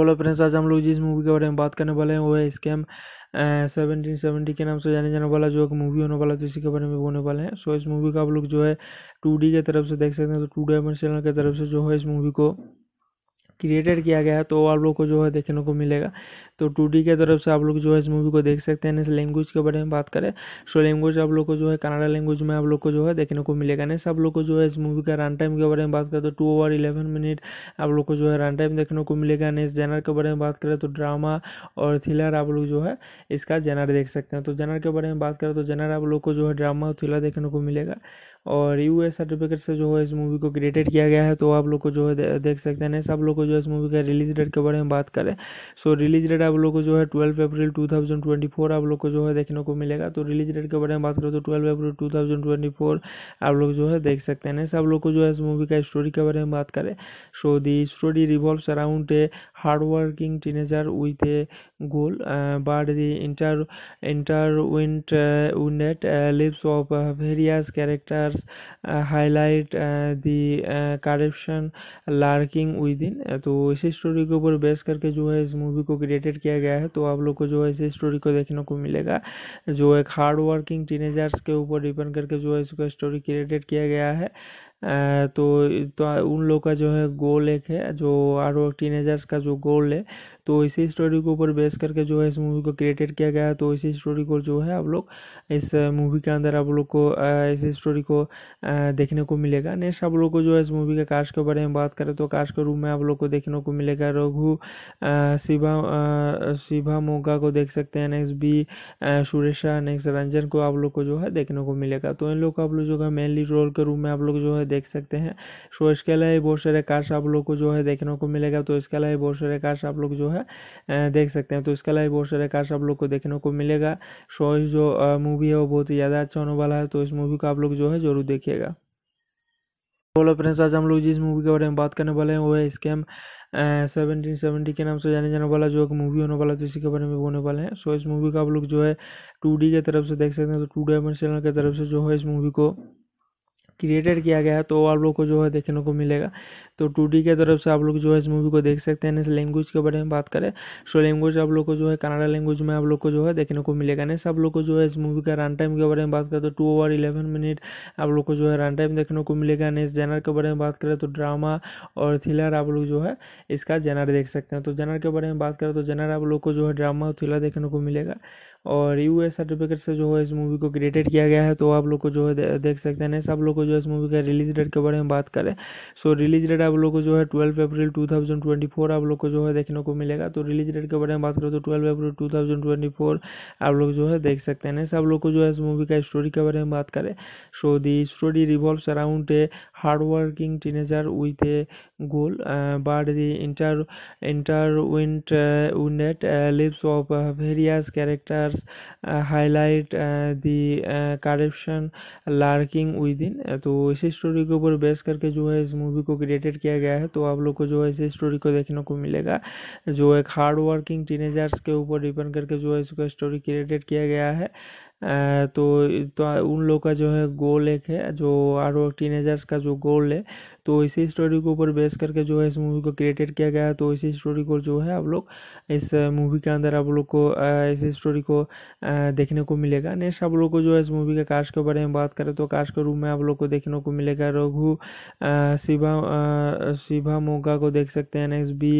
hello friends आज हम लोग जिस मूवी के बारे में बात करने वाले हैं वो है स्कैम सेवनटीन सेवेंटी के नाम से जाने जाने वाला जो एक मूवी होने वाला तो इसी के बारे में बोलने वाले हैं सो इस मूवी का आप लोग जो है टू डी की तरफ से देख सकते हैं तो टू डायमंड चैनल की तरफ से जो है इस मूवी को क्रिएटेड किया गया है तो आप लोग को जो है देखने को मिलेगा तो टू की तरफ से आप लोग जो है इस मूवी को देख सकते हैं इस लैंग्वेज के बारे में बात करें सो लैंग्वेज आप लोग को जो है कनाडा लैंग्वेज में आप लोग को जो है देखने को मिलेगा नहीं आप लोग को जो है इस मूवी का रन टाइम के बारे में बात करें तो टू ओवर इलेवन मिनट आप लोग को जो है रन टाइम देखने को मिलेगा नेक्स्ट जेनर के बारे में बात करें तो ड्रामा और थ्रिलर आप लोग जो है इसका जेनर देख सकते हैं तो जेनर के बारे में बात करें तो जेनर आप लोग को जो है ड्रामा और थ्रिलर देखने को मिलेगा और यू एस सर्टिफिकेट से जो है इस मूवी को क्रिएटेड किया गया है तो आप लोग को जो है देख सकते हैं नेक्स्ट आप लोग को जो है इस मूवी का रिलीज डेट के बारे में बात करें सो रिलीज डेट आप लोग को जो है twelve April two thousand twenty four आप लोग को जो है देखने को मिलेगा तो रिलीज डेट के बारे में बात करें तो twelve April two thousand twenty four आप लोग जो है देख सकते हैं नेक्स्ट आप लोग को जो है इस मूवी का स्टोरी के बारे में बात करें so the story revolve around a hardworking teenager with a goal, uh, but the inter intertwined uh, uh, lives of various characters highlight the corruption lurking with in तो इसी स्टोरी के ऊपर बेस करके जो है इस मूवी को created किया गया है तो आप लोग को जो है इसी स्टोरी को देखने को मिलेगा जो एक हार्ड वर्किंग टीनेजर्स के ऊपर डिपेंड करके जो है इसका स्टोरी क्रिएटेड किया गया है तो तो उन लोग का जो है गोल एक है जो आरो टीनेजर्स का जो गोल है तो इसी स्टोरी के ऊपर बेस करके जो है इस मूवी को क्रिएटेड किया गया तो इसी स्टोरी को जो है आप लोग इस मूवी के अंदर आप लोग को इसी स्टोरी को देखने को मिलेगा नेक्स्ट आप लोग को जो है इस मूवी के काश के बारे में बात करें तो काश के रूप में आप लोग को देखने को मिलेगा रघु शिवा शिवा मोगा को देख सकते हैं next B Suresha next Ranjan को आप लोग को जो है देखने को मिलेगा तो इन लोग को आप लोग जो है मेनली रोल के रूप में आप लोग जो है देख सकते हैं सो तो इसके अलावा बहुत सारे काश आप लोग को जो है देखने को मिलेगा तो इसके अलावा बहुत सारे काश आप लोग जो है सारा देख सकते हैं तो इसके अलावा बहुत सारे कार्ड आप लोग को देखने को मिलेगा सो जो मूवी है वो बहुत ही ज़्यादा अच्छा होने वाला है तो इस मूवी को आप लोग जो है जरूर देखिएगा बोलो फ्रेंड्स आज हम लोग जिस मूवी के बारे में बात करने वाले हैं वो है स्कैम सेवनटीन सेवेंटी के नाम से जाने जाने वाला जो एक मूवी होने वाला तो इसी के बारे में बोलने वाले हैं सो इस मूवी का आप लोग जो है टू डी की तरफ से देख सकते हैं तो टू डायमंड चैनल की तरफ से जो है इस मूवी को क्रिएटेड किया गया है तो आप लोग को जो है देखने को मिलेगा तो टू डी के तरफ से आप लोग जो है इस मूवी को देख सकते हैं नेक्स्ट लैंग्वेज के बारे में बात करें सो लैंग्वेज आप लोग को जो है कनाडा लैंग्वेज में आप लोग को जो है देखने को मिलेगा नेक्स्ट आप लोग को जो है इस मूवी का रन टाइम के बारे में बात करें तो टू ओवर इलेवन मिनट आप लोग को जो है रन टाइम देखने को मिलेगा नेक्स्ट जेनर के बारे में बात करें तो ड्रामा और थ्रिलर आप लोग जो है इसका जेनर देख सकते हैं तो जेनर के बारे में बात करें तो जेनर आप लोग को जो है ड्रामा और थ्रिलर देखने को मिलेगा और यू एस सर्टिफिकेट से जो है इस मूवी को क्रिएटेड किया गया है तो आप लोग को जो है देख सकते हैं सब लोग को जो है इस मूवी का रिलीज डेट के बारे में बात करें सो रिलीज डेट आप लोग को जो है twelve April two thousand twenty four आप लोग को जो है देखने को मिलेगा तो रिलीज डेट के बारे में बात करें तो twelve April two thousand twenty four आप लोग जो है देख सकते हैं सब लोग को जो है इस मूवी का स्टोरी के बारे में बात करें so the story revolve around a hard working teenager with a goal but the inter inter intertwined lives of various character others uh, highlight uh, the corruption lurking with in तो इसी story के ऊपर base करके जो है इस movie को created किया गया है तो आप लोग को जो है इसी स्टोरी को देखने को मिलेगा जो एक हार्ड वर्किंग टीनेजर्स के ऊपर डिपेंड करके जो है इसका स्टोरी क्रिएटेड किया गया है uh, तो, तो उन लोग का जो है गोल एक है जो और टीनेजर्स का जो गोल है तो इसी स्टोरी के ऊपर बेस करके जो है इस मूवी को क्रिएटेड किया गया है तो इसी स्टोरी को जो है आप लोग इस मूवी के अंदर आप लोग को इसी स्टोरी को देखने को मिलेगा नेक्स्ट आप लोग को जो है इस मूवी के काश के बारे में बात करें तो काश के रूप में आप लोग को देखने को मिलेगा रघु शिवा शिवा मोगा को देख सकते हैं next B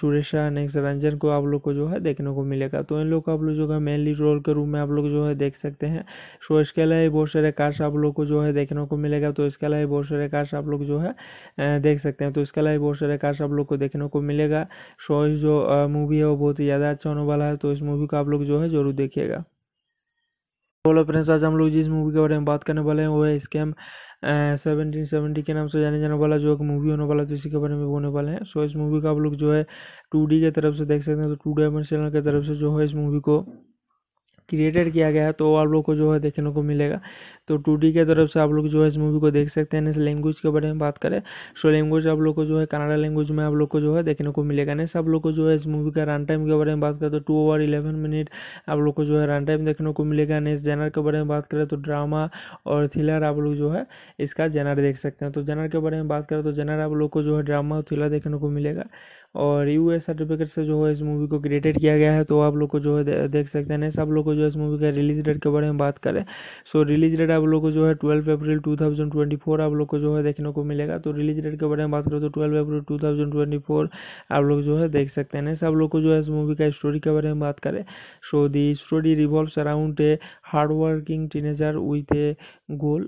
Suresha next Ranjan को आप लोग को जो है देखने को मिलेगा तो इन लोग को आप लोग जो है मेनली रोल के रूप में आप लोग जो है देख सकते हैं सो तो इसके अलावा बहुत सारे काश आप लोग को जो है देखने को मिलेगा तो इसके अलावा बहुत सारे काश आप लोग जो है देख सकते हैं तो इसके अलावा बहुत सारे कार्ड आप लोग को देखने को मिलेगा सो जो मूवी है वो बहुत ही ज़्यादा अच्छा होने वाला है तो इस मूवी को आप लोग जो है जरूर देखिएगा बोलो फ्रेंड्स आज हम लोग जिस मूवी के बारे में बात करने वाले हैं वो है स्कैम सेवनटीन सेवेंटी के नाम से जाने जाने वाला जो एक मूवी होने वाला तो इसी के बारे में होने वाले हैं सो इस मूवी का आप लोग जो है टू डी की तरफ से देख सकते हैं तो टू डायमेंड चैनल की तरफ से जो है इस मूवी को क्रिएटेड किया गया है तो आप लोग को जो है देखने को मिलेगा तो टू डी के तरफ से आप लोग जो है इस मूवी को देख सकते हैं इस लैंग्वेज के बारे में बात करें सो लैंग्वेज आप लोग को जो है कनाडा लैंग्वेज में आप लोग को जो है देखने को मिलेगा नेक्स्ट आप लोग को जो है इस मूवी का रन टाइम के बारे में बात करें तो टू ओवर इलेवन मिनट आप लोग को जो है रन टाइम देखने को मिलेगा नेक्स्ट जेनर के बारे में बात करें तो ड्रामा और थ्रिलर आप लोग जो है इसका जेनर देख सकते हैं तो जेनर के बारे में बात करें तो जेनर आप लोग को जो है ड्रामा और थ्रिलर देखने को मिलेगा और यू एस सर्टिफिकेट से जो है इस मूवी को क्रिएटेड किया गया है तो आप लोग को जो है देख सकते हैं सब लोग को जो है इस मूवी का रिलीज डेट के बारे में बात करें सो रिलीज डेट आप लोग को जो है twelve April two thousand twenty four आप लोग को जो है देखने को मिलेगा तो रिलीज डेट के बारे में बात करें तो twelve April two thousand twenty four आप लोग जो है देख सकते हैं सब लोग को जो है इस मूवी का स्टोरी के बारे में बात करें so the story revolve around a teenager teenager a goal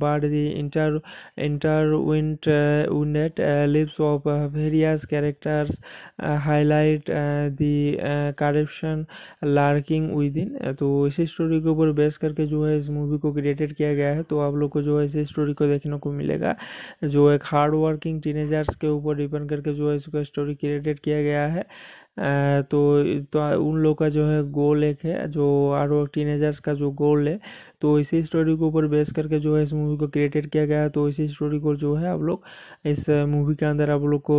goal, the inter inter intertwined lives of various characters uh, highlight the corruption lurking within तो इसी स्टोरी के ऊपर बेस करके जो है इस मूवी को क्रिएटेड किया गया है तो आप लोग को जो है इसी स्टोरी को देखने को मिलेगा जो एक हार्ड वर्किंग टीनेजर्स के ऊपर डिपेंड करके जो है इसको स्टोरी क्रिएटेड किया गया है तो, तो उन लोग का जो है गोल एक है जो आर टीनेजर्स का जो गोल है तो इसी स्टोरी के ऊपर बेस करके जो है इस मूवी को क्रिएटेड किया गया है तो इसी स्टोरी को जो है आप लोग इस मूवी के अंदर आप लोग को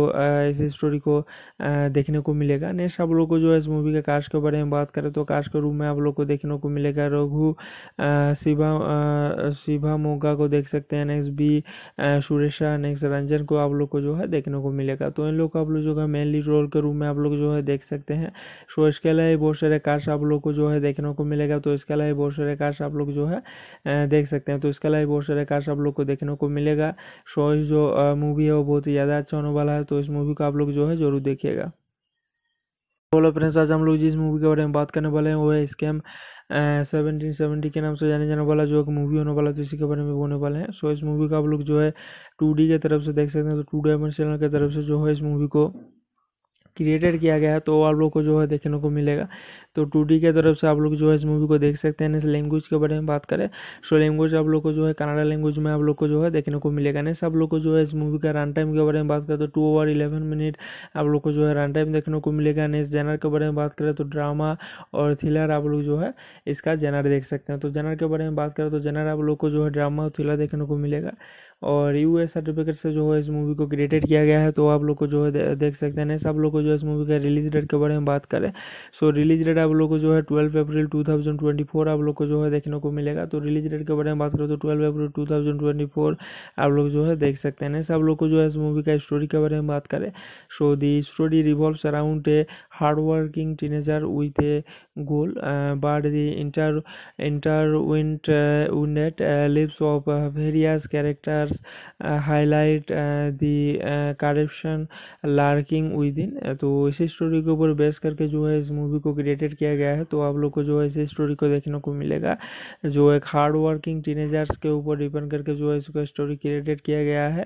इस स्टोरी को देखने को मिलेगा नेक्स्ट आप लोग को जो है इस मूवी के काश के बारे में बात करें तो काश के रूप में आप लोग को देखने को मिलेगा रघु शिवा शिवा मोगा को देख सकते हैं next B Suresha next Ranjan को आप लोग को जो है देखने को मिलेगा तो इन लोग को आप लोग जो है मेनली रोल के रूप में आप लोग जो है देख सकते हैं सो तो इसके अलावा बहुत सारे काश आप लोग को जो है देखने को मिलेगा तो इसके अलावा बहुत सारे काश आप लोग जो है देख सकते हैं तो इसके अलावा बहुत सारे काश आप लोग को देखने को मिलेगा सो तो जो मूवी मूवी है वो बहुत ही ज़्यादा अच्छा होने वाला है तो इस मूवी को आप लोग जो है ज़रूर देखिएगा बोलो फ्रेंड्स आज हम लोग जिस मूवी के बारे में बात करने वाले हैं वो है स्कैम सेवनटीन सेवेंटी के नाम से जाने जाने वाला जो एक मूवी होने वाला तो इसी के बारे में होने वाले हैं सो इस मूवी का आप लोग जो है टू डी की तरफ से देख सकते हैं तो टू डायमंड चैनल की तरफ से जो है इस मूवी को क्रिएटेड किया गया है तो आप लोग को जो है देखने को मिलेगा तो टू डी के तरफ से आप लोग जो है इस मूवी को देख सकते हैं नेक्स्ट लैंग्वेज के बारे में बात करें सो लैंग्वेज आप लोग को जो है कनाडा लैंग्वेज में आप लोग को जो है देखने को मिलेगा नेक्स्ट आप लोग को जो है इस मूवी का रन टाइम के बारे में बात करें तो टू ओवर इलेवन मिनट आप लोग को जो है रन टाइम देखने को मिलेगा इस जेनर के बारे में बात करें तो ड्रामा और थ्रिलर आप लोग जो है इसका जेनर देख सकते हैं तो जेनर के बारे में बात करें तो जेनर आप लोग को जो है ड्रामा और थ्रिलर देखने को मिलेगा और यू एस सर्टिफिकेट से जो है इस मूवी को क्रिएटेड किया गया है तो आप लोग को जो है देख सकते हैं सब लोग को जो है इस मूवी का रिलीज डेट के बारे में बात करें सो रिलीज डेट आप लोग को जो है twelve April two thousand twenty four आप लोग को जो है देखने को मिलेगा तो रिलीज डेट के बारे में बात करें तो twelve April two thousand twenty four आप लोग जो है देख सकते हैं सब लोग को जो है इस मूवी का स्टोरी के बारे में बात करें so the story revolve around a hard working teenager with a goal uh, but the inter intertwined uh, uh, leaves of various characters highlight the corruption lurking with तो इसी स्टोरी के ऊपर बेस करके जो है इस मूवी को created किया गया है तो आप लोग को जो है इसी स्टोरी को देखने को मिलेगा जो एक हार्ड वर्किंग टीनेजर्स के ऊपर डिपेंड करके जो है इसका स्टोरी क्रिएटेड किया गया है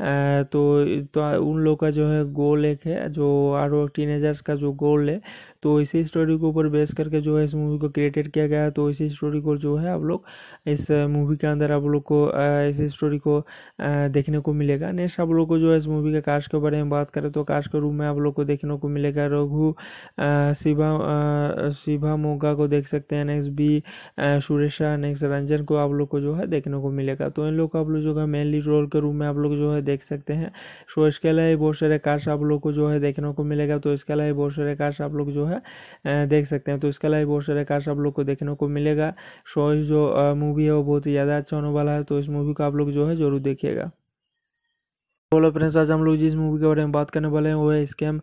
तो, तो उन लोग का जो है गोल एक है जो आर टीनेजर्स का जो गोल है तो इसी स्टोरी के ऊपर बेस करके जो है इस मूवी को क्रिएटेड किया गया है तो इसी स्टोरी को जो है आप लोग इस मूवी के अंदर आप लोग को इसी स्टोरी को देखने को मिलेगा नेक्स्ट आप लोग को जो है इस मूवी के काश के बारे में बात करें तो काश के रूप में आप लोग को देखने को मिलेगा रघु शिवा शिवा मोगा को देख सकते हैं next B Suresha next Ranjan को आप लोग को जो है देखने को मिलेगा तो इन लोग को आप लोग जो है मेनली रोल के रूप में आप लोग जो है देख सकते हैं सो तो इसके अलावा बहुत सारे काश आप लोग को जो है देखने को मिलेगा तो इसके अलावा बहुत सारे काश आप लोग जो है है देख सकते हैं तो इसके अलावा बहुत सारे कार्ड आप लोग को देखने को मिलेगा सो जो मूवी है वो बहुत ही ज़्यादा अच्छा होने वाला है तो इस मूवी को आप लोग जो है जरूर देखिएगा बोलो फ्रेंड्स आज हम लोग जिस मूवी के बारे में बात करने वाले हैं वो है स्कैम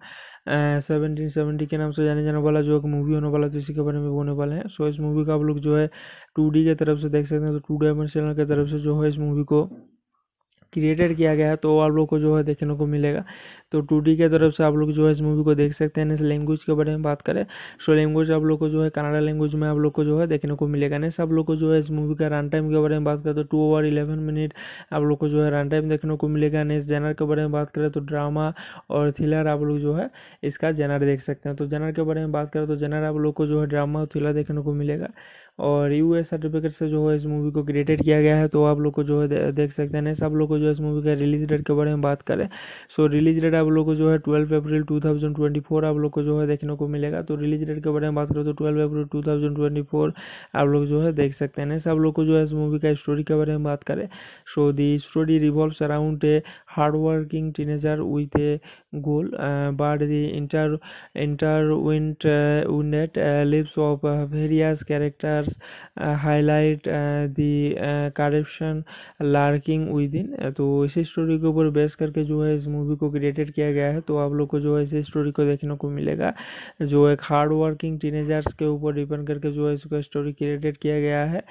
सेवनटीन सेवेंटी के नाम से जाने जाने वाला जो एक मूवी होने वाला तो इसी के बारे में बोलने वाले हैं सो इस मूवी का आप लोग जो है टू डी की तरफ से देख सकते हैं तो टू डायमंड चैनल की तरफ से जो है इस मूवी को क्रिएटेड किया गया है तो आप लोग को जो है देखने को मिलेगा तो टू की तरफ से आप लोग जो है इस मूवी को देख सकते हैं लैंग्वेज के बारे में बात करें सो लैंग्वेज आप लोग को जो है कनाडा लैंग्वेज में आप लोग को जो है देखने को मिलेगा नेक्स्ट आप लोग को जो है इस मूवी का रन टाइम के बारे में बात करें तो टू ओवर इलेवन मिनट आप लोग को जो है रन टाइम देखने को मिलेगा नेक्स्ट जेनर के बारे में बात करें तो ड्रामा और थ्रिलर आप लोग जो है इसका जेनर देख सकते हैं तो जेनर के बारे में बात करें तो जेनर आप लोग को जो है ड्रामा और थ्रिलर देखने को मिलेगा और यू एस सर्टिफिकेट से जो है इस मूवी को क्रिएटेड किया गया है तो आप लोग को जो है देख सकते हैं सब लोग को जो है इस मूवी का रिलीज डेट के बारे में बात करें सो रिलीज डेट डेट आप लोग को जो है ट्वेल्व अप्रैल 2024 आप लोग को जो है देखने को मिलेगा तो रिलीज डेट के बारे में बात करें तो ट्वेल्व अप्रैल 2024 आप लोग जो है देख सकते हैं नेक्स्ट आप लोग को जो है इस मूवी का स्टोरी के बारे में बात करें so the story revolve around a hardworking a goal a the inter inter उन्ट उन्ट lives of various uh, characters highlight the corruption lurking within तो इसी स्टोरी के ऊपर बेस करके जो है इस मूवी को क्रिएटेड किया गया है तो आप लोग को जो है इसी स्टोरी को देखने को मिलेगा जो एक हार्ड वर्किंग टीनेजर्स के ऊपर डिपेंड करके जो है इसको स्टोरी क्रिएटेड किया गया है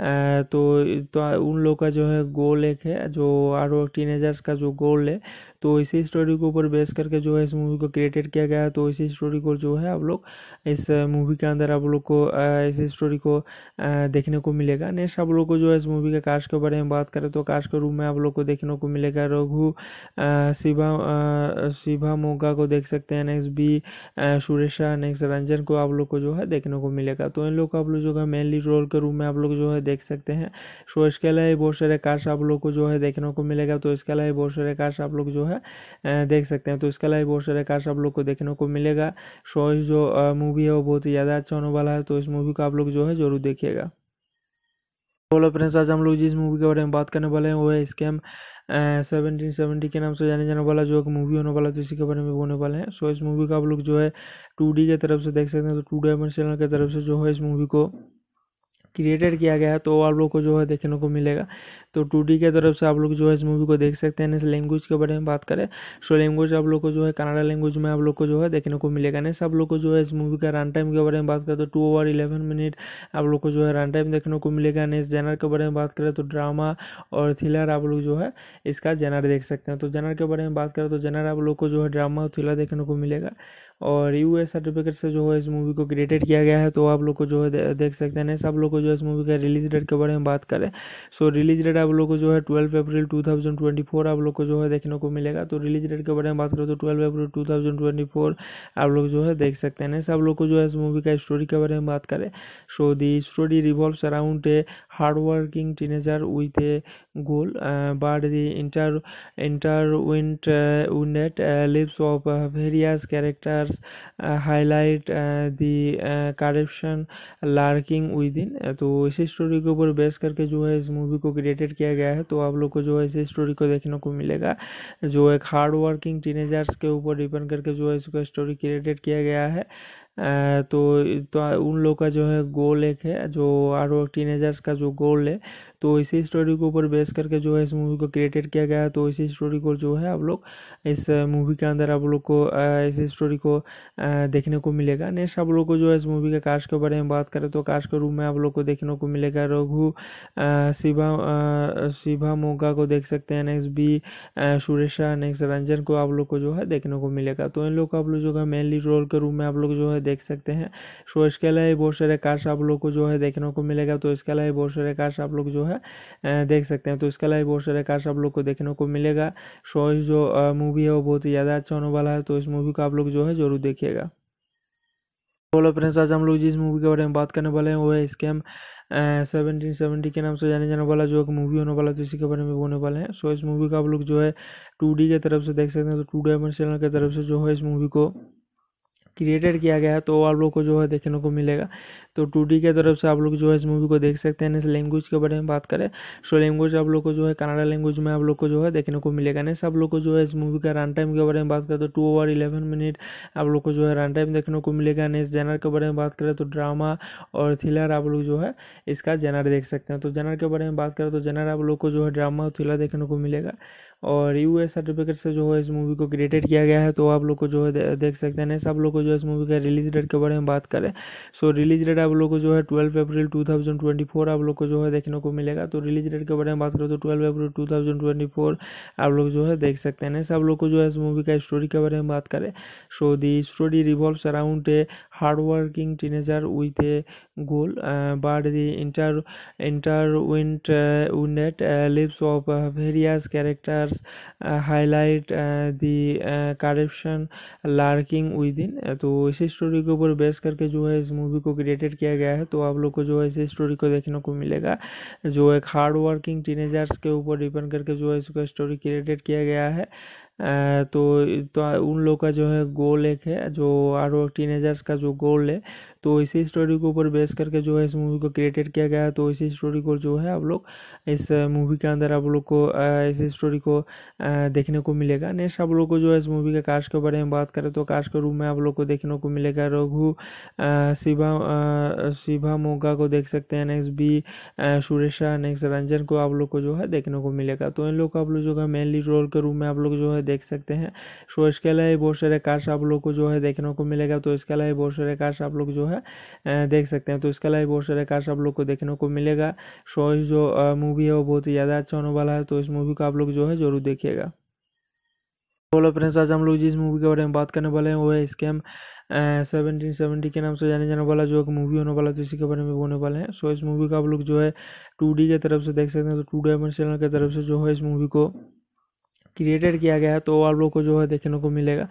तो तो उन लोग का जो है गोल एक है जो आर टीनेजर्स का जो गोल है तो इसी स्टोरी के ऊपर बेस करके जो है इस मूवी को क्रिएटेड किया गया है तो इसी स्टोरी को जो है आप लोग इस मूवी के अंदर आप लोग को इसी स्टोरी को देखने को मिलेगा नेक्स्ट आप लोग को जो है इस मूवी के काश के बारे में बात करें तो काश के रूप में आप लोग को देखने को मिलेगा रघु शिवा शिवा मोगा को देख सकते हैं next B Suresha next Ranjan को आप लोग को जो है देखने को मिलेगा तो इन लोग को आप लोग जो है मेनली रोल के रूप में आप लोग जो है देख सकते हैं सो तो इसके अलावा बहुत सारे काश आप लोग को जो है देखने को मिलेगा तो इसके अलावा बहुत सारे काश आप लोग जो है है देख सकते हैं तो इसके अलावा बहुत सारे कार्ड आप लोग को देखने को मिलेगा सो जो मूवी है वो बहुत ही ज़्यादा अच्छा होने वाला है तो इस मूवी को आप लोग जो है जरूर देखिएगा बोलो फ्रेंड्स आज हम लोग जिस मूवी के बारे में बात करने वाले हैं वो है स्कैम सेवनटीन सेवेंटी के नाम से जाने जाने वाला जो एक मूवी होने वाला तो इसी के बारे में बोलने वाले हैं सो इस मूवी का आप लोग जो है टू डी की तरफ से देख सकते हैं तो टू डायमंड चैनल की तरफ से जो है इस मूवी को क्रिएटेड किया गया है तो आप लोग को जो है देखने को मिलेगा तो टू की तरफ से आप लोग जो है इस मूवी को देख सकते हैं लैंग्वेज के बारे में बात करें सो लैंग्वेज आप लोग को जो है कनाडा लैंग्वेज में आप लोग को जो है देखने को मिलेगा नेक्स्ट आप लोग को जो है इस मूवी का रन टाइम के बारे में बात करें तो टू ओवर इलेवन मिनट आप लोग को जो है रन टाइम देखने को मिलेगा नेक्स्ट जेनर के बारे में बात करें तो ड्रामा और थ्रिलर आप लोग जो है इसका जेनर देख सकते हैं तो जेनर के बारे में बात करें तो जेनर आप लोग को जो है ड्रामा और थ्रिलर देखने को मिलेगा और यू एस सर्टिफिकेट से जो है इस मूवी को क्रिएटेड किया गया है तो आप लोग को जो है देख सकते हैं सब लोग को जो है इस मूवी का रिलीज डेट के बारे में बात करें सो रिलीज डेट डेट आप लोग को जो है ट्वेल्व अप्रैल 2024 आप लोग को जो है देखने को मिलेगा तो रिलीज डेट के बारे में बात करें तो ट्वेल्व अप्रैल 2024 आप लोग जो है देख सकते हैं नेक्स्ट आप लोग को जो है इस मूवी का स्टोरी के बारे में बात करें so the story revolve around a hardworking a goal a the inter inter उन्ट intertwined lives uh, uh, of various uh, characters highlight the corruption lurking within तो इसी स्टोरी के ऊपर बेस करके जो है इस मूवी को क्रिएटेड किया गया है तो आप लोग को जो है इसी स्टोरी को देखने को मिलेगा जो एक हार्ड वर्किंग टीनेजर्स के ऊपर डिपेंड करके जो है इसका स्टोरी क्रिएटेड किया गया है तो तो उन लोग का जो है गोल एक है जो आर टीनेजर्स का जो गोल है तो इसी स्टोरी के ऊपर बेस करके जो है इस मूवी को क्रिएटेड किया गया है तो इसी स्टोरी को जो है आप लोग इस मूवी के अंदर आप लोग को इस स्टोरी को देखने को मिलेगा नेक्स्ट आप लोग को जो है इस मूवी के काश के बारे में बात करें तो काश के रूप में आप लोग को देखने को मिलेगा रघु शिवा शिवा मोगा को देख सकते हैं next B Suresha next Ranjan को आप लोग को जो है देखने को मिलेगा तो इन लोग को आप लोग जो है मेनली रोल के रूप में आप लोग जो है देख सकते हैं सो तो इसके अलावा बहुत सारे काश आप लोग को जो है देखने को मिलेगा तो इसके अलावा बहुत सारे काश आप लोग जो है है देख सकते हैं तो इसके अलावा बहुत सारे कार्ड आप लोग को देखने को मिलेगा सो जो मूवी है वो बहुत ही ज़्यादा अच्छा होने वाला है तो इस मूवी को आप लोग जो है ज़रूर देखिएगा बोलो फ्रेंड्स आज हम लोग जिस मूवी के बारे में बात करने वाले हैं वो है स्कैम सेवनटीन सेवेंटी के नाम से जाने जाने वाला जो एक मूवी होने वाला तो इसी के बारे में बोलने वाले हैं सो इस मूवी का आप लोग जो है टू डी की तरफ से देख सकते हैं तो टू डायमंड चैनल की तरफ से जो है इस मूवी को क्रिएटेड किया गया है तो आप लोग को जो है देखने को मिलेगा तो टू की तरफ से आप लोग जो है इस मूवी को देख सकते हैं इस लैंग्वेज के बारे में बात करें सो लैंग्वेज आप लोग को जो है कनाडा लैंग्वेज में आप लोग को जो है देखने को मिलेगा नहीं सब लोग को जो है इस मूवी का रन टाइम के बारे में बात करें तो टू ओवर इलेवन मिनट आप लोग को जो है रन टाइम देखने को मिलेगा नेक्स्ट जेनर के बारे में बात करें तो ड्रामा और थ्रिलर आप लोग जो है इसका जेनर देख सकते हैं तो जेनर के बारे में बात करें तो जेनर आप लोग को जो है ड्रामा और थ्रिलर देखने को मिलेगा और यू एस सर्टिफिकेट से जो है इस मूवी को क्रिएटेड किया गया है तो आप लोग को जो है देख सकते हैं सब लोग को जो है इस मूवी का रिलीज डेट के बारे में बात करें सो रिलीज डेट आप लोग को जो है twelve April two thousand twenty four आप लोग को जो है देखने को मिलेगा तो रिलीज डेट के बारे में बात करें तो twelve April two thousand twenty four आप लोग जो है देख सकते हैं नेक्स्ट आप लोग को जो है इस मूवी का स्टोरी के बारे में बात करें so the story revolve around a teenager teenager a goal goal, the inter inter intertwined lives uh, uh, of various uh, characters highlight the corruption lurking within तो इसी स्टोरी के ऊपर बेस करके जो है इस मूवी को क्रिएटेड किया गया है तो आप लोग को जो है इसी स्टोरी को देखने को मिलेगा जो एक हार्ड वर्किंग टीनेजर्स के ऊपर डिपेंड करके जो है इसका स्टोरी क्रिएटेड किया गया है तो, तो उन लोग का जो है गोल एक है जो आर टीनेजर्स का जो गोल है तो इसी स्टोरी के ऊपर बेस करके जो है इस मूवी को क्रिएटेड किया गया है तो इसी स्टोरी को जो है आप लोग इस मूवी के अंदर आप लोग को इस स्टोरी को देखने को मिलेगा नेक्स्ट आप लोग को जो है इस मूवी के काश के बारे में बात करें तो काश के रूप में आप लोग को देखने को मिलेगा रघु शिवा शिवा मोगा को देख सकते हैं next B Suresha next Ranjan को आप लोग को जो है देखने को मिलेगा तो इन लोग को आप लोग जो है मेनली रोल के रूप में आप लोग जो है देख सकते हैं सो तो इसके अलावा बहुत सारे काश आप लोग को जो है देखने को मिलेगा तो इसके अलावा बहुत सारे काश आप लोग जो है देख सकते हैं तो इसके अलावा बहुत सारे काश आप लोग को देखने को मिलेगा सो तो जो मूवी मूवी है वो बहुत ही ज़्यादा अच्छा होने वाला है तो इस मूवी को आप लोग जो है ज़रूर देखिएगा बोलो फ्रेंड्स आज हम लोग जिस मूवी के बारे में बात करने वाले हैं वो है स्कैम सेवनटीन सेवेंटी के नाम से जाने जाने वाला जो एक मूवी होने वाला तो इसी के बारे में होने वाले हैं सो इस मूवी का आप लोग जो है टू डी की तरफ से देख सकते हैं तो टू डायमंड चैनल की तरफ से जो है इस मूवी को क्रिएटेड किया गया है तो आप लोग को जो है देखने को मिलेगा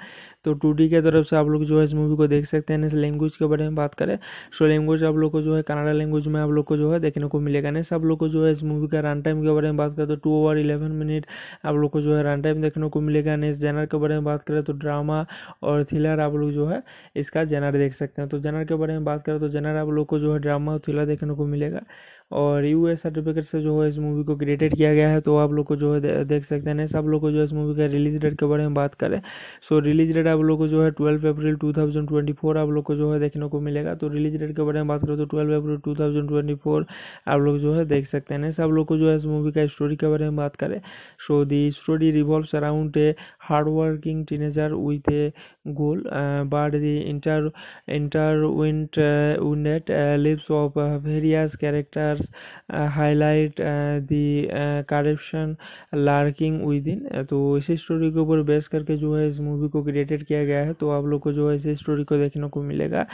तो टू डी के तरफ से आप लोग जो है इस मूवी को देख सकते हैं नेक्स्ट लैंग्वेज के बारे में बात करें सो लैंग्वेज आप लोग को जो है कनाडा लैंग्वेज में आप लोग को जो है देखने को मिलेगा नेक्स्ट आप लोग को जो है इस मूवी का रन टाइम के बारे में बात करें तो टू ओवर इलेवन मिनट आप लोग को जो है रन टाइम देखने को मिलेगा इस जेनर के बारे में बात करें तो ड्रामा और थ्रिलर आप लोग जो है इसका जेनर देख सकते हैं तो जेनर के बारे में बात करें तो जेनर आप लोग को जो है ड्रामा और थ्रिलर देखने को मिलेगा और यू एस सर्टिफिकेट से जो है इस मूवी को क्रिएटेड किया गया है तो आप लोग को जो है देख सकते हैं सब लोग को जो है इस मूवी का रिलीज डेट के बारे में बात करें सो रिलीज डेट आप लोग को जो है twelve April two thousand twenty four आप लोग को जो है देखने को मिलेगा तो रिलीज डेट के बारे में बात करें तो twelve April two thousand twenty four आप लोग जो है देख सकते हैं सब लोग को जो है इस मूवी का स्टोरी के बारे में बात करें so the story revolve around a hardworking teenager with a goal, uh, but the inter intertwined uh, uh lives of uh, various characters highlight the corruption lurking with तो इसी स्टोरी के ऊपर बेस करके जो है इस मूवी को created किया गया है तो आप लोग को जो है इसी स्टोरी को देखने को मिलेगा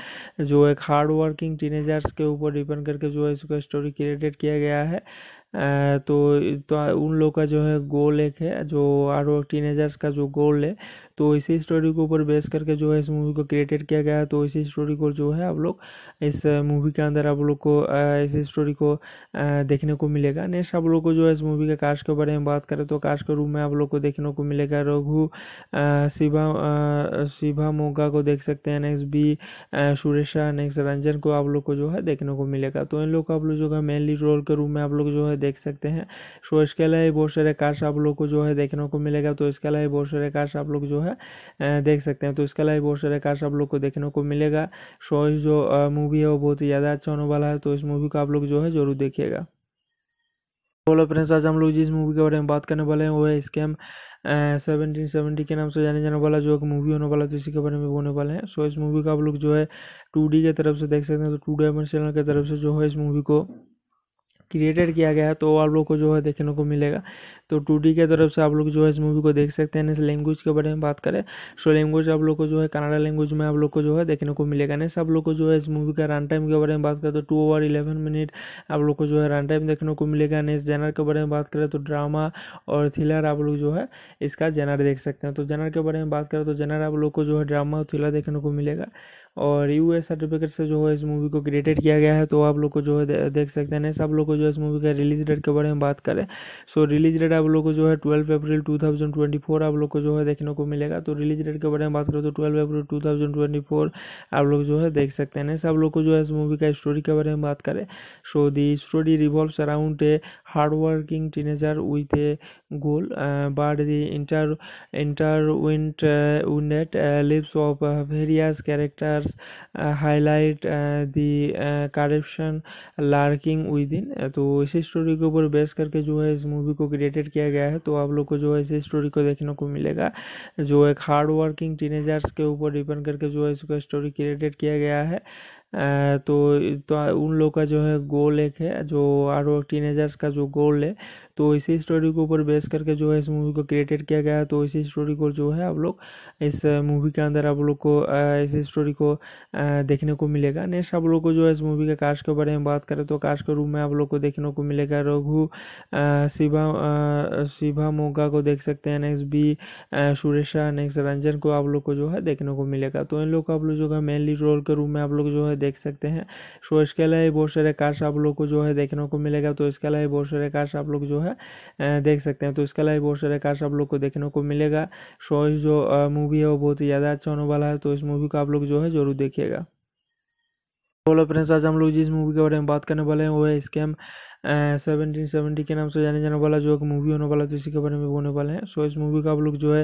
जो एक हार्ड वर्किंग टीनेजर्स के ऊपर डिपेंड करके जो है इसको स्टोरी क्रिएटेड किया गया है तो, तो उन लोग का जो है गोल एक है जो आर टीनेजर्स का जो गोल है तो इसी स्टोरी के ऊपर बेस करके जो है इस मूवी को क्रिएटेड किया गया है तो इसी स्टोरी को जो है आप लोग इस मूवी के अंदर आप लोग को इसी स्टोरी को देखने को मिलेगा नेक्स्ट आप लोग को जो है इस मूवी के काश के बारे में बात करें तो काश के रूप में आप लोग को देखने को मिलेगा रघु शिवा शिवा मोगा को देख सकते हैं next B Suresha next Ranjan को आप लोग को जो है देखने को मिलेगा तो इन लोग को आप लोग जो है मेनली रोल के रूप में आप लोग जो है देख सकते हैं सो तो इसके अलावा बहुत सारे काश आप लोग को जो है देखने को मिलेगा तो इसके अलावा बहुत सारे काश आप लोग जो है है देख सकते हैं तो इसके अलावा बहुत सारे कार्ड आप लोग को देखने को मिलेगा सो जो मूवी है वो बहुत ही ज़्यादा अच्छा होने वाला है तो इस मूवी को आप लोग जो है जरूर देखिएगा बोलो फ्रेंड्स आज हम लोग जिस मूवी के बारे में बात करने वाले हैं वो है स्कैम सेवनटीन सेवेंटी के नाम से जाने जाने वाला जो एक मूवी होने वाला तो इसी के बारे में बोलने वाले हैं सो इस मूवी का आप लोग जो है टू डी की तरफ से देख सकते हैं तो टू डायमंड चैनल की तरफ से जो है इस मूवी को क्रिएटेड किया गया है तो आप लोग को जो है देखने को मिलेगा तो टू की तरफ से आप लोग जो है इस मूवी को देख सकते हैं लैंग्वेज के बारे में बात करें सो लैंग्वेज आप लोग को जो है कनाडा लैंग्वेज में आप लोग को जो है देखने को मिलेगा नेक्स्ट आप लोग को जो है इस मूवी का रन टाइम के बारे में बात करें तो टू ओवर इलेवन मिनट आप लोग को जो है रन टाइम देखने को मिलेगा नेक्स्ट जेनर के बारे में बात करें तो ड्रामा और थ्रिलर आप लोग जो है इसका जेनर देख सकते हैं तो जेनर के बारे में बात करें तो जेनर आप लोग को जो है ड्रामा और थ्रिलर देखने को मिलेगा और यू एस सर्टिफिकेट से जो है इस मूवी को क्रिएटेड किया गया है तो आप लोग को जो है देख सकते हैं सब लोग को जो है इस मूवी का रिलीज डेट के बारे में बात करें सो रिलीज डेट डेट आप लोग को जो है ट्वेल्व अप्रैल 2024 आप लोग को जो है देखने को मिलेगा तो रिलीज डेट के बारे में बात करें तो ट्वेल्व अप्रैल 2024 आप लोग जो है देख सकते हैं नेक्स्ट आप लोग को जो है इस मूवी का स्टोरी के बारे में बात करें so the story revolve around a hardworking a goal a the inter inter उन्ट उन्ट lives of various uh, characters highlight the corruption lurking within तो इसी स्टोरी के ऊपर बेस करके जो है इस मूवी को क्रिएटेड किया गया है तो आप लोग को जो है इसी स्टोरी को देखने को मिलेगा जो एक हार्ड वर्किंग टीनेजर्स के ऊपर डिपेंड करके जो है इसको स्टोरी क्रिएटेड किया गया है तो, तो उन लोग का जो है गोल एक है जो आर टीनेजर्स का जो गोल है तो इसी स्टोरी के ऊपर बेस करके जो है इस मूवी को क्रिएटेड किया गया है तो इसी स्टोरी को जो है आप लोग इस मूवी के अंदर आप लोग को इसी स्टोरी को देखने को मिलेगा नेक्स्ट आप लोग को जो है इस मूवी के काश के बारे में बात करें तो काश के रूप में आप लोग को देखने को मिलेगा रघु शिवा शिवा मोगा को देख सकते हैं next B Suresha next Ranjan को आप लोग को जो है देखने को मिलेगा तो इन लोग को आप लोग जो है मेनली रोल के रूप में आप लोग जो है देख सकते हैं सो तो इसके अलावा बहुत सारे काश आप लोग को जो है देखने को मिलेगा तो इसके अलावा बहुत सारे काश आप लोग जो है है देख सकते हैं तो इसके अलावा बहुत सारे कार्ड आप लोग को देखने को मिलेगा सो जो मूवी है वो बहुत ही ज़्यादा अच्छा होने वाला है तो इस मूवी को आप लोग जो है जरूर देखिएगा तो बोलो फ्रेंड्स आज हम लोग जिस मूवी के बारे में बात करने वाले हैं वो है स्कैम सेवनटीन सेवेंटी के नाम से जाने जाने वाला जो एक मूवी होने वाला तो इसी के बारे में बोलने वाले हैं सो इस मूवी का आप लोग जो है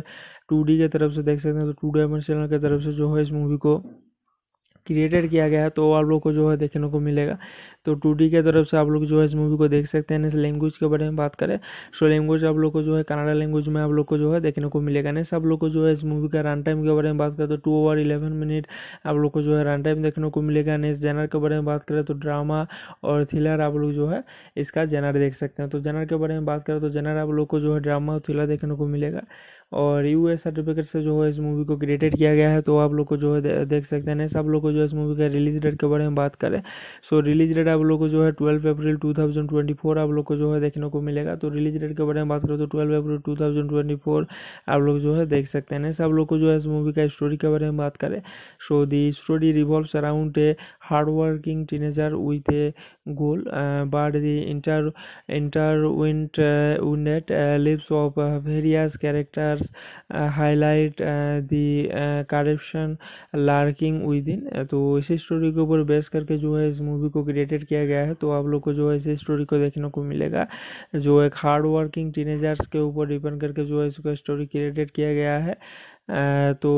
टू डी की तरफ से देख सकते हैं तो टू डायमंड चैनल की तरफ से जो है इस मूवी को क्रिएटेड किया गया है तो आप लोग को जो है देखने को मिलेगा तो टू की तरफ से आप लोग जो है इस मूवी को देख सकते हैं लैंग्वेज के बारे में बात करें सो लैंग्वेज आप लोग को जो है कनाडा लैंग्वेज में आप लोग को जो है देखने को मिलेगा नेक्स्ट आप लोग को जो है इस मूवी का रन टाइम के बारे में बात करें तो टू ओवर इलेवन मिनट आप लोग को जो है रन टाइम देखने को मिलेगा नेक्स्ट जेनर के बारे में बात करें तो ड्रामा और थ्रिलर आप लोग जो है इसका जेनर देख सकते हैं तो जेनर के बारे में बात करें तो जेनर आप लोग को जो है ड्रामा और थ्रिलर देखने को मिलेगा और यू एस सर्टिफिकेट से जो है इस मूवी को क्रिएटेड किया गया है तो आप लोग को जो है देख सकते हैं सब लोग को जो है इस मूवी का रिलीज डेट के बारे में बात करें सो रिलीज डेट डेट आप लोग को जो है ट्वेल्व अप्रैल 2024 आप लोग को जो है देखने को मिलेगा तो रिलीज डेट के बारे में बात करें तो ट्वेल्व अप्रैल 2024 आप लोग जो है देख सकते हैं नेक्स्ट आप लोग को जो है इस मूवी का स्टोरी के बारे में बात करें so the story revolve around a hardworking a goal a the inter inter उन्ट intertwined lives uh, uh, of various uh, characters highlight the corruption lurking within तो इसी स्टोरी के ऊपर बेस करके जो है इस मूवी को क्रिएटेड किया गया है तो आप लोग को जो है इसी स्टोरी को देखने को मिलेगा जो एक हार्ड वर्किंग टीनेजर्स के ऊपर डिपेंड करके जो है इसका स्टोरी क्रिएटेड किया गया है तो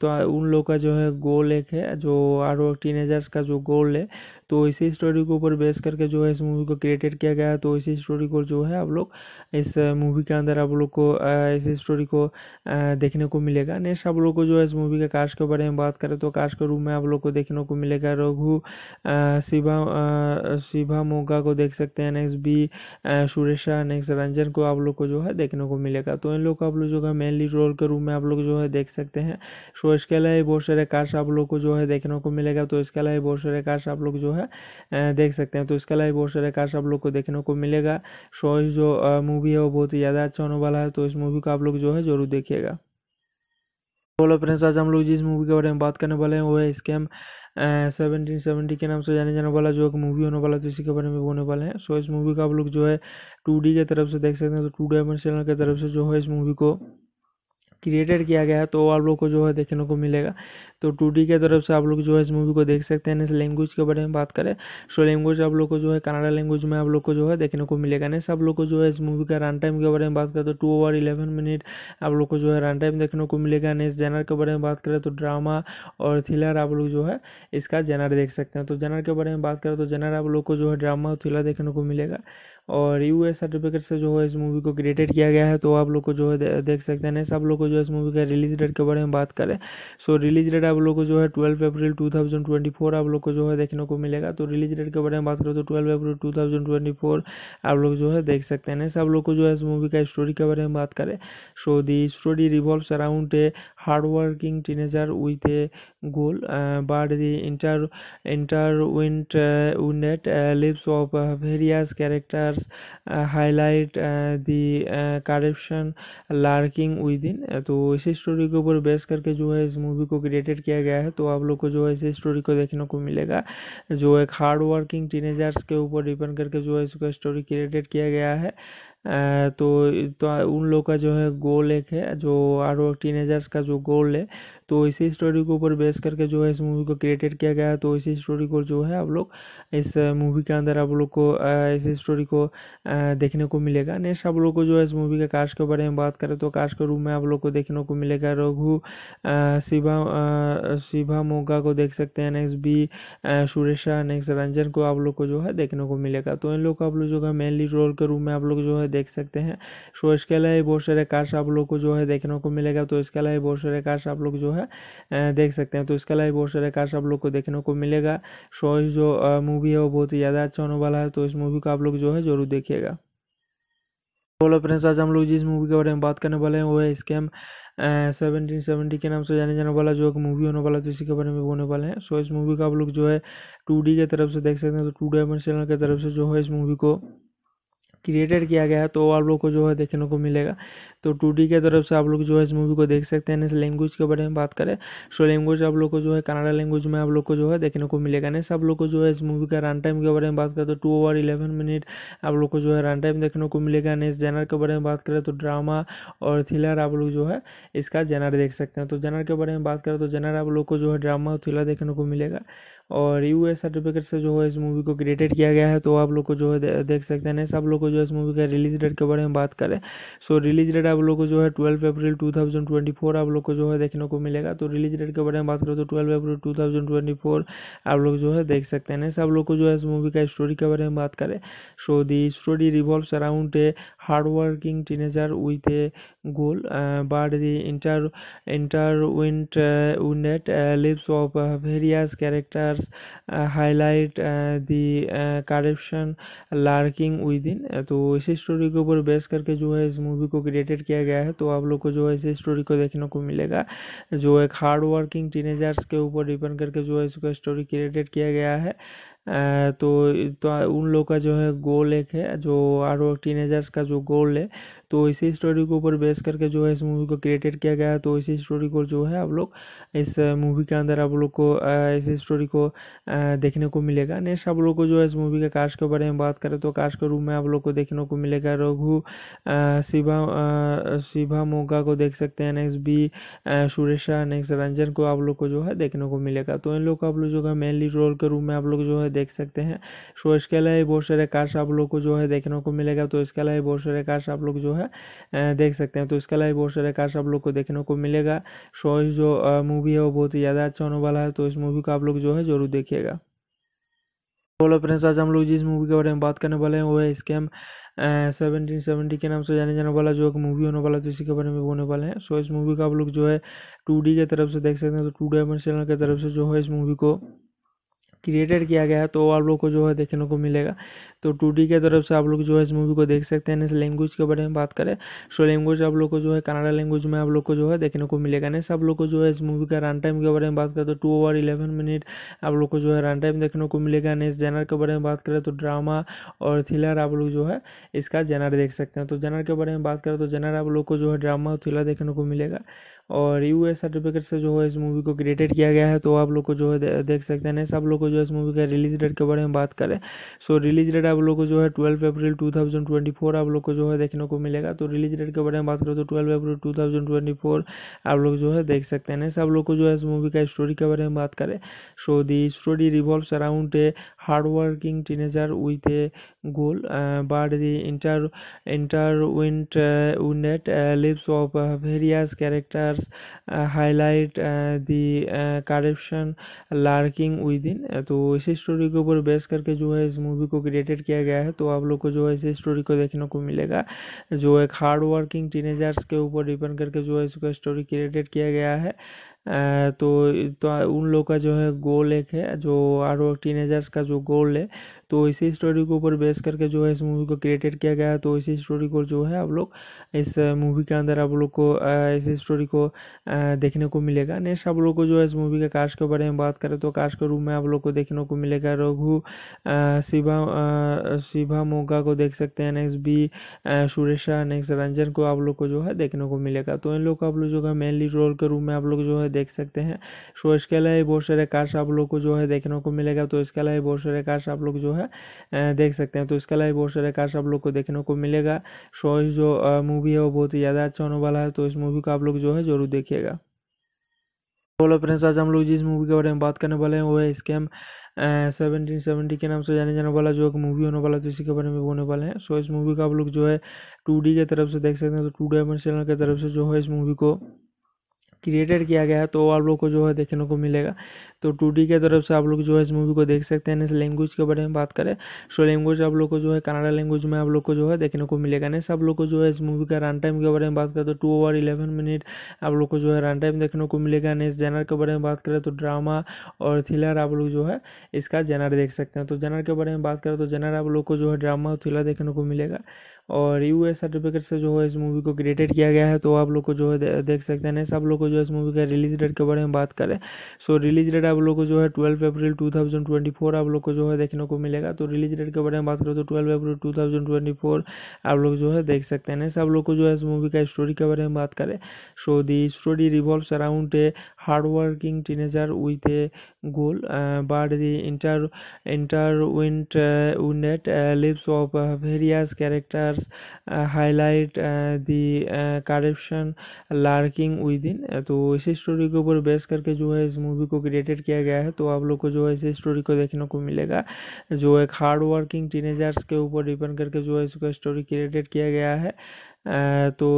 तो उन लोग का जो है गोल एक है जो आर टीनेजर्स का जो गोल है तो इसी स्टोरी के ऊपर बेस करके जो है इस मूवी को क्रिएटेड किया गया है तो इसी स्टोरी को जो है आप लोग इस मूवी के अंदर आप लोग को इसी स्टोरी को देखने को मिलेगा नेक्स्ट आप लोग को जो है इस मूवी के काश के बारे में बात करें तो काश के रूप में आप लोग को देखने को मिलेगा रघु शिवा शिवा मोगा को देख सकते हैं next B Suresha next Ranjan को आप लोग को जो है देखने को मिलेगा तो इन लोग को आप लोग जो है मेनली रोल के रूप में आप लोग जो है देख सकते हैं सो तो इसके अलावा बहुत सारे काश आप लोग को जो है देखने को मिलेगा तो इसके अलावा बहुत सारे काश आप लोग जो है है देख सकते हैं तो इसके अलावा बहुत सारे कार्ड आप लोग को देखने को मिलेगा सो जो मूवी है वो बहुत ही ज़्यादा अच्छा होने वाला है तो इस मूवी को आप लोग जो है ज़रूर देखिएगा बोलो फ्रेंड्स आज हम लोग जिस मूवी के बारे में बात करने वाले हैं वो है स्कैम सेवनटीन सेवेंटी के नाम से जाने जाने वाला जो एक मूवी होने वाला तो इसी के बारे में बोलने वाले हैं सो इस मूवी का आप लोग जो है टू डी की तरफ से देख सकते हैं तो टू डायमेंशनल चैनल की तरफ से जो है इस मूवी को क्रिएटेड किया गया है तो आप लोग को जो है देखने को मिलेगा तो टू डी की तरफ से आप लोग जो है इस मूवी को देख सकते हैं नेक्स्ट लैंग्वेज के बारे में बात करें सो लैंग्वेज आप लोग को जो है कनाडा लैंग्वेज में आप लोग को जो है देखने को मिलेगा नेक्स्ट आप लोग को जो है इस मूवी का रन टाइम के बारे में बात करें तो टू ओवर इलेवन मिनट आप लोग को जो है रन टाइम देखने को मिलेगा नेक्स्ट जेनर के बारे में बात करें तो ड्रामा और थ्रिलर आप लोग जो है इसका जेनर देख सकते हैं तो जेनर के बारे में बात करें तो जेनर आप लोग को जो है ड्रामा और थ्रिलर देखने को मिलेगा और यू एस सर्टिफिकेट से जो है इस मूवी को क्रिएटेड किया गया है तो आप लोग को जो है देख सकते हैं सब लोग को जो है इस मूवी का रिलीज डेट के बारे में बात करें सो रिलीज डेट आप लोग को जो है twelve April two thousand twenty four आप लोग को जो है देखने को मिलेगा तो रिलीज डेट के बारे में बात करें तो twelve April two thousand twenty four आप लोग जो है देख सकते हैं सब लोग को जो है इस मूवी का स्टोरी के बारे में बात करें so the story revolve around a hard working teenager with a goal but the inter inter intertwined uh, uh, lives of uh, factors uh, highlight uh, the corruption lurking with in तो इसी story के ऊपर base करके जो है इस movie को created किया गया है तो आप लोग को जो है इसी स्टोरी को देखने को मिलेगा जो एक हार्ड वर्किंग टीनेजर्स के ऊपर डिपेंड करके जो है इसका स्टोरी क्रिएटेड किया गया है uh, तो, तो उन लोग का जो है गोल एक है जो आर टीनेजर्स का जो गोल है तो इसी स्टोरी के ऊपर बेस करके जो है इस मूवी को क्रिएटेड किया गया है तो इसी स्टोरी को जो है आप लोग इस मूवी के अंदर आप लोग को इस स्टोरी को देखने को मिलेगा नेक्स्ट आप लोग को जो है इस मूवी के काश के बारे में बात करें तो काश के रूप में आप लोग को देखने को मिलेगा रघु शिवा शिवा मोगा को देख सकते हैं next B Suresha next Ranjan को आप लोग को जो है देखने को मिलेगा तो इन लोग को आप लोग जो है मेनली रोल के रूप में आप लोग जो है देख सकते हैं सो तो इसके अलावा बहुत सारे काश आप लोग को जो है देखने को मिलेगा तो इसके अलावा बहुत सारे काश आप लोग जो है देख सकते हैं तो इसके अलावा बहुत सारे काश आप लोग को देखने को मिलेगा सो तो जो मूवी मूवी है वो बहुत ही ज़्यादा अच्छा होने वाला है तो इस मूवी को आप लोग जो है ज़रूर देखिएगा बोलो फ्रेंड्स आज हम लोग जिस मूवी के बारे में बात करने वाले हैं वो है स्कैम सेवनटीन सेवेंटी के नाम से जाने जाने वाला जो एक मूवी होने वाला तो इसी के बारे में होने वाले हैं सो इस मूवी का आप लोग जो है टू डी की तरफ से देख सकते हैं तो टू डायमेंड चैनल की तरफ से जो है इस मूवी को क्रिएटेड किया गया है तो आप लोग को जो है देखने को मिलेगा तो टू डी के तरफ से आप लोग जो है इस मूवी को देख सकते हैं नेक्स्ट लैंग्वेज के बारे में बात करें सो लैंग्वेज आप लोग को जो है कनाडा लैंग्वेज में आप लोग को जो है देखने को मिलेगा नेक्स्ट आप लोग को जो है इस मूवी का रन टाइम के बारे में बात करें तो टू ओवर इलेवन मिनट आप लोग को जो है रन टाइम देखने को मिलेगा इस जेनर के बारे में बात करें तो ड्रामा और थ्रिलर आप लोग जो है इसका जेनर देख सकते हैं तो जेनर के बारे में बात करें तो जेनर आप लोग को जो है ड्रामा और थ्रिलर देखने को मिलेगा और यू एस सर्टिफिकेट से जो है इस मूवी को क्रिएटेड किया गया है तो आप लोग को जो है देख सकते हैं सब लोग को जो है इस मूवी का रिलीज डेट के बारे में बात करें सो रिलीज डेट आप लोग को जो है twelve April two thousand twenty four आप लोग को जो है देखने को मिलेगा तो रिलीज डेट के बारे में बात करें तो twelve April two thousand twenty four आप लोग जो है देख सकते हैं सब लोग को जो है इस मूवी का स्टोरी के बारे में बात करें so the story revolve around a hardworking teenager with a goal, uh, but the inter intertwined uh, uh lives of uh, various characters highlight the corruption lurking with तो इसी स्टोरी के ऊपर बेस करके जो है इस मूवी को created किया गया है तो आप लोग को जो है इसी स्टोरी को देखने को मिलेगा जो एक हार्ड वर्किंग टीनेजर्स के ऊपर डिपेंड करके जो है इसको स्टोरी क्रिएटेड किया गया है तो, तो उन लोग का जो है गोल एक है जो आर टीनेजर्स का जो गोल है तो इसी स्टोरी के ऊपर बेस करके जो है इस मूवी को क्रिएटेड किया गया है तो इसी स्टोरी को जो है आप लोग इस मूवी के अंदर आप लोग को इसी स्टोरी को देखने को मिलेगा नेक्स्ट आप लोग को जो है इस मूवी के काश के बारे में बात करें तो काश के रूप में आप लोग को देखने को मिलेगा रघु शिवा शिवा मोगा को देख सकते हैं next B Suresha next Ranjan को आप लोग को जो है देखने को मिलेगा तो इन लोग को आप लोग जो है मेनली रोल के रूप में आप लोग जो है देख सकते हैं सो तो इसके अलावा बहुत सारे काश आप लोग को जो है देखने को मिलेगा तो इसके अलावा बहुत सारे काश आप लोग जो है है देख सकते हैं तो इसके अलावा बहुत सारे कार्ड आप लोग को देखने को मिलेगा सो जो मूवी है वो बहुत ही ज़्यादा अच्छा होने वाला है तो इस मूवी को आप लोग जो है जरूर देखिएगा बोलो फ्रेंड्स आज हम लोग जिस मूवी के बारे में बात करने वाले हैं वो है स्कैम सेवनटीन सेवेंटी के नाम से जाने जाने वाला जो एक मूवी होने वाला तो इसी के बारे में बोलने वाले हैं सो इस मूवी का आप लोग जो है टू डी की तरफ से देख सकते हैं तो टू डायमंड चैनल की तरफ से जो है इस मूवी को क्रिएटेड किया गया है तो आप लोग को जो है देखने को मिलेगा तो टू की तरफ से आप लोग जो है इस मूवी को देख सकते हैं लैंग्वेज के बारे में बात करें सो लैंग्वेज आप लोग को जो है कनाडा लैंग्वेज में आप लोग को जो है देखने को मिलेगा नेक्स्ट आप लोग को जो है इस मूवी का रन टाइम के बारे में बात करें तो टू ओवर इलेवन मिनट आप लोग को जो है रन टाइम देखने को मिलेगा नेक्स्ट जेनर के बारे में बात करें तो ड्रामा और थ्रिलर आप लोग जो है इसका जेनर देख सकते हैं तो जेनर के बारे में बात करें तो जेनर आप लोग को जो है ड्रामा और थ्रिलर देखने को मिलेगा और यू एस सर्टिफिकेट से जो है इस मूवी को क्रिएटेड किया गया है तो आप लोग को जो है देख सकते हैं सब लोग को जो है इस मूवी का रिलीज डेट के बारे में बात करें सो रिलीज डेट डेट आप लोग को जो है ट्वेल्व अप्रैल 2024 आप लोग को जो है देखने को मिलेगा तो रिलीज डेट के बारे में बात करें तो ट्वेल्व अप्रैल 2024 आप लोग जो है देख सकते हैं नेक्स्ट आप लोग को जो है इस मूवी का स्टोरी के बारे में बात करें so the story revolve around a teenager teenager a goal goal, the inter inter उन्ट उन्ट lives of various uh, characters highlight the corruption lurking within तो इसी स्टोरी के ऊपर बेस करके जो है इस मूवी को क्रिएटेड किया गया है तो आप लोग को जो है इसी स्टोरी को देखने को मिलेगा जो एक हार्ड वर्किंग टीनेजर्स के ऊपर डिपेंड करके जो है इसको स्टोरी क्रिएटेड किया गया है तो, तो उन लोग का जो है गोल एक है जो आर टीनेजर्स का जो गोल है तो इसी स्टोरी के ऊपर बेस करके जो है इस मूवी को क्रिएटेड किया गया है तो इसी स्टोरी को जो है आप लोग इस मूवी के अंदर आप लोग को इस स्टोरी को देखने को मिलेगा नेक्स्ट आप लोग को जो है इस मूवी के काश के बारे में बात करें तो काश के रूप में आप लोग को देखने को मिलेगा रघु शिवा शिवा मोगा को देख सकते हैं next B Suresha next Ranjan को आप लोग को जो है देखने को मिलेगा तो इन लोग को आप लोग जो है मेनली रोल के रूप में आप लोग जो है देख सकते हैं सो तो इसके अलावा बहुत सारे काश आप लोग को जो है देखने को मिलेगा तो इसके अलावा बहुत सारे काश आप लोग जो है देख सकते हैं तो इसके अलावा बहुत सारे काश आप लोग को देखने को मिलेगा सो तो जो मूवी मूवी है वो बहुत ही ज़्यादा अच्छा होने वाला है तो इस मूवी को आप लोग जो है ज़रूर देखिएगा तो बोलो फ्रेंड्स आज हम लोग जिस मूवी के बारे में बात करने वाले हैं वो है स्कैम सेवनटीन सेवेंटी के नाम से जाने जाने वाला जो एक मूवी होने वाला तो इसी के बारे में होने वाले हैं सो इस मूवी का आप लोग जो है टू डी की तरफ से देख सकते हैं तो टू डायमंड चैनल की तरफ से जो है इस मूवी को क्रिएटेड किया गया है तो आप लोग को जो है देखने को मिलेगा तो टू डी के तरफ से आप लोग जो है इस मूवी को देख सकते हैं नेक्स्ट लैंग्वेज के बारे में बात करें सो लैंग्वेज आप लोग को जो है कनाडा लैंग्वेज में आप लोग को जो है देखने को मिलेगा नेक्स्ट आप लोग को जो है इस मूवी का रन टाइम के बारे में बात करें तो टू ओवर इलेवन मिनट आप लोग को जो है रन टाइम देखने को मिलेगा नेक्स्ट जेनर के बारे में बात करें तो ड्रामा और थ्रिलर आप लोग जो है इसका जेनर देख सकते हैं तो जेनर के बारे में बात करें तो जेनर आप लोग को जो है ड्रामा और थ्रिलर देखने को मिलेगा और यू एस सर्टिफिकेट से जो है इस मूवी को क्रिएटेड किया गया है तो आप लोग को जो है देख सकते हैं सब लोग को जो है इस मूवी का रिलीज डेट के बारे में बात करें सो रिलीज डेट आप लोग को जो है twelve April two thousand twenty four आप लोग को जो है देखने को मिलेगा तो रिलीज डेट के बारे में बात करें तो twelve April two thousand twenty four आप लोग जो है देख सकते हैं सब लोग को जो है इस मूवी का स्टोरी के बारे में बात करें so the story revolve around a hardworking a goal a the inter inter उन्ट intertwined lives uh, uh, of various uh, characters highlight the corruption lurking within तो इसी स्टोरी के ऊपर बेस करके जो है इस मूवी को क्रिएटेड किया गया है तो आप लोग को जो है इसी स्टोरी को देखने को मिलेगा जो एक हार्ड वर्किंग टीनेजर्स के ऊपर डिपेंड करके जो है इसका स्टोरी क्रिएटेड किया गया है तो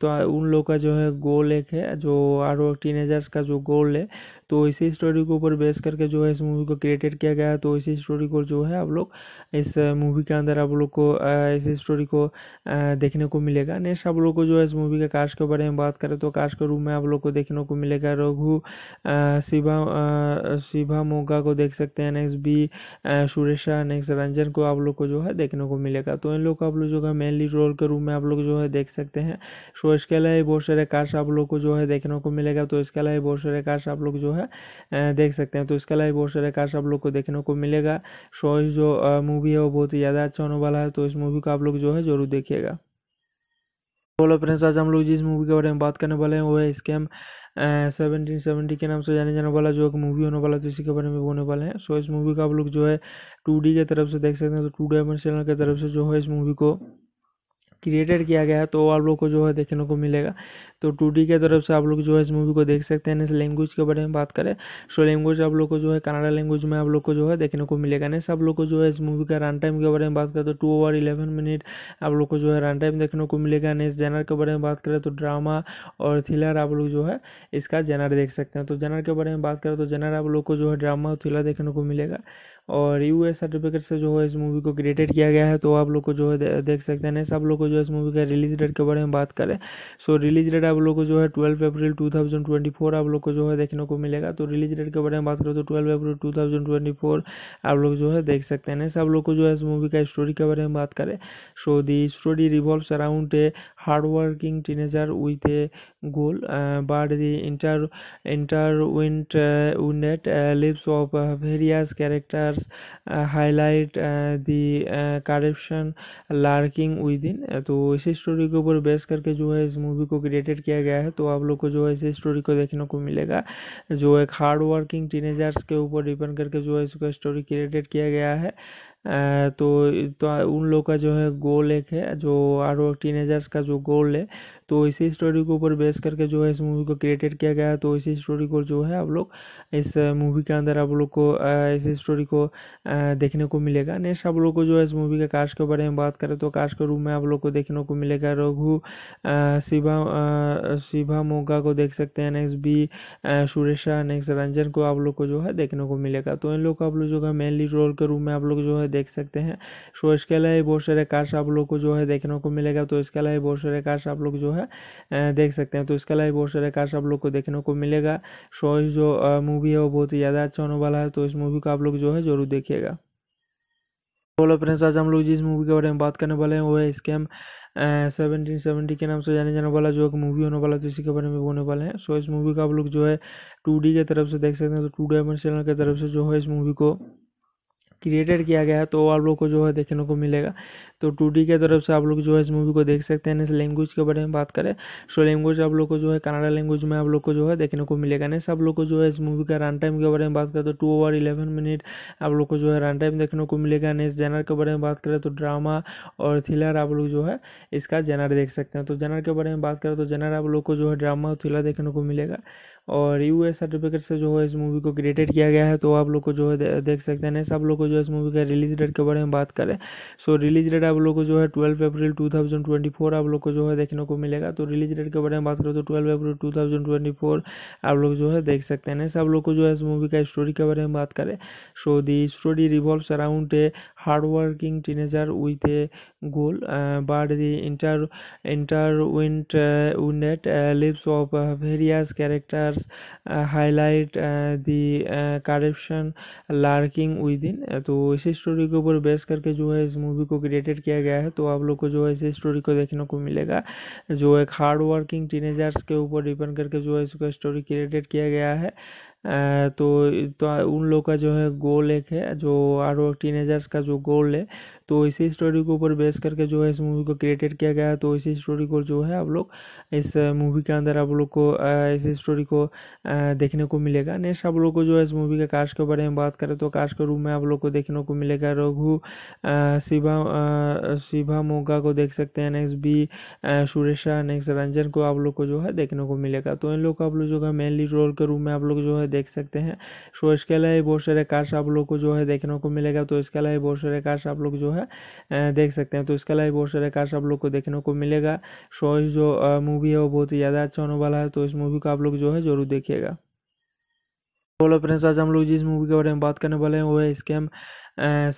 तो उन लोग का जो है गोल एक है जो आर टीनेजर्स का जो गोल है तो इसी स्टोरी के ऊपर बेस करके जो है इस मूवी को क्रिएटेड किया गया है तो इसी स्टोरी को जो है आप लोग इस मूवी के अंदर आप लोग को इस स्टोरी को देखने को मिलेगा नेक्स्ट आप लोग को जो है इस मूवी के काश के बारे में बात करें तो काश के रूप में आप लोग को देखने को मिलेगा रघु शिवा शिवा मोगा को देख सकते हैं next B Suresha next Ranjan को आप लोग को जो है देखने को मिलेगा तो इन लोग को आप लोग जो है मेनली रोल के रूप में आप लोग जो है देख सकते हैं सो तो इसके अलावा बहुत सारे काश आप लोग को जो है देखने को मिलेगा तो इसके अलावा बहुत सारे काश आप लोग जो है है देख सकते हैं तो इसके अलावा बहुत सारे कार्ड आप लोग को देखने को मिलेगा सो जो मूवी है वो बहुत ही ज़्यादा अच्छा होने वाला है तो इस मूवी को आप लोग जो है ज़रूर देखिएगा बोलो तो फ्रेंड्स आज हम लोग जिस मूवी के बारे में बात करने वाले हैं वो है स्कैम सेवनटीन सेवेंटी के नाम से जाने जाने वाला जो एक मूवी होने वाला तो इसी के बारे में बोलने वाले हैं सो इस मूवी का आप लोग जो है टू डी की तरफ से देख सकते हैं तो टू डायमेंशनल चैनल की तरफ से जो है इस मूवी को क्रिएटेड किया गया है तो आप लोग को जो है देखने को मिलेगा तो टू डी की तरफ से आप लोग जो है इस मूवी को देख सकते हैं नेक्स्ट लैंग्वेज के बारे में बात करें सो लैंग्वेज आप लोग को जो है कनाडा लैंग्वेज में आप लोग को जो है देखने को मिलेगा नेक्स्ट आप लोग को जो है इस मूवी का रन टाइम के बारे में बात करें तो टू ओवर इलेवन मिनट आप लोग को जो है रन टाइम देखने को मिलेगा नेक्स्ट जेनर के बारे में बात करें तो ड्रामा और थ्रिलर आप लोग जो है इसका जेनर देख सकते हैं तो जेनर के बारे में बात करें तो जेनर आप लोग को जो है ड्रामा और थ्रिलर देखने को मिलेगा और यू एस सर्टिफिकेट से जो है इस मूवी को क्रिएटेड किया गया है तो आप लोग को जो है देख सकते हैं सब लोग को जो है इस मूवी का रिलीज डेट के बारे में बात करें सो रिलीज डेट आप लोग को जो है twelve April two thousand twenty four आप लोग को जो है देखने को मिलेगा तो रिलीज डेट के बारे में बात करें तो twelve April two thousand twenty four आप लोग जो है देख सकते हैं सब लोग को जो है इस मूवी का स्टोरी के बारे में बात करें so the story revolve around a hard working teenager with a goal but the inter inter intertwined uh, uh, lives of uh, factors uh, highlight uh, the corruption lurking with in तो इसी story के ऊपर base करके जो है इस movie को created किया गया है तो आप लोग को जो है इसी स्टोरी को देखने को मिलेगा जो एक हार्ड वर्किंग टीनेजर्स के ऊपर डिपेंड करके जो है इसका स्टोरी क्रिएटेड किया गया है uh, तो, तो उन लोग का जो है गोल एक है जो और टीनेजर्स का जो गोल है तो इसी स्टोरी के ऊपर बेस करके जो है इस मूवी को क्रिएटेड किया गया है तो इसी स्टोरी को जो है आप लोग इस मूवी के अंदर आप लोग को इसी स्टोरी को देखने को मिलेगा नेक्स्ट आप लोग को जो है इस मूवी के काश के बारे में बात करें तो काश के रूप में आप लोग को देखने को मिलेगा रघु शिवा शिवा मोगा को देख सकते हैं next B Suresha next Ranjan को आप लोग को जो है देखने को मिलेगा तो इन लोग को आप लोग जो है मेनली रोल के रूप में आप लोग जो है देख सकते हैं सो तो इसके अलावा बहुत सारे काश आप लोग को जो है देखने को मिलेगा तो इसके अलावा बहुत सारे काश आप लोग जो है है देख सकते हैं तो इसके अलावा बहुत सारे कार्ड आप लोग को देखने को मिलेगा सो जो मूवी है वो बहुत ही ज़्यादा अच्छा होने वाला है तो इस मूवी को आप लोग जो है ज़रूर देखिएगा बोलो फ्रेंड्स आज हम लोग जिस मूवी के बारे में बात करने वाले हैं वो है स्कैम सेवनटीन सेवेंटी के नाम से जाने जाने वाला जो एक मूवी होने वाला तो इसी के बारे में बोलने वाले हैं सो इस मूवी का आप लोग जो है टू डी की तरफ से देख सकते हैं तो टू डायमंड चैनल की तरफ से जो है इस मूवी को क्रिएटेड किया गया है तो आप लोग को जो है देखने को मिलेगा तो टू की तरफ से आप लोग जो है इस मूवी को देख सकते हैं इस लैंग्वेज के बारे में बात करें सो लैंग्वेज आप लोग को जो है कनाडा लैंग्वेज में आप लोग को जो है देखने को मिलेगा नहीं आप लोग को जो है इस मूवी का रन टाइम के बारे में बात करें तो टू ओवर इलेवन मिनट आप लोग को जो है रन टाइम देखने को मिलेगा नेक्स्ट जेनर के बारे में बात करें तो ड्रामा और थ्रिलर आप लोग जो है इसका जेनर देख सकते हैं तो जेनर के बारे में बात करें तो जेनर आप लोग को जो है ड्रामा और थ्रिलर देखने को मिलेगा और यू एस सर्टिफिकेट से जो है इस मूवी को क्रिएटेड किया गया है तो आप लोग को जो है देख सकते हैं सब लोग को जो है इस मूवी का रिलीज डेट के बारे में बात करें सो रिलीज डेट आप लोग को जो है ट्वेल्व अप्रैल फोर आप लोग को जो है देखने को मिलेगा तो रिलीज डेट के बारे में बात करें तो ट्वेल्व अप्रैल 2024 आप लोग जो है देख सकते हैं नेक्स्ट आप लोग को जो है इस मूवी का स्टोरी के बारे में बात करें so the story revolve around a hardworking a goal a the inter inter उन्ट उन्ट lives of various uh, characters uh, highlight the uh, corruption lurking with in तो इसी स्टोरी के ऊपर बेस करके जो है इस मूवी को क्रिएटेड किया गया है तो आप लोग को जो है इसी स्टोरी को देखने को मिलेगा जो एक हार्ड वर्किंग टीनेजर्स के ऊपर डिपेंड करके जो है इसका स्टोरी क्रिएटेड किया गया है तो, तो उन लोग का जो है गोल एक है जो आरो टीनेजर्स का जो गोल है तो इसी स्टोरी के ऊपर बेस करके जो है इस मूवी को क्रिएटेड किया गया है तो इसी स्टोरी को जो है आप लोग इस मूवी के अंदर आप लोग को इसी स्टोरी को देखने को मिलेगा नेक्स्ट आप लोग को जो है इस मूवी के काश के बारे में बात करें तो काश के रूप में आप लोग को देखने को मिलेगा रघु शिवा शिभा मोगा को देख सकते हैं next B Suresha next Ranjan को आप लोग को जो है देखने को मिलेगा तो इन लोग को आप लोग जो है मेनली रोल के रूप में आप लोग जो है देख सकते हैं सो तो इसके अलावा बहुत सारे काश आप लोग को जो है देखने को मिलेगा तो इसके अलावा बहुत सारे काश आप लोग जो है है देख सकते हैं तो इसके अलावा बहुत सारे कार्ड आप लोग को देखने को मिलेगा सो जो मूवी है वो बहुत ही ज़्यादा अच्छा होने वाला है तो इस मूवी को आप लोग जो है ज़रूर देखिएगा बोलो फ्रेंड्स आज हम लोग जिस मूवी के बारे में बात करने वाले हैं वो है स्कैम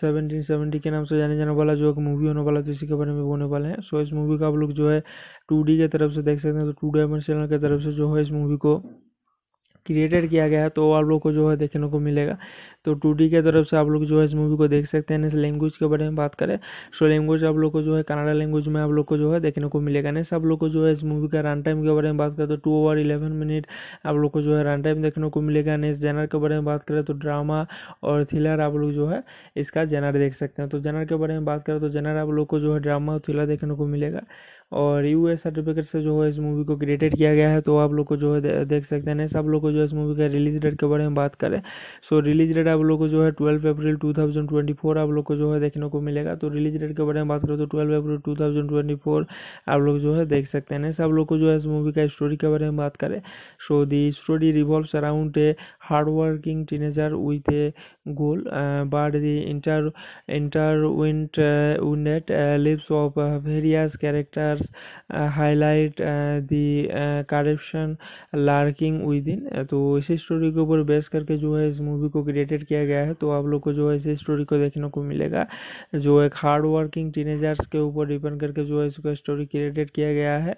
सेवनटीन सेवेंटी के नाम से जाने जाने वाला जो एक मूवी होने वाला तो इसी के बारे में बोलने वाले हैं सो इस मूवी का आप लोग जो है टू डी की तरफ से देख सकते हैं तो टू डायमंड चैनल की तरफ से जो है इस मूवी को क्रिएटेड किया गया है तो आप लोग को जो है देखने को मिलेगा तो टू की तरफ से आप लोग जो है इस मूवी को देख सकते हैं इस लैंग्वेज के बारे में बात करें सो लैंग्वेज आप लोग को जो है कनाडा लैंग्वेज में आप लोग को जो है देखने को मिलेगा नहीं आप लोग को जो है इस मूवी का रन टाइम के बारे में बात करें तो टू ओवर इलेवन मिनट आप लोग को जो है रन टाइम देखने को मिलेगा इस जेनर के बारे में बात करें तो ड्रामा और थ्रिलर आप लोग जो है इसका जेनर देख सकते हैं तो जेनर के बारे में बात करें तो जेनर आप लोग को जो है ड्रामा और थ्रिलर देखने को मिलेगा और यू एस सर्टिफिकेट से जो है इस मूवी को क्रिएटेड किया गया है तो आप लोग को जो है देख सकते हैं सब लोग को जो है इस मूवी का रिलीज डेट के बारे में बात करें सो रिलीज डेट डेट आप लोग को जो है ट्वेल्व अप्रैल 2024 आप लोग को जो है देखने को मिलेगा तो रिलीज डेट के बारे में बात करें तो ट्वेल्व अप्रैल 2024 आप लोग जो है देख सकते हैं नेक्स्ट आप लोग को जो है इस मूवी का स्टोरी के बारे में बात करें so the story revolve around a hardworking teenager with a goal, uh, but the inter intertwined uh, uh, lives of various characters highlight the corruption lurking with तो इसी स्टोरी के ऊपर बेस करके जो है इस मूवी को क्रिएटेड किया गया है तो आप लोग को जो है इसी स्टोरी को देखने को मिलेगा जो एक हार्ड वर्किंग टीनेजर्स के ऊपर डिपेंड करके जो है इसको स्टोरी क्रिएटेड किया गया है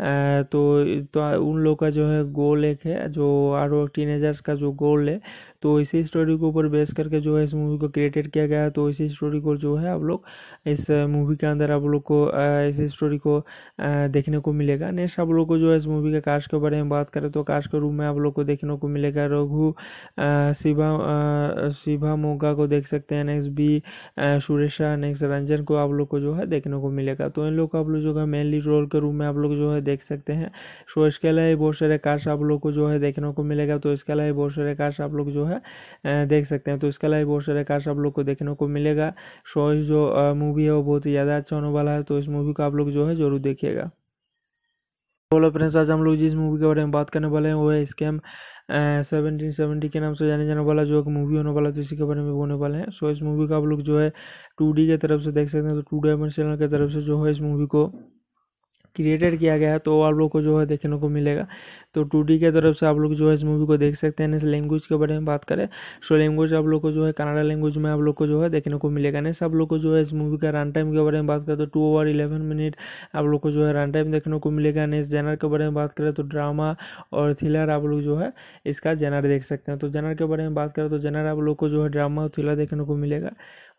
तो, तो उन लोग का जो है गोल एक है जो आरो टीनेजर्स का जो गोल है तो इसी स्टोरी के ऊपर बेस करके जो है इस मूवी को क्रिएटेड किया गया है तो इसी स्टोरी को जो है आप लोग इस मूवी के अंदर आप लोग को इसी स्टोरी को देखने को मिलेगा नेक्स्ट आप लोग को जो है इस मूवी के काश के बारे में बात करें तो काश के रूप में आप लोग को देखने को मिलेगा रघु शिवा शिवा मोगा को देख सकते हैं next B Suresha next Ranjan को आप लोग को जो है देखने को मिलेगा तो इन लोग को आप लोग जो है मेनली रोल के रूप में आप लोग जो है देख सकते हैं सो तो इसके अलावा बहुत सारे काश आप लोग को जो है देखने को मिलेगा तो इसके अलावा बहुत सारे काश आप लोग जो है है देख सकते हैं तो इसके अलावा बहुत सारे कार्ड आप लोग को देखने को मिलेगा सो जो मूवी है वो बहुत ही ज़्यादा अच्छा होने वाला है तो इस मूवी को आप लोग जो है जरूर देखिएगा बोलो फ्रेंड्स आज हम लोग जिस मूवी के बारे में बात करने वाले हैं वो है स्कैम सेवनटीन सेवेंटी के नाम से जाने जाने वाला जो एक मूवी होने वाला तो इसी के बारे में बोलने वाले हैं सो इस मूवी का आप लोग जो है टू डी की तरफ से देख सकते हैं तो टू डायमेंशनल चैनल की तरफ से जो है इस मूवी को क्रिएटेड किया गया है तो आप लोग को जो है देखने को मिलेगा तो टू के तरफ से आप लोग जो है इस मूवी को देख सकते हैं इस लैंग्वेज के बारे में बात करें सो लैंग्वेज आप लोग को जो है कनाडा लैंग्वेज में आप लोग को जो है देखने को मिलेगा नेक्स्ट आप लोग को जो है इस मूवी का रन टाइम के बारे में बात करें तो टू ओवर इलेवन मिनट आप लोग को जो है रन टाइम देखने को मिलेगा नेक्स्ट जेनर के बारे में बात करें तो ड्रामा और थ्रिलर आप लोग जो है इसका जेनर देख सकते हैं तो जेनर के बारे में बात करें तो जेनर आप लोग को जो है ड्रामा और थ्रिलर देखने को मिलेगा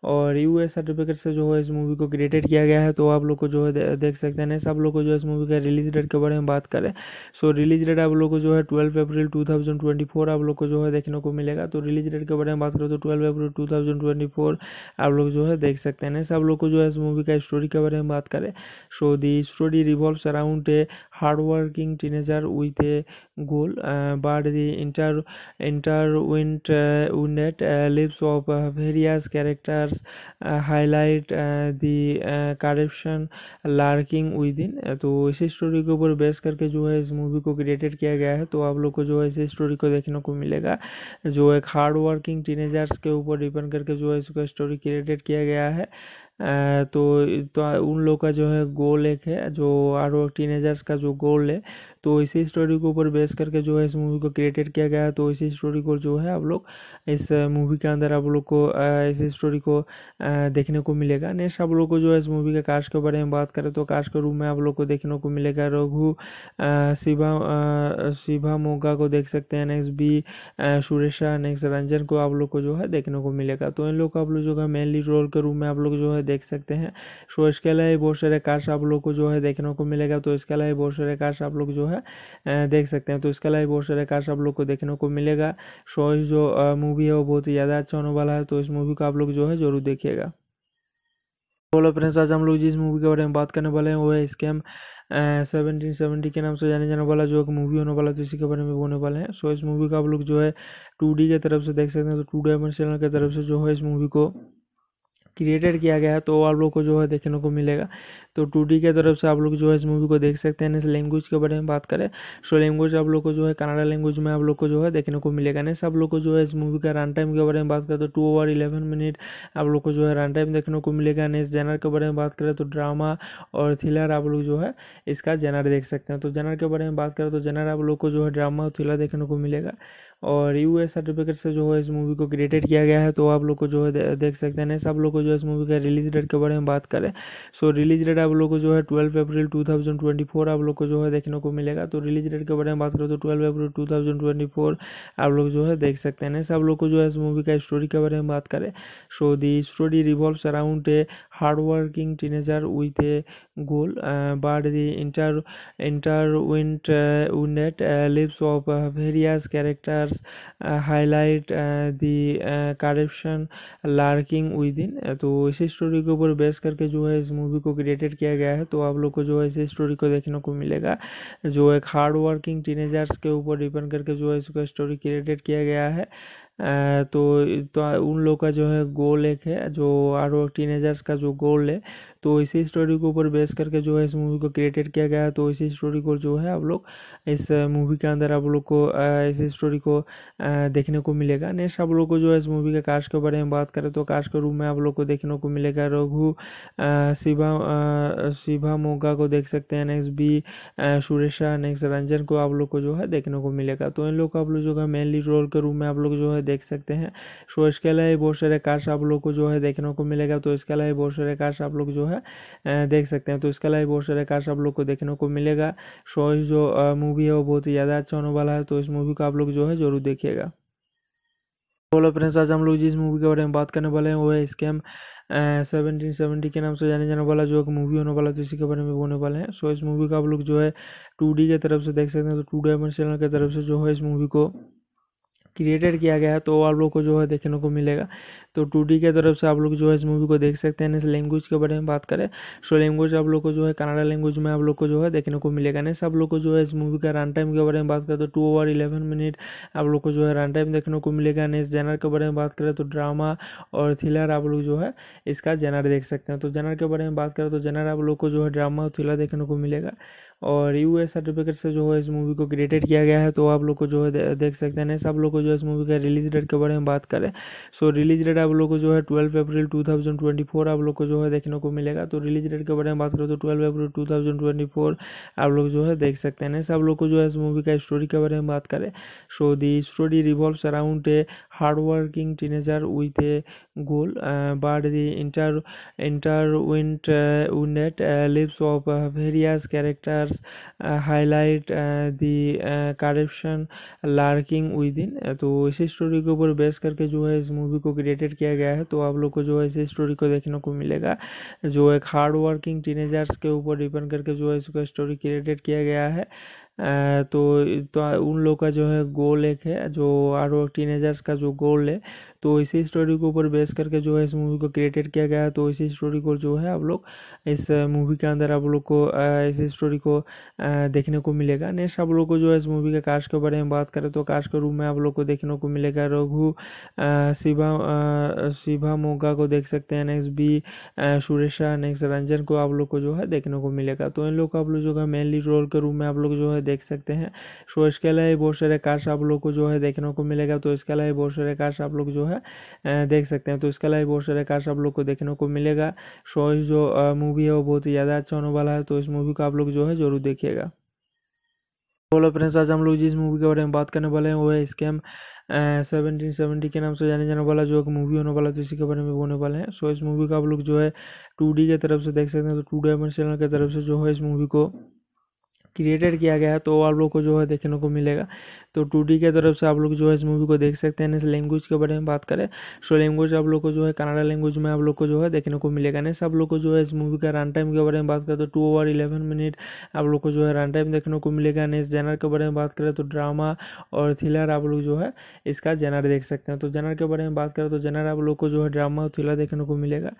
और यू एस सर्टिफिकेट से जो है इस मूवी को क्रिएटेड किया गया है तो आप लोग को जो है देख सकते हैं सब लोग को जो है इस मूवी का रिलीज डेट के बारे में बात करें सो रिलीज डेट आप लोग को जो है twelve April two thousand twenty four आप लोग को जो है देखने को मिलेगा तो रिलीज डेट के बारे में बात करें तो twelve April two thousand twenty four आप लोग जो है देख सकते हैं सब लोग को जो है इस मूवी का स्टोरी के बारे में बात करें so the story revolve around a hardworking a goal a the inter inter उन्ट intertwined lives uh, uh, of various uh, characters highlight the corruption lurking within तो इसी स्टोरी के ऊपर बेस करके जो है इस मूवी को क्रिएटेड किया गया है तो आप लोग को जो है इसी स्टोरी को देखने को मिलेगा जो एक हार्ड वर्किंग टीनेजर्स के ऊपर डिपेंड करके जो है इसका स्टोरी क्रिएटेड किया गया है तो तो उन लोग का जो है गोल एक है जो आर टीनेजर्स का जो गोल है तो इसी स्टोरी के ऊपर बेस करके जो है इस मूवी को क्रिएटेड किया गया है तो इसी स्टोरी को जो है आप लोग इस मूवी के अंदर आप लोग को इस स्टोरी को देखने को मिलेगा नेक्स्ट आप लोग को जो है इस मूवी के काश के बारे में बात करें तो काश के रूप में आप लोग को देखने को मिलेगा रघु शिवा शिवा मोगा को देख सकते हैं next B Suresha next Ranjan को आप लोग को जो है देखने को मिलेगा तो इन लोग को आप लोग जो है मेनली रोल के रूप में आप लोग जो है देख सकते हैं सो तो इसके अलावा बहुत सारे काश आप लोग को जो है देखने को मिलेगा तो इसके अलावा बहुत सारे काश आप लोग जो है है देख सकते हैं तो इसके अलावा बहुत सारे कार्ड्स आप लोग को देखने को मिलेगा सो जो मूवी है वो बहुत ही ज़्यादा अच्छा होने वाला है तो इस मूवी को आप लोग जो है ज़रूर देखिएगा बोलो तो फ्रेंड्स आज हम लोग जिस मूवी के बारे में बात करने वाले हैं वो है स्कैम सेवनटीन सेवेंटी के नाम से जाने जाने वाला जो एक मूवी होने वाला तो इसी के बारे में बोलने वाले हैं सो इस मूवी का आप लोग जो है टू डी की तरफ से देख सकते हैं तो टू डायमेंशनल चैनल की तरफ से जो है इस मूवी को क्रिएटेड किया गया है तो आप लोग को जो है देखने को मिलेगा तो टू डी की तरफ से आप लोग जो है इस मूवी को देख सकते हैं नेक्स्ट लैंग्वेज के बारे में बात करें सो लैंग्वेज आप लोग को जो है कनाडा लैंग्वेज में आप लोग को जो है देखने को मिलेगा नेक्स्ट आप लोग को जो है इस मूवी का रन टाइम के बारे में बात करें तो टू ओवर इलेवन मिनट आप लोग को जो है रन टाइम देखने को मिलेगा नेक्स्ट जेनर के बारे में बात करें तो ड्रामा और थ्रिलर आप लोग जो है इसका जेनर देख सकते हैं तो जेनर के बारे में बात करें तो जेनर आप लोग को जो है ड्रामा और थ्रिलर देखने को मिलेगा और यू एस सर्टिफिकेट से जो है इस मूवी को क्रिएटेड किया गया है तो आप लोग को जो है देख सकते हैं सब लोग को जो है इस मूवी का रिलीज डेट के बारे में बात करें सो रिलीज डेट आप लोग को जो है twelve April two thousand twenty four आप लोग को जो है देखने को मिलेगा तो रिलीज डेट के बारे में बात करें तो twelve April two thousand twenty four आप लोग जो है देख सकते हैं सब लोग को जो है इस मूवी का स्टोरी के बारे में बात करें so the story revolve around a hard working teenager with a goal but the inter inter interwined uh, uh, lives of uh, factors uh, highlight uh, the corruption lurking with in तो इसी story के ऊपर base करके जो है इस movie को created किया गया है तो आप लोग को जो है इसी स्टोरी को देखने को मिलेगा जो एक हार्ड वर्किंग टीनेजर्स के ऊपर डिपेंड करके जो है इसका स्टोरी क्रिएटेड किया गया है uh, तो, तो उन लोग का जो है गोल एक है जो और टीनेजर्स का जो गोल है तो इसी स्टोरी के ऊपर बेस करके जो है इस मूवी को क्रिएटेड किया गया है तो इसी स्टोरी को जो है आप लोग इस मूवी के अंदर आप लोग को इसी स्टोरी को देखने को मिलेगा नेक्स्ट आप लोग को जो है इस मूवी के काश के बारे में बात करें तो काश के रूप में आप लोग को देखने को मिलेगा रघु शिवा शिवा मोगा को देख सकते हैं next B Suresha next Ranjan को आप लोग को जो है देखने को मिलेगा तो इन लोग को आप लोग जो है मेनली रोल के रूप में आप लोग जो है देख सकते हैं सो तो इसके अलावा बहुत सारे काश आप लोग को जो है देखने को मिलेगा तो इसके अलावा बहुत सारे काश आप लोग जो है है देख सकते हैं तो इसके अलावा बहुत सारे कार्ड आप लोग को देखने को मिलेगा सो जो मूवी है वो बहुत ही ज़्यादा अच्छा होने वाला है तो इस मूवी को आप लोग जो है ज़रूर देखिएगा बोलो फ्रेंड्स आज हम लोग जिस मूवी के बारे में बात करने वाले हैं वो है स्कैम सेवनटीन सेवेंटी के नाम से जाने जाने वाला जो एक मूवी होने वाला तो इसी के बारे में बोलने वाले हैं सो इस मूवी का आप लोग जो है टू डी की तरफ से देख सकते हैं तो टू डायमंड चैनल की तरफ से जो है इस मूवी को क्रिएटेड किया गया है तो आप लोग को जो है देखने को मिलेगा तो टू की तरफ से आप लोग जो है इस मूवी को देख सकते हैं इस लैंग्वेज के बारे में बात करें सो लैंग्वेज आप लोग को जो है कनाडा लैंग्वेज में आप लोग को जो है देखने को मिलेगा नहीं आप लोग को जो है इस मूवी का रन टाइम के बारे में बात करें तो टू ओवर इलेवन मिनट आप लोग को जो है रन टाइम देखने को मिलेगा नेक्स्ट जेनर के बारे में बात करें तो ड्रामा और थ्रिलर आप लोग जो है इसका जेनर देख सकते हैं तो जेनर के बारे में बात करें तो जेनर आप लोग को जो है ड्रामा और थ्रिलर देखने को मिलेगा और यू एस सर्टिफिकेट से जो है इस मूवी को क्रिएटेड किया गया है तो आप लोग को जो है देख सकते हैं सब लोग को जो है इस मूवी का रिलीज डेट के बारे में बात करें सो रिलीज डेट आप लोग को जो है twelve April two thousand twenty four आप लोग को जो है देखने को मिलेगा तो रिलीज डेट के बारे में बात करें तो twelve April two thousand twenty four आप लोग जो है देख सकते हैं सब लोग को जो है इस मूवी का स्टोरी के बारे में बात करें so the story revolve around a hardworking a goal a the inter inter उन्ट उन्ट lives of various uh, characters uh, highlight the uh, corruption lurking with in तो इसी स्टोरी के ऊपर बेस करके जो है इस मूवी को क्रिएटेड किया गया है तो आप लोग को जो है इसी स्टोरी को देखने को मिलेगा जो एक हार्ड वर्किंग टीनेजर्स के ऊपर डिपेंड करके जो है इसका स्टोरी क्रिएटेड किया गया है तो, तो उन लोग का जो है गोल एक है जो आरो टीनेजर्स का जो गोल है तो इसी स्टोरी के ऊपर बेस करके जो है इस मूवी को क्रिएटेड किया गया है तो इसी स्टोरी को जो है आप लोग इस मूवी के अंदर आप लोग को इसी स्टोरी को देखने को मिलेगा नेक्स्ट आप लोग को जो है इस मूवी के काश के बारे में बात करें तो काश के रूप में आप लोग को देखने को मिलेगा रघु शिभा शिभा मोगा को देख सकते हैं next B Suresha next Ranjan को आप लोग को जो है देखने को मिलेगा तो इन लोग को आप लोग जो है मेनली रोल के रूप में आप लोग जो है देख सकते हैं सो तो इसके अलावा बहुत सारे काश आप लोग को जो है देखने को मिलेगा तो इसके अलावा बहुत सारे काश आप लोग जो है है देख सकते हैं तो इसके अलावा बहुत सारे कार्ड आप लोग को देखने को मिलेगा सो जो मूवी है वो बहुत ही ज़्यादा अच्छा होने वाला है तो इस मूवी को आप लोग जो है ज़रूर देखिएगा बोलो फ्रेंड्स आज हम लोग जिस मूवी के बारे में बात करने वाले हैं वो है स्कैम सेवनटीन सेवेंटी के नाम से जाने जाने वाला जो एक मूवी होने वाला तो इसी के बारे में बोलने वाले हैं सो इस मूवी का आप लोग जो है टू डी की तरफ से देख सकते हैं तो टू डायमेंड चैनल की तरफ से जो है इस मूवी को क्रिएटेड किया गया है तो आप लोग को जो है देखने को मिलेगा तो टू डी की तरफ से आप लोग जो है इस मूवी को देख सकते हैं इस लैंग्वेज के बारे में बात करें सो लैंग्वेज आप लोग को जो है कनाडा लैंग्वेज में आप लोग को जो है देखने को मिलेगा नेस्ट आप लोग को जो है इस मूवी का रन टाइम के बारे में बात करें तो टू ओवर इलेवन मिनट आप लोग को जो है रन टाइम देखने को मिलेगा नेस्ट जेनर के बारे में बात करें तो ड्रामा और थ्रिलर आप लोग जो है इसका जेनर देख सकते हैं तो जेनर के बारे में बात करें तो जेनर आप लोग को जो है ड्रामा और थ्रिलर देखने को मिलेगा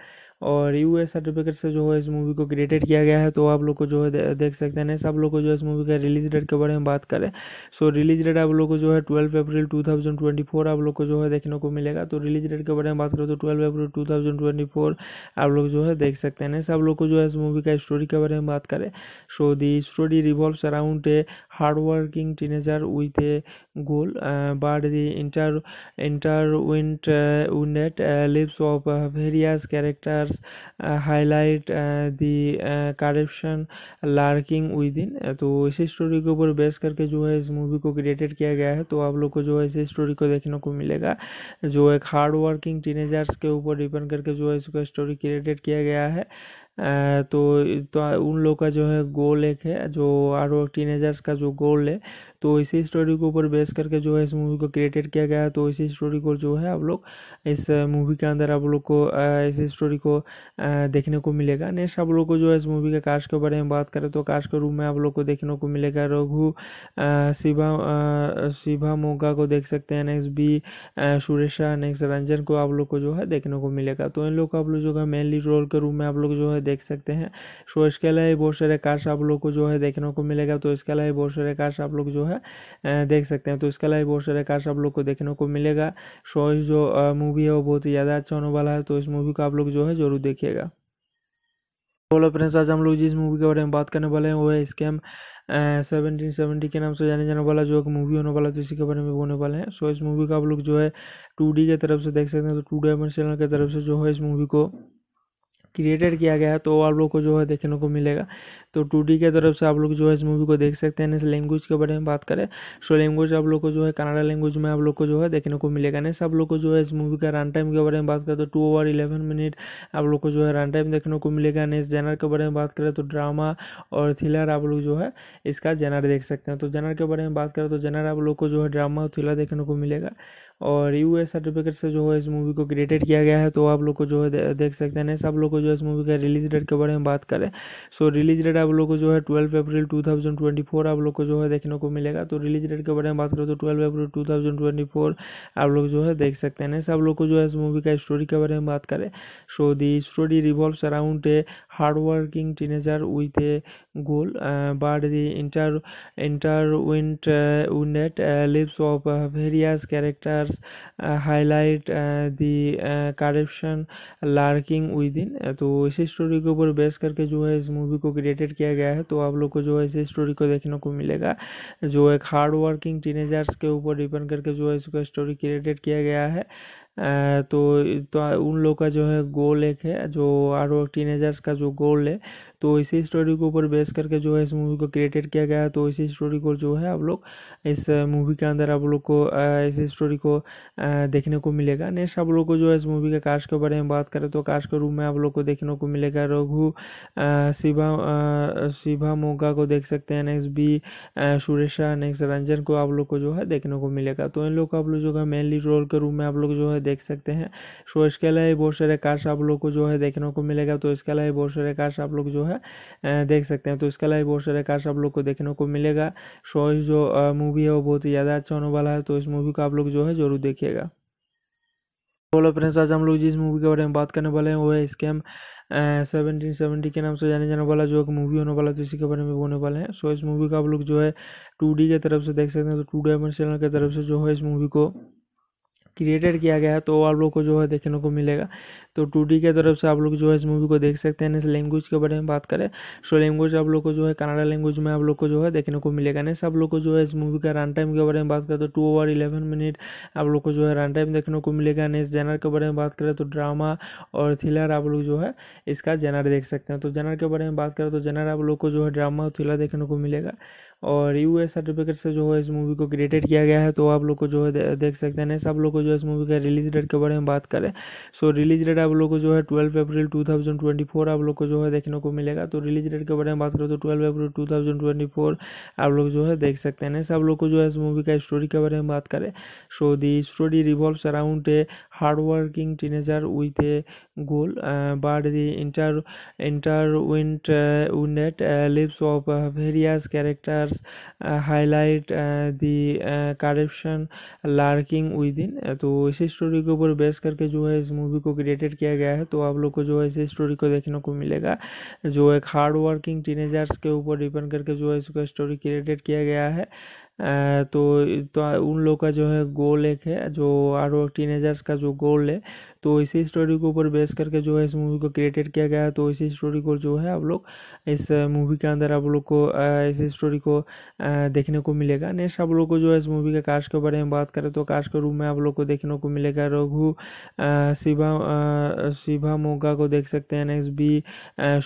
और यू एस सर्टिफिकेट से जो है इस मूवी को क्रिएटेड किया गया है तो आप लोग को जो है देख सकते हैं सब लोग को जो है इस मूवी का रिलीज डेट के बारे में बात करें सो रिलीज डेट आप लोग को जो है twelve April two thousand twenty four आप लोग को जो है देखने को मिलेगा तो रिलीज डेट के बारे में बात करें तो twelve April two thousand twenty four आप लोग जो है देख सकते हैं सब लोग को जो है इस मूवी का स्टोरी के बारे में बात करें so the story revolve around a hard working teenager with a goal, uh, but the inter intertwined uh, uh, lives of various characters highlight the corruption lurking with in तो इसी story के ऊपर base करके जो है इस movie को created किया गया है तो आप लोग को जो है इसी स्टोरी को देखने को मिलेगा जो एक हार्ड वर्किंग टीनेजर्स के ऊपर डिपेंड करके जो है इसका स्टोरी क्रिएटेड किया गया है तो, तो उन लोग का जो है गोल एक है जो आरोप टीनेजर्स का जो गोल है तो इसी स्टोरी के ऊपर बेस करके जो है इस मूवी को क्रिएटेड किया गया है तो इसी स्टोरी को जो है आप लोग इस मूवी के अंदर आप लोग को इसी स्टोरी को देखने को मिलेगा नेक्स्ट आप लोग को जो है इस मूवी के काश के बारे में बात करें तो काश के रूप में आप लोग को देखने को मिलेगा रघु शिवा शिभा मोगा को देख सकते हैं next B Suresha next Ranjan को आप लोग को जो है देखने को मिलेगा तो इन लोग को आप लोग जो है मेनली रोल के रूप में आप लोग जो है देख सकते हैं सो तो इसके अलावा बहुत सारे काश आप लोग को जो है देखने को मिलेगा तो इसके अलावा बहुत सारे काश आप लोग जो है है देख सकते हैं तो इसके अलावा बहुत सारे कार्ड आप लोग को देखने को मिलेगा सो जो मूवी है वो बहुत ही ज़्यादा अच्छा होने वाला है तो इस मूवी को आप लोग जो है जरूर देखिएगा बोलो फ्रेंड्स आज हम लोग जिस मूवी के बारे में बात करने वाले हैं वो है स्कैम सेवनटीन सेवेंटी के नाम से जाने जाने वाला जो एक मूवी होने वाला तो इसी के बारे में बोलने वाले हैं सो इस मूवी का आप लोग जो है टू डी की तरफ से देख सकते हैं तो टू डायमंड चैनल की तरफ से जो है इस मूवी को क्रिएटेड किया गया है तो आप लोग को जो है देखने को मिलेगा तो टू की तरफ से आप लोग जो है इस मूवी को देख सकते हैं इस लैंग्वेज के बारे में बात करें सो लैंग्वेज आप लोग को जो है कनाडा लैंग्वेज में आप लोग को जो है देखने को मिलेगा नहीं आप लोग को जो है इस मूवी का रन टाइम के बारे में बात करें तो टू ओवर इलेवन मिनट आप लोग को जो है रन टाइम देखने को मिलेगा नेक्स्ट जेनर के बारे में बात करें तो ड्रामा और थ्रिलर आप लोग जो है इसका जेनर देख सकते हैं तो जेनर के बारे में बात करें तो जेनर आप लोग को जो है ड्रामा और थ्रिलर देखने को मिलेगा और यू एस सर्टिफिकेट से जो है इस मूवी को क्रिएटेड किया गया है तो आप लोग को जो है देख सकते हैं सब लोग को जो है इस मूवी का रिलीज डेट के बारे में बात करें सो रिलीज डेट आप लोग को जो है ट्वेल्व अप्रैल 2024 आप लोग को जो है देखने को मिलेगा तो रिलीज डेट के बारे में बात करो तो ट्वेल्व अप्रैल 2024 आप लोग जो है देख सकते हैं नेक्स्ट आप लोग को जो है इस मूवी का स्टोरी के बारे में बात करें so the story revolve around a hardworking a goal a the inter inter उन्ट उन्ट lives of various characters highlight the corruption lurking उदिन इन तो इसी स्टोरी के ऊपर बेस करके जो है इस मूवी को क्रिएटेड किया गया है तो आप लोग को जो है इसी स्टोरी को देखने को मिलेगा जो एक हार्ड वर्किंग टीनेजर्स के ऊपर डिपेंड करके जो है इसका स्टोरी क्रिएटेड किया गया है तो, तो उन लोग का जो है गोल एक है जो आर टीनेजर्स का जो गोल है तो इसी स्टोरी के ऊपर बेस करके जो है इस मूवी को क्रिएटेड किया गया है तो इसी स्टोरी को जो है आप लोग इस मूवी के अंदर आप लोग को इस स्टोरी को देखने को मिलेगा नेक्स्ट आप लोग को जो है इस मूवी के कास्ट के बारे में बात करें तो काश के रूप में आप लोग को देखने को मिलेगा रघु शिवा शिवा मोगा को देख सकते हैं next B Suresha next Ranjan को आप लोग को जो है देखने को मिलेगा तो इन लोग को आप लोग जो है मेनली रोल के रूप में आप लोग जो है देख सकते हैं सो इसके अलावा बहुत सारे काश आप लोग को जो है देखने को मिलेगा तो इसके अलावा बहुत सारे काश आप लोग जो है देख सकते हैं तो इसके अलावा बहुत सारे काश तो आप लोग तो को देखने को मिलेगा सो तो जो मूवी मूवी है वो बहुत ही ज़्यादा अच्छा होने वाला है तो इस मूवी को आप लोग जो है ज़रूर देखिएगा बोलो तो फ्रेंड्स आज हम लोग जिस मूवी के बारे में बात करने वाले हैं वो है स्कैम सेवनटीन सेवेंटी के नाम से जाने जाने वाला जो एक मूवी होने वाला तो इसी के बारे में बोलने वाले हैं सो इस मूवी को आप लोग जो है टू डी की तरफ से देख सकते हैं तो टू डायमंड चैनल की तरफ से जो है इस मूवी को क्रिएटेड किया गया है तो आप लोग को जो है देखने को मिलेगा तो टू की तरफ से आप लोग जो है इस मूवी को देख सकते हैं इस लैंग्वेज के बारे में बात करें सो लैंग्वेज आप लोग को जो है कनाडा लैंग्वेज में आप लोग को जो है देखने को मिलेगा नहीं आप लोग को जो है इस मूवी का रन टाइम के बारे में बात करें तो टू ओवर इलेवन मिनट आप लोग को जो है रन टाइम देखने को मिलेगा नेक्स्ट जेनर के बारे में बात करें तो ड्रामा और थ्रिलर आप लोग जो है इसका जेनर देख सकते हैं तो जेनर के बारे में बात करें तो जेनर आप लोग को जो है ड्रामा और थ्रिलर देखने को मिलेगा और यू एस सर्टिफिकेट से जो है इस मूवी को क्रिएटेड किया गया है तो आप लोग को जो है देख सकते हैं सब लोग को जो है इस मूवी का रिलीज डेट के बारे में बात करें सो रिलीज डेट आप आप लोग को जो है twelve April two thousand twenty four आप लोग को जो है देखने को मिलेगा तो रिलीज डेट के बारे में बात करें तो twelve April two thousand twenty four आप लोग जो है देख सकते हैं नेक्स्ट आप लोग को जो है इस मूवी का स्टोरी के बारे में बात करें so the story revolve around a hard working teenager with a goal but the inter inter विंट विंडेड lives of various characters highlight the corruption lurking with तो इसी स्टोरी के ऊपर बेस करके जो है इस मूवी को क्रिएटेड क्रिएट किया गया है तो आप लोग को जो है इसी स्टोरी को देखने को मिलेगा जो एक हार्ड वर्किंग टीनेजर्स के ऊपर डिपेंड करके जो है इसका स्टोरी क्रिएटेड किया गया है तो, तो उन लोग का जो है गोल एक है जो आर टीनेजर्स का जो गोल है तो इसी स्टोरी के ऊपर बेस करके जो है इस मूवी को क्रिएटेड किया गया है तो इसी स्टोरी को जो है आप लोग इस मूवी के अंदर आप लोग को इसी स्टोरी को देखने को मिलेगा नेक्स्ट आप लोग को जो है इस मूवी के काश के बारे में बात करें तो काश के रूप में आप लोग को देखने को मिलेगा रघु शिवा शिवा मोगा को देख सकते हैं next B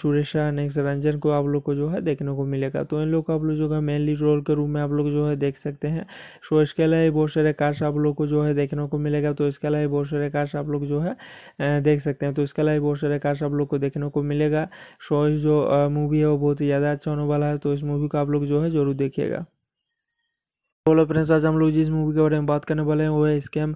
Suresha next Ranjan को आप लोग को जो है देखने को मिलेगा तो इन लोग को आप लोग जो है मेनली रोल के रूप में आप लोग जो है देख सकते हैं सो तो इसके अलावा बहुत सारे काश आप लोग को जो है देखने को मिलेगा तो इसके अलावा बहुत सारे काश आप लोग जो है है देख सकते हैं तो इसके अलावा बहुत सारे कार्ड आप लोग को देखने को मिलेगा सो जो मूवी है वो बहुत ही ज़्यादा अच्छा होने वाला है तो इस मूवी को आप लोग जो है ज़रूर देखिएगा बोलो फ्रेंड्स आज हम लोग जिस मूवी के बारे में बात करने वाले हैं वो है स्कैम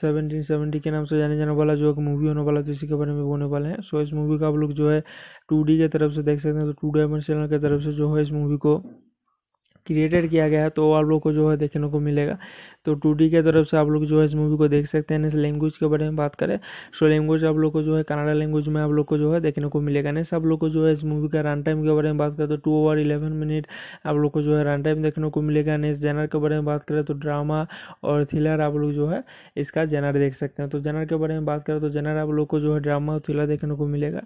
सेवनटीन सेवेंटी के नाम से जाने जाने वाला जो एक मूवी होने वाला तो इसी के बारे में बोलने वाले हैं सो इस मूवी का आप लोग जो है टू डी की तरफ से देख सकते हैं तो टू डायमंड चैनल की तरफ से जो है इस मूवी को क्रिएटेड किया गया है तो आप लोग को जो है देखने को मिलेगा तो टू की तरफ से आप लोग जो है इस मूवी को देख सकते हैं इस लैंग्वेज के बारे में बात करें सो लैंग्वेज आप लोग को जो है कनाडा लैंग्वेज में आप लोग को जो है देखने को मिलेगा नहीं आप लोग को जो है इस मूवी का रन टाइम के बारे में बात करें तो टू ओवर इलेवन मिनट आप लोग को जो है रन टाइम देखने को मिलेगा नेक्स्ट जेनर के बारे में बात करें तो ड्रामा और थ्रिलर आप लोग जो है इसका जेनर देख सकते हैं तो जेनर के बारे में बात करें तो जेनर आप लोग को जो है ड्रामा और थ्रिलर देखने को मिलेगा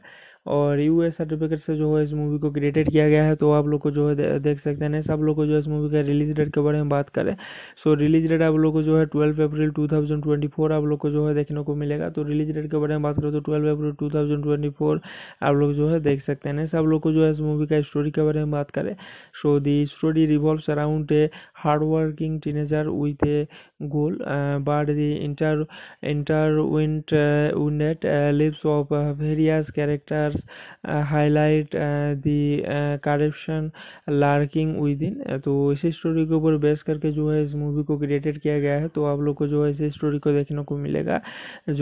और यू एस सर्टिफिकेट से जो है इस मूवी को क्रिएटेड किया गया है तो आप लोग को जो है देख सकते हैं सब लोग को जो है इस मूवी का रिलीज डेट के बारे में बात करें सो रिलीज डेट आप लोग को जो है twelve April two thousand twenty four आप लोग को जो है देखने को मिलेगा तो रिलीज डेट के बारे में बात करें तो twelve April two thousand twenty four आप लोग जो है देख सकते हैं सब लोग को जो है इस मूवी का स्टोरी के बारे में बात करें so the story revolve around a hardworking a goal a the inter inter उन्ट intertwined lives of various characters highlight the uh, uh, corruption lurking with in तो इसी स्टोरी के ऊपर बेस करके जो है इस मूवी को क्रिएटेड किया गया है तो आप लोग को जो है इसी स्टोरी को देखने को मिलेगा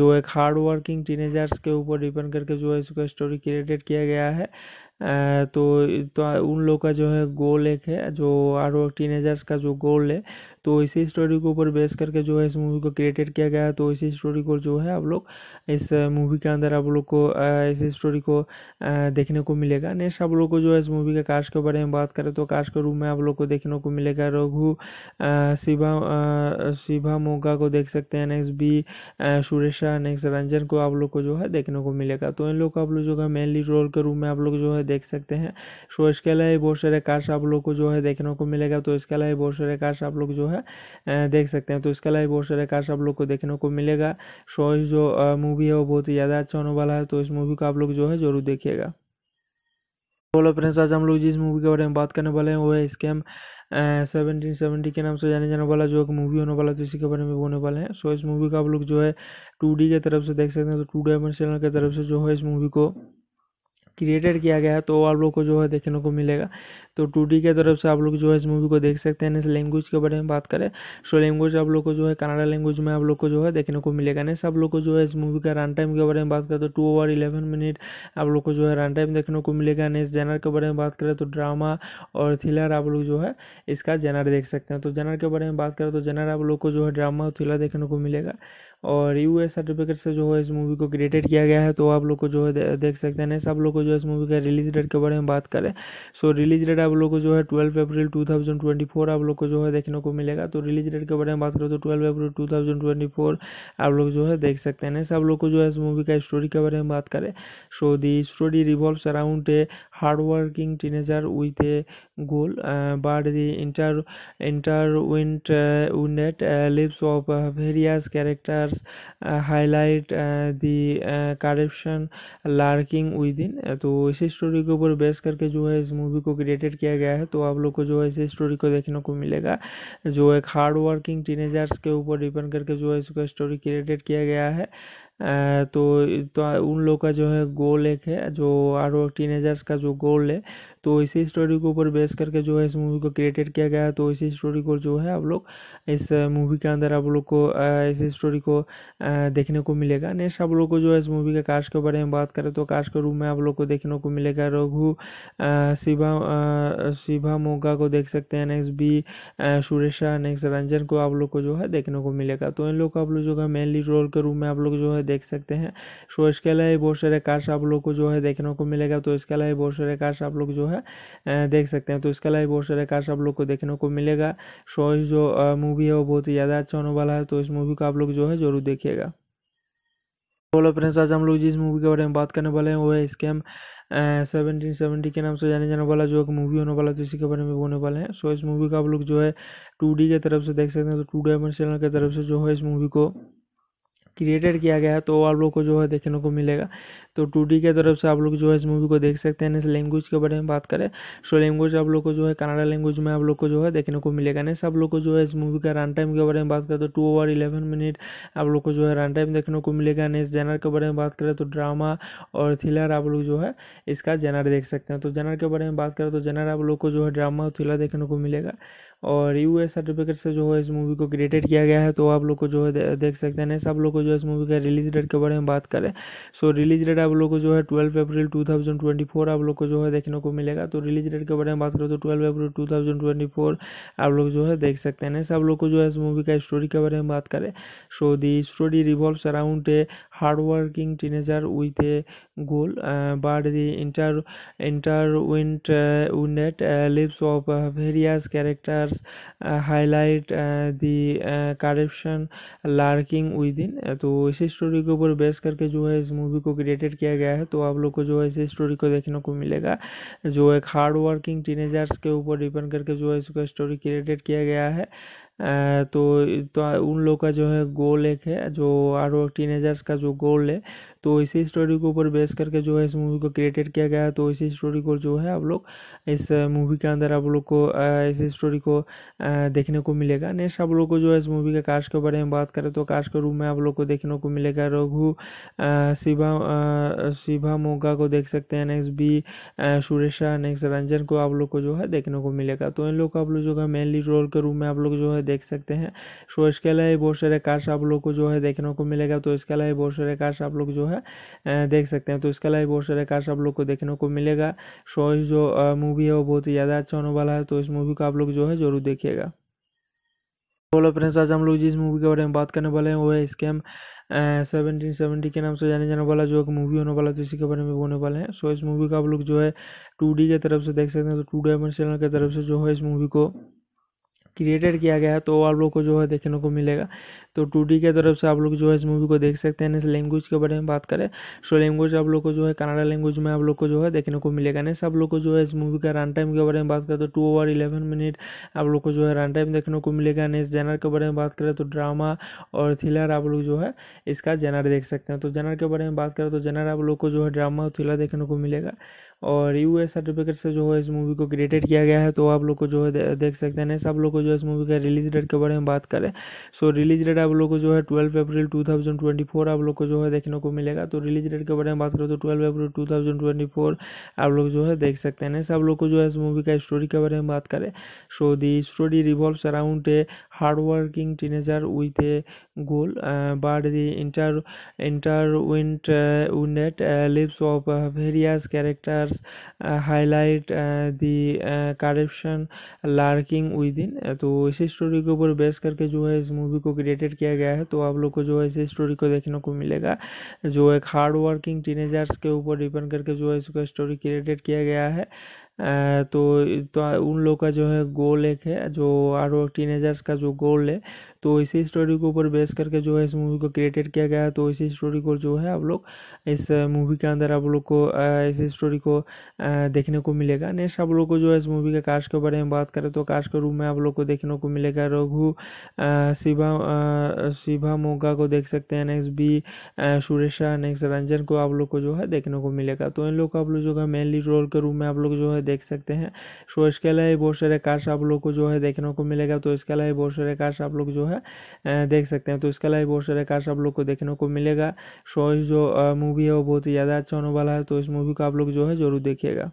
जो एक हार्ड वर्किंग टीनेजर्स के ऊपर डिपेंड करके जो है इसका स्टोरी क्रिएटेड किया गया है तो, तो उन लोग का जो है गोल एक है जो आरो टीनेजर्स का जो गोल है तो इसी स्टोरी के ऊपर बेस करके जो है इस मूवी को क्रिएटेड किया गया है तो इसी स्टोरी को जो है आप लोग इस मूवी के अंदर आप लोग को इसी स्टोरी को देखने को मिलेगा नेक्स्ट आप लोग को जो है इस मूवी के काश के बारे में बात करें तो काश के रूप में आप लोग को देखने को मिलेगा रघु शिभा शिभा मोगा को देख सकते हैं next B Suresha next Ranjan को आप लोग को जो है देखने को मिलेगा तो इन लोग को आप लोग जो है मेनली रोल के रूप में आप लोग जो है देख सकते हैं सो तो इसके अलावा बहुत सारे काश आप लोग को जो है देखने को मिलेगा तो इसके अलावा बहुत सारे काश आप लोग जो है है देख सकते हैं तो इसके अलावा बहुत सारे कार्ड आप लोग को देखने को मिलेगा सो जो मूवी है वो बहुत ही ज़्यादा अच्छा होने वाला है तो इस मूवी को आप लोग जो है ज़रूर देखिएगा बोलो फ्रेंड्स आज हम लोग जिस मूवी के बारे में बात करने वाले हैं वो है स्कैम सेवनटीन सेवेंटी के नाम से जाने जाने वाला जो एक मूवी होने वाला तो इसी के बारे में बोलने वाले हैं सो इस मूवी का आप लोग जो है टू डी की तरफ से देख सकते हैं तो टू डायमेंड चैनल की तरफ से जो है इस मूवी को क्रिएटेड किया गया है तो आप लोग को जो है देखने को मिलेगा तो टू डी की तरफ से आप लोग जो है इस मूवी को देख सकते हैं इस लैंग्वेज के बारे में बात करें सो लैंग्वेज आप लोग को जो है कनाडा लैंग्वेज में आप लोग को जो है देखने को मिलेगा नेक्स्ट आप लोग को जो है इस मूवी का रन टाइम के बारे में बात करें तो टू ओवर इलेवन मिनट आप लोग को जो है रन टाइम देखने को मिलेगा नेस्ट जेनर के बारे में बात करें तो ड्रामा और थ्रिलर आप लोग जो है इसका जेनर देख सकते हैं तो जेनर के बारे में बात करें तो जेनर आप लोग को जो है ड्रामा और थ्रिलर देखने को मिलेगा और यू एस सर्टिफिकेट से जो है इस मूवी को क्रिएटेड किया गया है तो आप लोग को जो है देख सकते हैं सब लोग को जो है इस मूवी का रिलीज डेट के बारे में बात करें सो रिलीज डेट आप लोग को जो है twelve April two thousand twenty four आप लोग को जो है देखने को मिलेगा तो रिलीज डेट के बारे में बात करें तो twelve April two thousand twenty four आप लोग जो है देख सकते हैं सब लोग को जो है इस मूवी का स्टोरी के बारे में बात करें so the story revolve around a hard working teenager with a goal, uh, but the inter intertwined uh, uh, lives of various characters highlight the corruption lurking with in तो इसी story के ऊपर base करके जो है इस movie को created किया गया है तो आप लोग को जो है इसी स्टोरी को देखने को मिलेगा जो एक हार्ड वर्किंग टीनेजर्स के ऊपर डिपेंड करके जो है इसका स्टोरी क्रिएटेड किया गया है तो, तो उन लोग का जो है गोल एक है जो आरोप टीनेजर्स का जो गोल है तो इसी स्टोरी के ऊपर बेस करके जो है इस मूवी को क्रिएटेड किया गया है तो इसी स्टोरी को जो है आप लोग इस मूवी के अंदर आप लोग को इसी स्टोरी को देखने को मिलेगा नेक्स्ट आप लोग को जो है इस मूवी के काश के बारे में बात करें तो काश के रूप में आप लोग को देखने को मिलेगा रघु शिवा शिभा मोगा को देख सकते हैं next B Suresha next Ranjan को आप लोग को जो है देखने को मिलेगा तो इन लोग को आप लोग जो है मेनली रोल के रूप में आप लोग जो है देख सकते हैं सो तो इसके अलावा बहुत सारे काश आप लोग को जो है देखने को मिलेगा तो इसके अलावा बहुत सारे काश आप लोग जो है है देख सकते हैं तो इसके अलावा बहुत सारे कार्ड आप लोग को देखने को मिलेगा सो जो मूवी है वो बहुत ही ज़्यादा अच्छा होने वाला है तो इस मूवी को आप लोग जो है जरूर देखिएगा बोलो फ्रेंड्स आज हम लोग जिस मूवी के बारे में बात करने वाले हैं वो है स्कैम सेवनटीन सेवेंटी के नाम से जाने जाने वाला जो एक मूवी होने वाला तो इसी के बारे में बोलने वाले हैं सो इस मूवी का आप लोग जो है टू डी की तरफ से देख सकते हैं तो टू डायमेंड चैनल की तरफ से जो है इस मूवी को क्रिएटेड किया गया है तो आप लोग को जो है देखने को मिलेगा तो टू डी की तरफ से आप लोग जो है इस मूवी को देख सकते हैं इस लैंग्वेज के बारे में बात करें सो लैंग्वेज आप लोग को जो है कनाडा लैंग्वेज में आप लोग को जो है देखने को मिलेगा नेस्ट आप लोग को जो है इस मूवी का रन टाइम के बारे में बात करें तो टू ओवर इलेवन मिनट आप लोग को जो है रन टाइम देखने को मिलेगा नेक्स्ट जेनर के बारे में बात करें तो ड्रामा और थ्रिलर आप लोग जो है इसका जेनर देख सकते हैं तो जेनर के बारे में बात करें तो जेनर आप लोग को जो है ड्रामा और थ्रिलर देखने को मिलेगा और यू एस सर्टिफिकेट से जो है इस मूवी को क्रिएटेड किया गया है तो आप लोग को जो है देख सकते हैं सब लोग को जो है इस मूवी का रिलीज डेट के बारे में बात करें सो रिलीज डेट आप लोग को जो है twelve April two thousand twenty four आप लोग को जो है देखने को मिलेगा तो रिलीज डेट के बारे में बात करें तो twelve April two thousand twenty four आप लोग जो है देख सकते हैं सब लोग को जो है इस मूवी का स्टोरी के बारे में बात करें so the story revolve around a hardworking a goal a the inter inter उन्ट उन्ट lives of various uh, characters uh, highlight the corruption lurking उदिन इन तो इसी स्टोरी के ऊपर बेस करके जो है इस मूवी को क्रिएटेड किया गया है तो आप लोग को जो है इसी स्टोरी को देखने को मिलेगा जो एक हार्ड वर्किंग टीनेजर्स के ऊपर डिपेंड करके जो है इसका स्टोरी क्रिएटेड किया गया है तो, तो उन लोग का जो है गोल एक है जो आरो टीनेजर्स का जो गोल है तो इसी स्टोरी के ऊपर बेस करके जो है इस मूवी को क्रिएटेड किया गया है तो इसी स्टोरी को जो है आप लोग इस मूवी के अंदर आप लोग को इसी स्टोरी को देखने को मिलेगा नेक्स्ट आप लोग को जो है इस मूवी के काश के बारे में बात करें तो काश के रूप में आप लोग को देखने को मिलेगा रघु शिवा शिवा मोगा को देख सकते हैं next B Suresha next Ranjan को आप लोग को जो है देखने को मिलेगा तो इन लोग को आप लोग जो है मेनली रोल के रूप में आप लोग जो है देख सकते हैं सो तो इसके अलावा बहुत सारे कास्ट आप लोग को जो है देखने को मिलेगा तो इसके अलावा बहुत सारे कास्ट आप लोग जो है है देख सकते हैं तो इसके अलावा बहुत सारे कार्स आप लोग को देखने को मिलेगा सो जो मूवी है वो बहुत ही ज़्यादा अच्छा होने वाला है तो इस मूवी को आप लोग जो है जरूर देखिएगा बोलो फ्रेंड्स आज हम लोग जिस मूवी के बारे में बात करने वाले हैं वो है स्कैम सेवनटीन सेवेंटी के नाम से जाने जाने वाला जो एक मूवी होने वाला तो इसी के बारे में होने वाले हैं सो इस मूवी का आप लोग जो है टू डी की तरफ से देख सकते हैं तो टू डायमेंड चैनल की तरफ से जो है इस मूवी को क्रिएटेड किया गया है तो आप लोग को जो है देखने को मिलेगा तो टू डी के तरफ से आप लोग जो है इस मूवी को देख सकते हैं लैंग्वेज के बारे में बात करें सो लैंग्वेज आप लोग को जो है कनाडा लैंग्वेज में आप लोग को जो है देखने को मिलेगा नेस्ट आप लोग को जो है इस मूवी का रन टाइम के बारे में बात करें तो टू ओवर इलेवन मिनट आप लोग को जो है रन टाइम देखने को मिलेगा नेक्स्ट जेनर के बारे में बात करें तो ड्रामा और थ्रिलर आप लोग जो है इसका जेनर देख सकते हैं तो जेनर के बारे में बात करें तो जेनर आप लोग को जो है ड्रामा और थ्रिलर देखने को मिलेगा और यू एस सर्टिफिकेट से जो है इस मूवी को क्रिएटेड किया गया है तो आप लोग को जो है देख सकते हैं सब लोग को जो है इस मूवी का रिलीज डेट के बारे में बात करें सो रिलीज डेट आप लोग को जो है twelve April two thousand twenty four आप लोग को जो है देखने को मिलेगा तो रिलीज डेट के बारे में बात करें तो twelve April two thousand twenty four आप लोग जो है देख सकते हैं सब लोग को जो है इस मूवी का स्टोरी के बारे में बात करें so the story revolve around a hardworking teenager with a goal, uh, but inter inter intertwined lives uh, uh, of various characters highlight the corruption lurking उदिन इन तो इसी स्टोरी के ऊपर बेस करके जो है इस मूवी को क्रिएटेड किया गया है तो आप लोग को जो है इसी स्टोरी को देखने को मिलेगा जो एक हार्ड वर्किंग टीनेजर्स के ऊपर डिपेंड करके जो है इसका स्टोरी क्रिएटेड किया गया है तो, तो उन लोग का जो है गोल एक है जो आरो टीनेजर्स का जो गोल है तो इसी स्टोरी के ऊपर बेस करके जो है इस मूवी को क्रिएटेड किया गया है तो इसी स्टोरी को जो है आप लोग इस मूवी के अंदर आप लोग को इसी स्टोरी को देखने को मिलेगा नेक्स्ट आप लोग को जो है इस मूवी के काश के बारे में बात करें तो काश के रूप में आप लोग को देखने को मिलेगा रघु शिवा शिवा मोगा को देख सकते हैं next B Suresha next Ranjan को आप लोग को जो है देखने को मिलेगा तो इन लोग को आप लोग जो है मेनली रोल के रूप में आप लोग जो है देख सकते हैं सो तो इसके अलावा बहुत सारे काश आप लोग को जो है देखने को मिलेगा तो इसके अलावा बहुत सारे काश आप लोग जो है है देख सकते हैं तो इसके अलावा बहुत सारे कार्स आप लोग को देखने को मिलेगा सो जो मूवी है वो बहुत ही ज़्यादा अच्छा होने वाला है तो इस मूवी को आप लोग जो है जरूर देखिएगा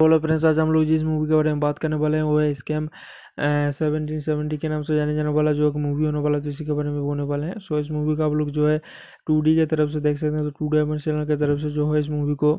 बोलो फ्रेंड्स आज हम लोग जिस मूवी के बारे में बात करने वाले हैं वो है स्कैम सेवनटीन सेवेंटी के नाम से जाने जाने वाला जो एक मूवी होने वाला है तो इसी के बारे में होने वाले हैं सो इस मूवी का आप लोग जो है टू डी की तरफ से देख सकते हैं तो टू डायमंड चैनल की तरफ से जो है इस मूवी को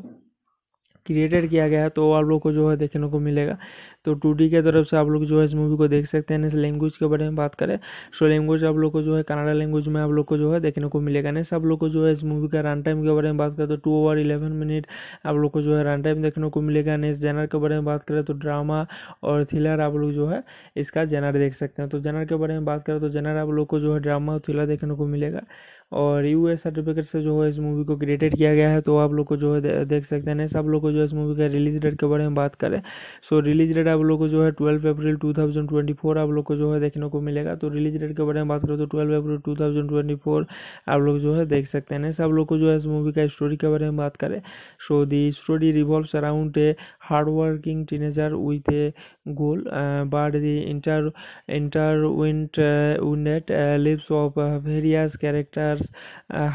क्रिएटेड किया गया है तो आप लोग को जो है देखने को मिलेगा तो टू डी तरफ से आप लोग जो है इस मूवी को देख सकते हैं इस लैंग्वेज के बारे में बात करें सो लैंग्वेज आप लोग को जो है कनाडा लैंग्वेज में आप लोग को जो है देखने को मिलेगा नहीं सब लोग को जो है इस मूवी का रन टाइम के बारे में बात करें तो टू ओवर इलेवन मिनट आप लोग को जो है रन टाइम देखने को मिलेगा नेक्स्ट जेनर के बारे में बात करें तो ड्रामा और थ्रिलर आप लोग जो है इसका जेनर देख सकते हैं तो जेनर के बारे में बात करें तो जेनर आप लोग को जो है ड्रामा और थ्रिलर देखने को मिलेगा और यू एस सर्टिफिकेट से जो है इस मूवी को क्रिएटेड किया गया है तो आप लोग को जो है देख सकते हैं सब लोग को जो है इस मूवी का रिलीज डेट के बारे में बात करें सो रिलीज डेट आप लोग को जो है ट्वेल्व अप्रैल 2024 आप लोग को जो है देखने को मिलेगा तो रिलीज डेट के बारे में बात करो तो ट्वेल्व अप्रैल 2024 आप लोग जो है देख सकते हैं सब लोग को जो है इस मूवी का स्टोरी के बारे में बात करें so the story revolve around a hardworking teenager with a goal, uh, but inter inter intertwined lives uh, uh, of various characters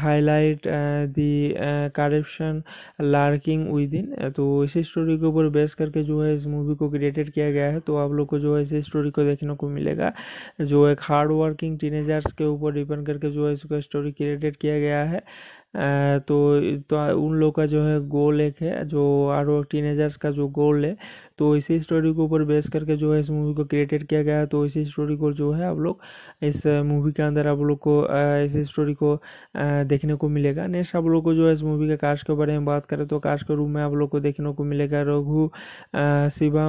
highlight the corruption lurking with in तो इसी स्टोरी के ऊपर बेस करके जो है इस मूवी को created किया गया है तो आप लोग को जो है इसी स्टोरी को देखने को मिलेगा जो एक हार्ड वर्किंग टीनेजर्स के ऊपर डिपेंड करके जो है इसका स्टोरी क्रिएटेड किया गया है तो, तो उन लोग का जो है गोल एक है जो आर टीनेजर्स का जो गोल है तो इसी स्टोरी के ऊपर बेस करके जो है इस मूवी को क्रिएटेड किया गया है तो इसी स्टोरी को जो है आप लोग इस मूवी के अंदर आप लोग को इस स्टोरी को देखने को मिलेगा नेक्स्ट आप लोग को जो है इस मूवी के काश के बारे में बात करें तो कास्ट के रूप में आप लोग को देखने को मिलेगा रघु शिवा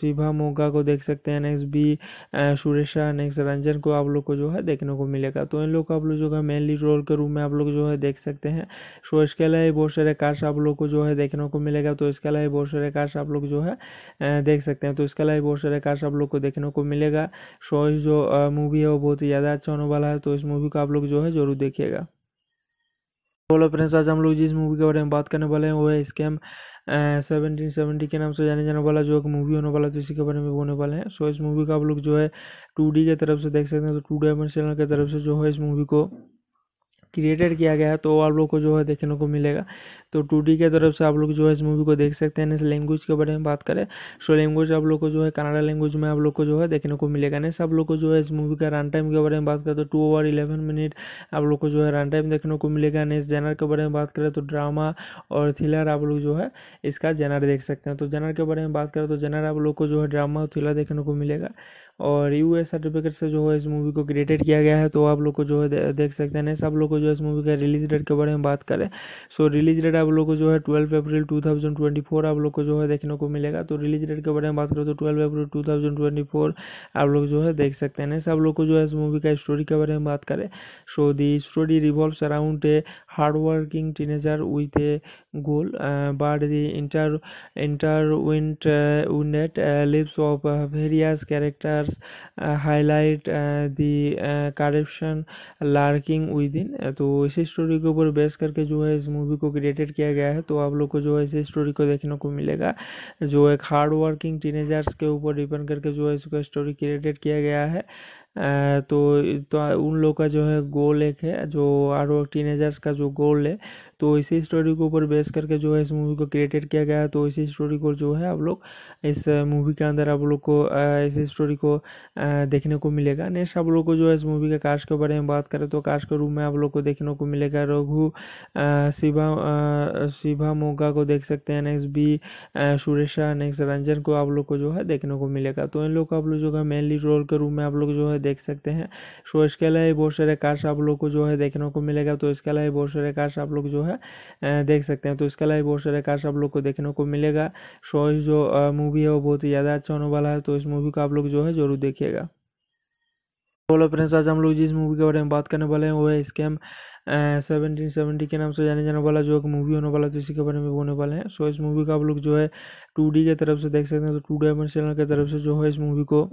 शिवा मोगा को देख सकते हैं next B Suresha next Ranjan को आप लोग को जो है देखने को मिलेगा तो इन लोग को आप लोग जो है मेनली रोल के रूप में आप लोग जो है देख सकते हैं सो तो इसके अलावा बहुत सारे काश आप लोग को जो है देखने को मिलेगा तो इसके अलावा बहुत सारे काश आप लोग जो है देख सकते हैं तो इसके अलावा बहुत सारे काश आप लोग को देखने को मिलेगा सो तो जो मूवी मूवी है वो बहुत ही ज़्यादा अच्छा होने वाला है तो इस मूवी को आप लोग जो है ज़रूर देखिएगा बोलो फ्रेंड्स आज हम लोग जिस मूवी के बारे में बात करने वाले हैं वो है स्कैम सेवनटीन सेवेंटी के नाम से जाने जाने वाला जो एक मूवी होने वाला तो इसी के बारे में बोलने वाले हैं सो इस मूवी का आप लोग जो है टू डी की तरफ से देख सकते हैं तो टू डायमेंड चैनल की तरफ से जो है इस मूवी को क्रिएटेड किया गया है तो आप लोग को जो है देखने को मिलेगा तो टू डी की तरफ से आप लोग जो है इस मूवी को देख सकते हैं इस लैंग्वेज के बारे में बात करें सो लैंग्वेज आप लोग को जो है कनाडा लैंग्वेज में आप लोग को जो है देखने को मिलेगा नेक्स्ट आप लोग को जो है इस मूवी का रन टाइम के बारे में बात करें तो टू ओवर इलेवन मिनट आप लोग को जो है रन टाइम देखने को मिलेगा नेस्ट जेनर के बारे में बात करें तो ड्रामा और थ्रिलर आप लोग जो है इसका जेनर देख सकते हैं तो जेनर के बारे में बात करें तो जेनर आप लोग को जो है ड्रामा और थ्रिलर देखने को मिलेगा और यू एस सर्टिफिकेट से जो है इस मूवी को क्रिएटेड किया गया है तो आप लोग को जो है देख सकते हैं सब लोग को जो है इस मूवी का रिलीज डेट के बारे में बात करें सो रिलीज डेट आप लोग को जो है twelve April two thousand twenty four आप लोग को जो है देखने को मिलेगा तो रिलीज डेट के बारे में बात करें तो twelve April two thousand twenty four आप लोग जो है देख सकते हैं सब लोग को जो है इस मूवी का स्टोरी के बारे में बात करें so the story revolve around a hard working teenager with a goal, uh, but the inter intertwined uh, uh, lives of various characters highlight the corruption lurking with in तो इसी story के ऊपर base करके जो है इस movie को created किया गया है तो आप लोग को जो है इसी स्टोरी को देखने को मिलेगा जो एक हार्ड वर्किंग टीनेजर्स के ऊपर डिपेंड करके जो है इसका स्टोरी क्रिएटेड किया गया है तो, तो उन लोग का जो है गोल एक है जो आरोप टीनेजर्स का जो गोल है तो इसी स्टोरी के ऊपर बेस करके जो है इस मूवी को क्रिएटेड किया गया है तो इसी स्टोरी को जो है आप लोग इस मूवी के अंदर आप लोग को इसी स्टोरी को देखने को मिलेगा नेक्स्ट आप लोग को जो है इस मूवी के काश के बारे में बात करें तो काश के रूप में आप लोग को देखने को मिलेगा रघु शिवा शिभा मोगा को देख सकते हैं next B Suresha next Ranjan को आप लोग को जो है देखने को मिलेगा तो इन लोग को आप लोग जो है मेनली रोल के रूप में आप लोग जो है देख सकते हैं सो तो इसके अलावा बहुत सारे काश आप लोग को जो है देखने को मिलेगा तो इसके अलावा बहुत सारे काश आप लोग जो है है देख सकते हैं तो इसके अलावा बहुत सारे कार्ड आप लोग को देखने को मिलेगा सो जो मूवी है वो बहुत ही ज़्यादा अच्छा होने वाला है तो इस मूवी को आप लोग जो है जरूर देखिएगा बोलो फ्रेंड्स आज हम लोग जिस मूवी के बारे में बात करने वाले हैं वो है स्कैम सेवनटीन सेवेंटी के नाम से जाने जाने वाला जो एक मूवी होने वाला तो इसी के बारे में बोलने वाले हैं सो इस मूवी का आप लोग जो है टू डी की तरफ से देख सकते हैं तो टू डायमेंड चैनल की तरफ से जो है इस मूवी को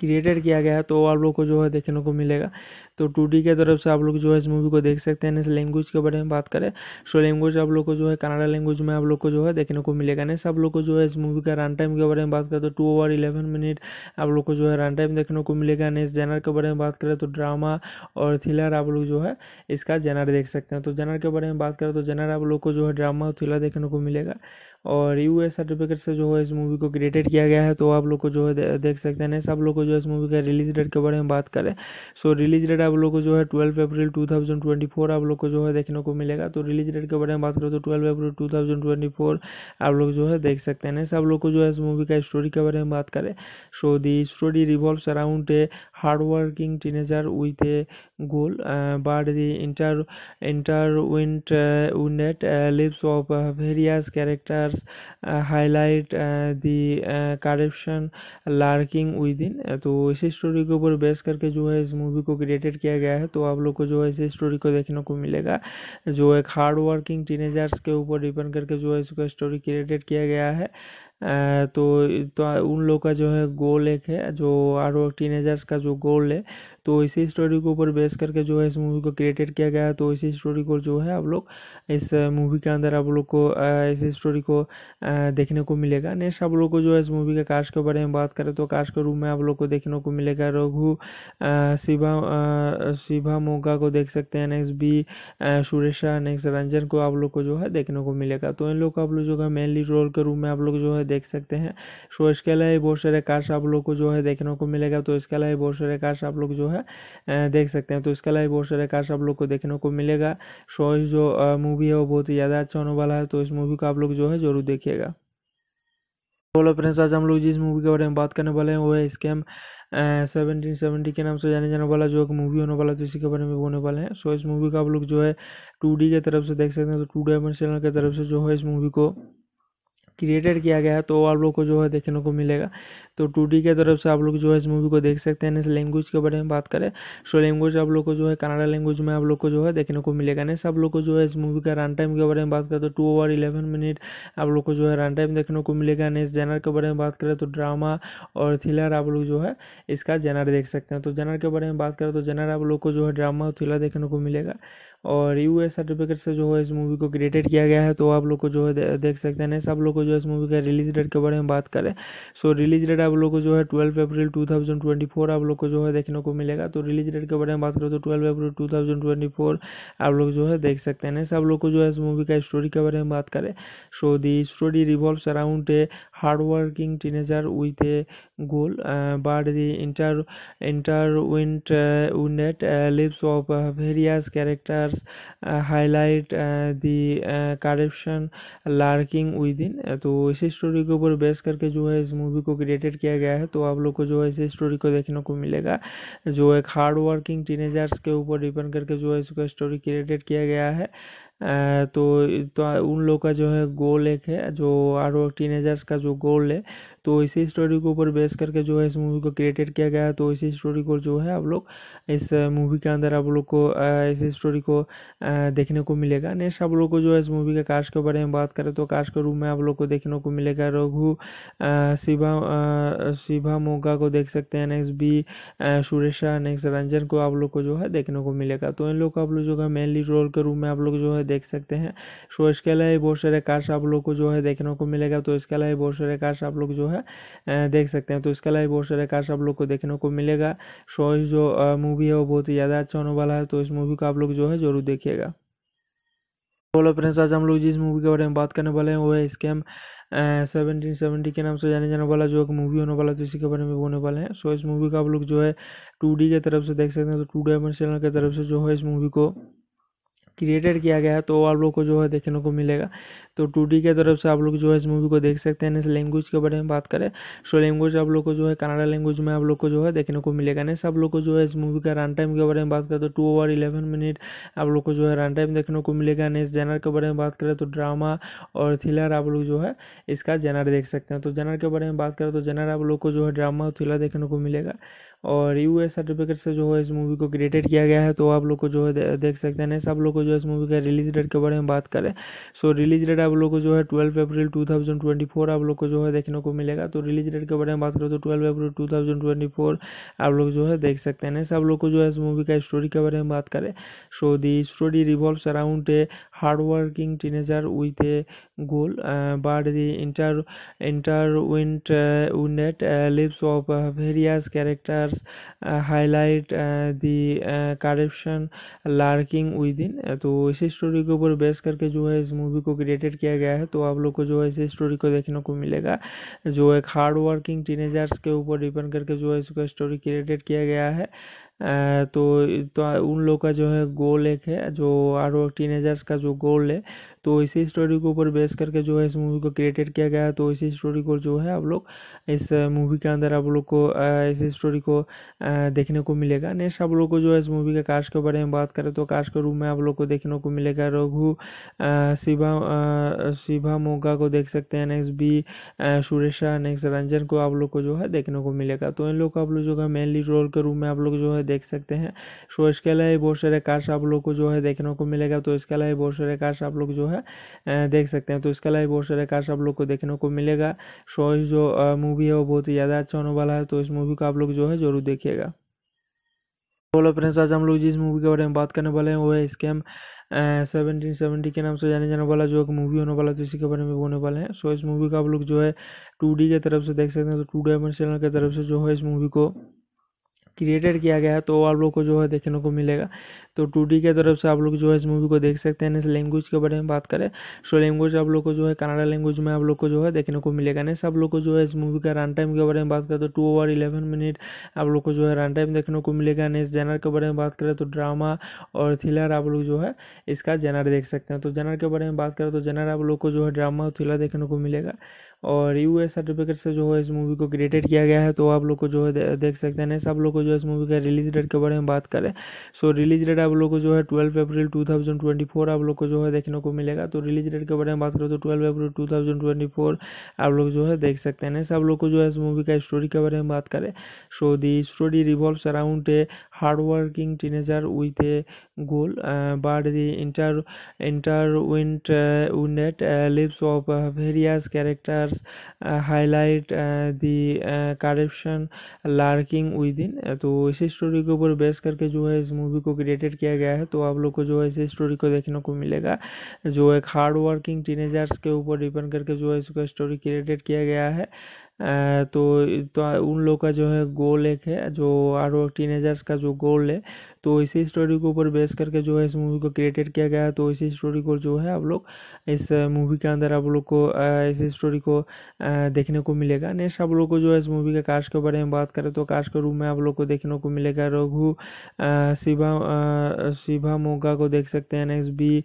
क्रिएटेड किया गया है तो आप लोग को जो है देखने को मिलेगा तो टू डी के तरफ से आप लोग जो है इस मूवी को देख सकते हैं इस लैंग्वेज के बारे में बात करें सो लैंग्वेज आप लोग को जो है कनाडा लैंग्वेज में आप लोग को जो है देखने को मिलेगा नेस्ट आप लोग को जो है इस मूवी का रन टाइम के बारे में बात करें तो टू ओवर इलेवन मिनट आप लोग को जो है रन टाइम देखने को मिलेगा नेक्स्ट जेनर के बारे में बात करें तो ड्रामा और थ्रिलर आप लोग जो है इसका जेनर देख सकते हैं तो जेनर के बारे में बात करें तो जेनर आप लोग को जो है ड्रामा और थ्रिलर देखने को मिलेगा और यू एस सर्टिफिकेट से जो है इस मूवी को क्रिएटेड किया गया है तो आप लोग को जो है देख सकते हैं सब लोग को जो है इस मूवी का रिलीज डेट के बारे में बात करें सो रिलीज डेट आप लोग को जो है twelve April two thousand twenty four आप लोग को जो है देखने को मिलेगा तो रिलीज डेट के बारे में बात करें तो twelve April two thousand twenty four आप लोग जो है देख सकते हैं सब लोग को जो है इस मूवी का स्टोरी के बारे में बात करें so the story revolve around a hardworking teenager with a goal, uh, but inter inter intertwined lives uh, uh, of various characters highlight the corruption lurking उदिन इन तो इसी स्टोरी के ऊपर बेस करके जो है इस मूवी को क्रिएटेड किया गया है तो आप लोग को जो है इसी स्टोरी को देखने को मिलेगा जो एक हार्ड वर्किंग टीनेजर्स के ऊपर डिपेंड करके जो है इसका स्टोरी क्रिएटेड किया गया है तो, तो उन लोग का जो है गोल एक है जो आरो टीनेजर्स का जो गोल है तो इसी स्टोरी के ऊपर बेस करके जो है इस मूवी को क्रिएटेड किया गया है तो इसी स्टोरी को जो है आप लोग इस मूवी के अंदर आप लोग को इसी स्टोरी को देखने को मिलेगा नेक्स्ट आप लोग को जो है इस मूवी के काश के बारे में बात करें तो काश के रूप में आप लोग को देखने को मिलेगा रघु शिवा शिवा मोगा को देख सकते हैं next B Suresha next Ranjan को आप लोग को जो है देखने को मिलेगा तो इन लोग को आप लोग जो है मेनली रोल के रूप में आप लोग जो है देख सकते हैं सो तो इसके अलावा बहुत सारे काश आप लोग को जो है देखने को मिलेगा तो इसके अलावा बहुत सारे काश आप लोग जो है है देख सकते हैं तो इसके अलावा बहुत सारे कार्स आप लोग को देखने को मिलेगा सो जो मूवी है वो बहुत ही ज़्यादा अच्छा होने वाला है तो इस मूवी को आप लोग जो है जरूर देखिएगा बोलो फ्रेंड्स आज हम लोग जिस मूवी के बारे में बात करने वाले हैं वो है स्कैम सेवनटीन सेवेंटी के नाम से जाने जाने वाला जो एक मूवी होने वाला तो इसी के बारे में होने वाले हैं सो इस मूवी का आप लोग जो है टू डी की तरफ से देख सकते हैं तो टू डायमेंड चैनल की तरफ से जो है इस मूवी को क्रिएटेड किया गया है तो आप लोग को जो है देखने को मिलेगा तो टू डी के तरफ से आप लोग जो है इस मूवी को देख सकते हैं लैंग्वेज के बारे में बात करें सो लैंग्वेज आप लोग को जो है कनाडा लैंग्वेज में आप लोग को जो है देखने को मिलेगा नेस्ट आप लोग को जो है इस मूवी का रन टाइम के बारे में बात करें तो टू ओवर इलेवन मिनट आप लोग को जो है रन टाइम देखने को मिलेगा नेक्स्ट जेनर के बारे में बात करें तो ड्रामा और थ्रिलर आप लोग जो है इसका जेनर देख सकते हैं तो जेनर के बारे में बात करें तो जेनर आप लोग को जो है ड्रामा और थ्रिलर देखने को मिलेगा और यू एस सर्टिफिकेट से जो है इस मूवी को क्रिएटेड किया गया है तो आप लोग को जो है देख सकते हैं सब लोग को जो है इस मूवी का रिलीज डेट के बारे में बात करें सो रिलीज डेट आप लोग को जो है twelve April two thousand twenty four आप लोग को जो है देखने को मिलेगा तो रिलीज डेट के बारे में बात करें तो twelve April two thousand twenty four आप लोग जो है देख सकते हैं सब लोग को जो है इस मूवी का स्टोरी के बारे में बात करें so the story revolve around a teenager teenager a goal goal, the inter intertwined intertwined lives uh, uh, of various uh, characters highlight the corruption lurking उदिन इन तो इसी स्टोरी के ऊपर बेस करके जो है इस मूवी को क्रिएटेड किया गया है तो आप लोग को जो है इसी स्टोरी को देखने को मिलेगा जो एक हार्ड वर्किंग टीनेजर्स के ऊपर डिपेंड करके जो है इसका स्टोरी क्रिएटेड किया गया है तो, तो उन लोग का जो है गोल एक है जो आरो टीनेजर्स का जो गोल है तो इसी स्टोरी के ऊपर बेस करके जो है इस मूवी को क्रिएटेड किया गया है तो इसी स्टोरी को जो है आप लोग इस मूवी के अंदर आप लोग को इसी स्टोरी को देखने को मिलेगा नेक्स्ट आप लोग को जो है इस मूवी के काश के बारे में बात करें तो काश के रूप में आप लोग को देखने को मिलेगा रघु शिवा शिवा मोगा को देख सकते हैं next B Suresha next Ranjan को आप लोग को जो है देखने को मिलेगा तो इन लोग को आप लोग जो है मेनली रोल के रूप में आप लोग जो है देख सकते हैं सो तो इसके अलावा बहुत सारे काश आप लोग को जो है देखने को मिलेगा तो इसके अलावा बहुत सारे काश आप लोग जो है है देख सकते हैं तो इसके अलावा बहुत सारे कार्स आप लोग को देखने को मिलेगा सो जो मूवी है वो बहुत ही ज़्यादा अच्छा होने वाला है तो इस मूवी को आप लोग जो है जरूर देखिएगा बोलो फ्रेंड्स आज हम लोग जिस मूवी के बारे में बात करने वाले हैं वो है स्कैम सेवनटीन सेवेंटी के नाम से जाने जाने वाला जो एक मूवी होने वाला तो इसी के बारे में होने वाले हैं सो इस मूवी का आप लोग जो है टू डी की तरफ से देख सकते हैं तो टू डायमंड चैनल की तरफ से जो है इस मूवी को क्रिएटेड किया गया है तो आप लोग को जो है देखने को मिलेगा तो टू डी तरफ से आप लोग जो है इस मूवी को देख सकते हैं इस लैंग्वेज के बारे में बात करें सो लैंग्वेज आप लोग को जो है कनाडा लैंग्वेज में आप लोग को जो है देखने को मिलेगा नहीं सब लोग को जो है इस मूवी का रन टाइम के बारे में बात करें तो टू ओवर इलेवन मिनट आप लोग को जो है रन टाइम देखने को मिलेगा नेक्स्ट जेनर के बारे में बात करें तो ड्रामा और थ्रिलर आप लोग जो है इसका जेनर देख सकते हैं तो जेनर के बारे में बात करें तो जेनर आप लोग को जो है ड्रामा और थ्रिलर देखने को मिलेगा और यू एस सर्टिफिकेट से जो है इस मूवी को क्रिएटेड किया गया है तो आप लोग को जो है देख सकते हैं सब लोग को जो है इस मूवी का रिलीज डेट के बारे में बात करें सो रिलीज डेट आप लोग को जो है ट्वेल्व अप्रैल फोर आप लोग को जो है देखने को मिलेगा तो रिलीज डेट के बारे में बात करो तो twelve April two thousand twenty four आप लोग जो है देख सकते हैं नेक्स्ट आप लोग को जो है इस मूवी का स्टोरी के बारे में बात करें so the story revolve around a hardworking teenager with a goal, uh, but inter inter intertwined lives uh, uh, of various characters highlight the corruption lurking with in तो इसी स्टोरी के ऊपर बेस करके जो है इस मूवी को created किया गया है तो आप लोग को जो है इसी स्टोरी को देखने को मिलेगा जो एक हार्ड वर्किंग टीनेजर्स के ऊपर डिपेंड करके जो है इसका स्टोरी क्रिएटेड किया गया है तो, तो उन लोग का जो है गोल एक है जो आरो टीनेजर्स का जो गोल है तो इसी स्टोरी के ऊपर बेस करके जो है इस मूवी को क्रिएटेड किया गया तो इसी स्टोरी को जो है आप लोग इस मूवी के अंदर आप लोग को इसी स्टोरी को देखने को मिलेगा नेक्स्ट आप लोग को जो है इस मूवी के काश के बारे में बात करें तो काश के रूप में आप लोग को देखने को मिलेगा रघु शिवा शिवा मोगा को देख सकते हैं next B Suresha next Ranjan को आप लोग को जो है देखने को मिलेगा तो इन लोग को आप लोग जो है मेनली रोल के रूप में आप लोग जो है देख सकते हैं सो तो इसके अलावा बहुत सारे काश आप लोग को जो है देखने को मिलेगा तो इसके अलावा बहुत सारे काश आप लोग जो है है देख सकते हैं तो इसके अलावा बहुत सारे कार्ड आप लोग को देखने को मिलेगा सो जो मूवी है वो बहुत ही ज़्यादा अच्छा होने वाला है तो इस मूवी को आप लोग जो है जरूर देखिएगा बोलो फ्रेंड्स आज हम लोग जिस मूवी के बारे में बात करने वाले हैं वो है स्कैम सेवनटीन सेवेंटी के नाम से जाने जाने वाला जो एक मूवी होने वाला तो इसी के बारे में होने वाले हैं सो इस मूवी का आप लोग जो है टू डी की तरफ से देख सकते हैं तो टू डायमेंड चैनल की तरफ से जो है इस मूवी को क्रिएटेड किया गया है तो आप लोग को जो है देखने को मिलेगा तो टू डी तरफ से आप लोग जो है इस मूवी को देख सकते हैं इस लैंग्वेज के बारे में बात करें सो लैंग्वेज आप लोग को जो है कनाडा लैंग्वेज में आप लोग को जो है देखने को मिलेगा नेक्स्ट आप लोग को जो है इस मूवी का रन टाइम के बारे में बात करें तो टू ओवर इलेवन मिनट आप लोग को जो है रन टाइम देखने को मिलेगा नेक्स्ट जैनर के बारे में बात करें तो ड्रामा और थ्रिलर आप लोग जो है इसका जैनर देख सकते हैं तो जैनर के बारे में बात करें तो जैनर आप लोग को जो है ड्रामा और थ्रिलर देखने को मिलेगा और यू एस सर्टिफिकेट से जो है इस मूवी को क्रिएटेड किया गया है तो आप लोग को जो है देख सकते हैं सब लोग को जो है इस मूवी का रिलीज डेट के बारे में बात करें सो रिलीज डेट आप लोग को जो है ट्वेल्व अप्रैल फोर आप लोग को जो है देखने को मिलेगा तो रिलीज डेट के बारे में बात करो तो twelve April two thousand twenty four आप लोग जो है देख सकते हैं नेक्स्ट आप लोग को जो है इस मूवी का स्टोरी के बारे में बात करें so the story revolve around a hardworking teenager with a goal, uh, but inter inter intertwined lives uh, uh, of various characters highlight the corruption lurking उदिन इन तो इसी स्टोरी के ऊपर बेस करके जो है इस मूवी को क्रिएटेड किया गया है तो आप लोग को जो है इस स्टोरी को देखने को मिलेगा जो एक हार्ड वर्किंग टीनेजर्स के ऊपर डिपेंड करके जो है इसको स्टोरी क्रिएटेड किया गया है तो, तो उन लोग का जो है गोल एक है जो आरो टीनेजर्स का जो गोल है तो इसी स्टोरी के ऊपर बेस करके जो है इस मूवी को क्रिएटेड किया गया तो इसी स्टोरी को जो है आप लोग इस मूवी के अंदर आप लोग को इसी स्टोरी को देखने को मिलेगा नेक्स्ट आप लोग को जो है इस मूवी के काश के बारे में बात करें तो काश के रूप में आप लोग को देखने को मिलेगा रघु शिवा शिवा मोगा को देख सकते हैं next B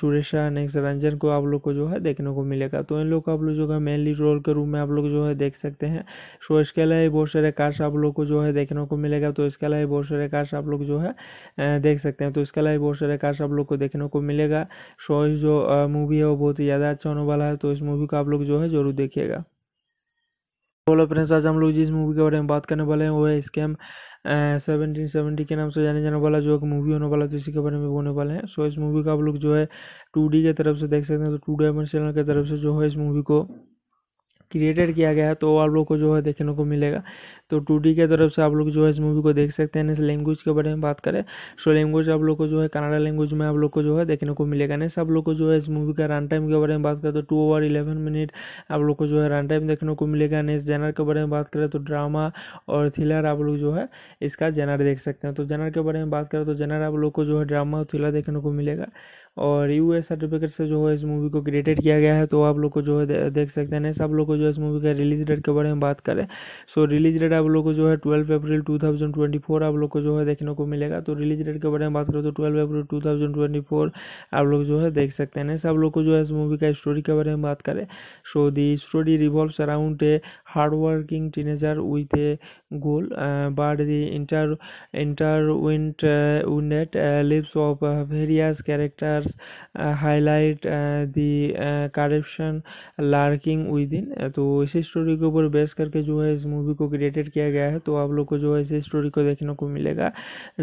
Suresha next Ranjan को आप लोग को जो है देखने को मिलेगा तो इन लोग को आप लोग जो है मेनली रोल के रूप में आप लोग जो है देख सकते हैं सो तो इसके अलावा बहुत सारे काश आप लोग को जो है देखने को मिलेगा तो इसके अलावा बहुत सारे काश आप लोग जो है है देख सकते हैं तो इसके अलावा बहुत सारे कार्ड आप लोग को देखने को मिलेगा सो जो मूवी है वो बहुत ही ज़्यादा अच्छा होने वाला है तो इस मूवी को आप लोग जो है ज़रूर देखिएगा बोलो फ्रेंड्स आज हम लोग जिस मूवी के बारे में बात करने वाले हैं वो है स्कैम सेवनटीन सेवेंटी के नाम से जाने जाने वाला जो एक मूवी होने वाला तो इसी के बारे में बोलने वाले हैं सो इस मूवी का आप लोग जो है टू डी की तरफ से देख सकते हैं तो टू डायमेंड चैनल की तरफ से जो है इस मूवी को क्रिएटेड किया गया है तो आप लोग को जो है देखने को मिलेगा तो टू डी के तरफ से आप लोग जो है इस मूवी को देख सकते हैं इस लैंग्वेज के बारे में बात करें सो लैंग्वेज आप लोग को जो है कनाडा लैंग्वेज में आप लोग को जो है देखने को मिलेगा नेस्ट आप लोग को जो है इस मूवी का रन टाइम के बारे में बात करें तो टू ओवर इलेवन मिनट आप लोग को जो है रन टाइम देखने को मिलेगा नेक्स्ट जेनर के बारे में बात करें तो ड्रामा और थ्रिलर आप लोग जो है इसका जेनर देख सकते हैं तो जेनर के बारे में बात करें तो जेनर आप लोग को जो है ड्रामा और थ्रिलर देखने को मिलेगा और यू एस सर्टिफिकेट से जो है इस मूवी को क्रिएटेड किया गया है तो आप लोग को जो है देख सकते हैं सब लोग को जो है इस मूवी का रिलीज डेट के बारे में बात करें सो रिलीज डेट आप लोग को जो है twelve April two thousand twenty four आप लोग को जो है देखने को मिलेगा तो रिलीज डेट के बारे में बात करें तो twelve April two thousand twenty four आप लोग जो है देख सकते हैं सब लोग को जो है इस मूवी का स्टोरी के बारे में बात करें so the story revolve around a hardworking a goal a the inter inter उन्ट उन्ट lives of various characters highlight the corruption lurking with in तो इसी स्टोरी के ऊपर बेस करके जो है इस मूवी को क्रिएटेड किया गया है तो आप लोग को जो है इसी स्टोरी को देखने को मिलेगा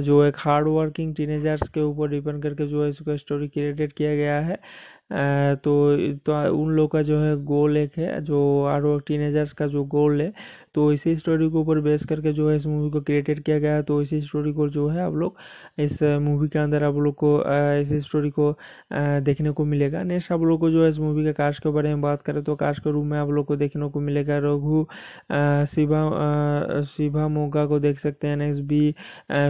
जो एक हार्ड वर्किंग टीनेजर्स के ऊपर डिपेंड करके जो है इसका स्टोरी क्रिएटेड किया गया है तो, तो उन लोग का जो है गोल एक है जो आरो टीनेजर्स का जो गोल है तो इसी स्टोरी के ऊपर बेस करके जो है इस मूवी को क्रिएटेड किया गया है तो इसी स्टोरी को जो है आप लोग इस मूवी के अंदर आप लोग को इसी स्टोरी को देखने को मिलेगा नेक्स्ट आप लोग को जो है इस मूवी के काश के बारे में बात करें तो काश के रूप में आप लोग को देखने को मिलेगा रघु शिवा शिभा मोगा को देख सकते हैं next B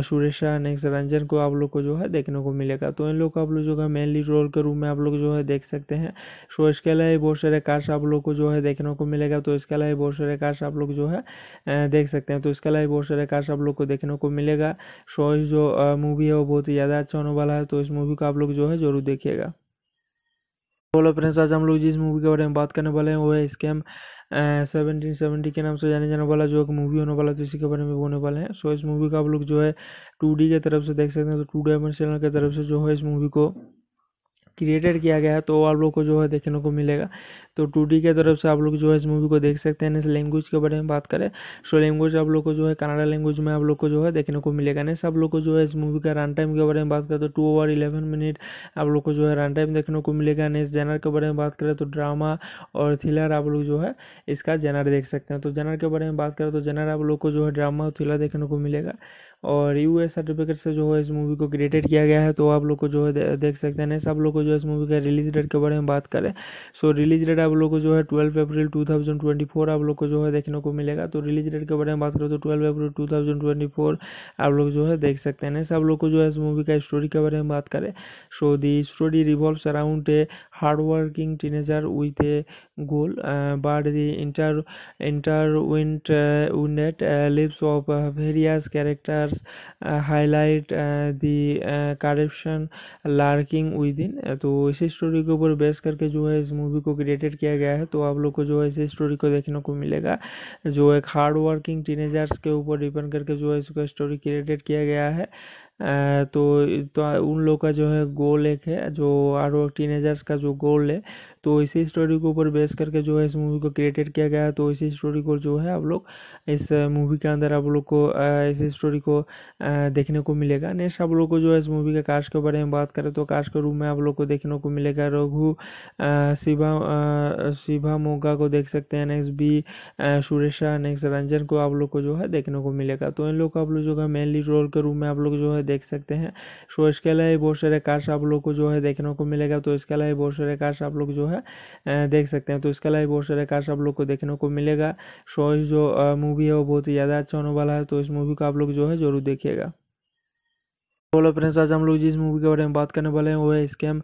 Suresha next Ranjan को आप लोग को जो है देखने को मिलेगा तो इन लोग को आप लोग जो है मेनली रोल के रूप में आप लोग जो है देख सकते हैं सो तो इसके अलावा बहुत सारे काश आप लोग को जो है देखने को मिलेगा तो इसके अलावा बहुत सारे काश आप लोग जो है है देख सकते हैं तो इसके अलावा बहुत सारे कार्स आप लोग को देखने को मिलेगा सो जो मूवी है वो बहुत ही ज़्यादा अच्छा होने वाला है तो इस मूवी को आप लोग जो है जरूर देखिएगा बोलो फ्रेंड्स आज हम लोग जिस मूवी के बारे में बात करने वाले हैं वो है स्कैम सेवनटीन सेवेंटी के नाम से जाने जाने वाला जो एक मूवी होने वाला तो इसी के बारे में होने वाले हैं सो इस मूवी का आप लोग जो है टू डी की तरफ से देख सकते हैं तो टू डायमेंड चैनल की तरफ से जो है इस मूवी को क्रिएटेड किया गया है तो आप लोग को जो है देखने को मिलेगा तो टू डी के तरफ से आप लोग जो है इस मूवी को देख सकते हैं लैंग्वेज के बारे में बात करें सो लैंग्वेज आप लोग को जो है कनाडा लैंग्वेज में आप लोग को जो है देखने को मिलेगा नेस्ट आप लोग को जो है इस मूवी का रन टाइम के बारे में बात करें तो टू ओवर इलेवन मिनट आप लोग को जो है रन टाइम देखने को मिलेगा नेक्स्ट जेनर के बारे में बात करें तो ड्रामा और थ्रिलर आप लोग जो है इसका जेनर देख सकते हैं तो जेनर के बारे में बात करें तो जेनर आप लोग को जो है ड्रामा और थ्रिलर देखने को मिलेगा और यू एस सर्टिफिकेट से जो है इस मूवी को क्रिएटेड किया गया है तो आप लोग को जो है दे, देख सकते हैं सब लोग को जो है इस मूवी का रिलीज डेट के बारे में बात करें सो रिलीज डेट आप लोग को जो है twelve April two thousand twenty four आप लोग को जो है देखने को मिलेगा तो रिलीज डेट के बारे में बात करें तो twelve April two thousand twenty four आप लोग जो है देख सकते हैं सब लोग को जो है इस मूवी का स्टोरी के बारे में बात करें so the story revolve around a hard-working teenager a goal bar but inter उन्ट intertwined lives uh, uh, of various uh, characters highlight the corruption lurking उदिन इन तो इसी स्टोरी के ऊपर बेस करके जो है इस मूवी को क्रिएटेड किया गया है तो आप लोग को जो है इसी स्टोरी को देखने को मिलेगा जो एक हार्ड वर्किंग टीनेजर्स के ऊपर डिपेंड करके जो है इसका स्टोरी क्रिएटेड किया गया है तो, तो उन लोग का जो है गोल एक है जो आरो टीनेजर्स का जो गोल है तो इसी स्टोरी के ऊपर बेस करके जो है इस मूवी को क्रिएटेड किया गया है तो इसी स्टोरी को जो है आप लोग इस मूवी के अंदर आप लोग को इसी स्टोरी को देखने को मिलेगा नेक्स्ट आप लोग को जो है इस मूवी के काश के बारे में बात करें तो काश के रूप में आप लोग को देखने को मिलेगा रघु शिवा शिभा मोगा को देख सकते हैं next B Suresha next Ranjan को आप लोग को जो है देखने को मिलेगा तो इन लोग को आप लोग जो है मेनली रोल के रूप में आप लोग जो है देख सकते हैं सो तो इसके अलावा बहुत सारे काश आप लोग को जो है देखने को मिलेगा तो इसके अलावा बहुत सारे काश आप लोग जो है है देख सकते हैं तो इसके अलावा बहुत सारे कार्स आप लोग को देखने को मिलेगा सो जो मूवी है वो बहुत ही ज़्यादा अच्छा होने वाला है तो इस मूवी को आप लोग जो है जरूर देखिएगा बोलो फ्रेंड्स आज हम लोग जिस मूवी के बारे में बात करने वाले हैं वो है स्कैम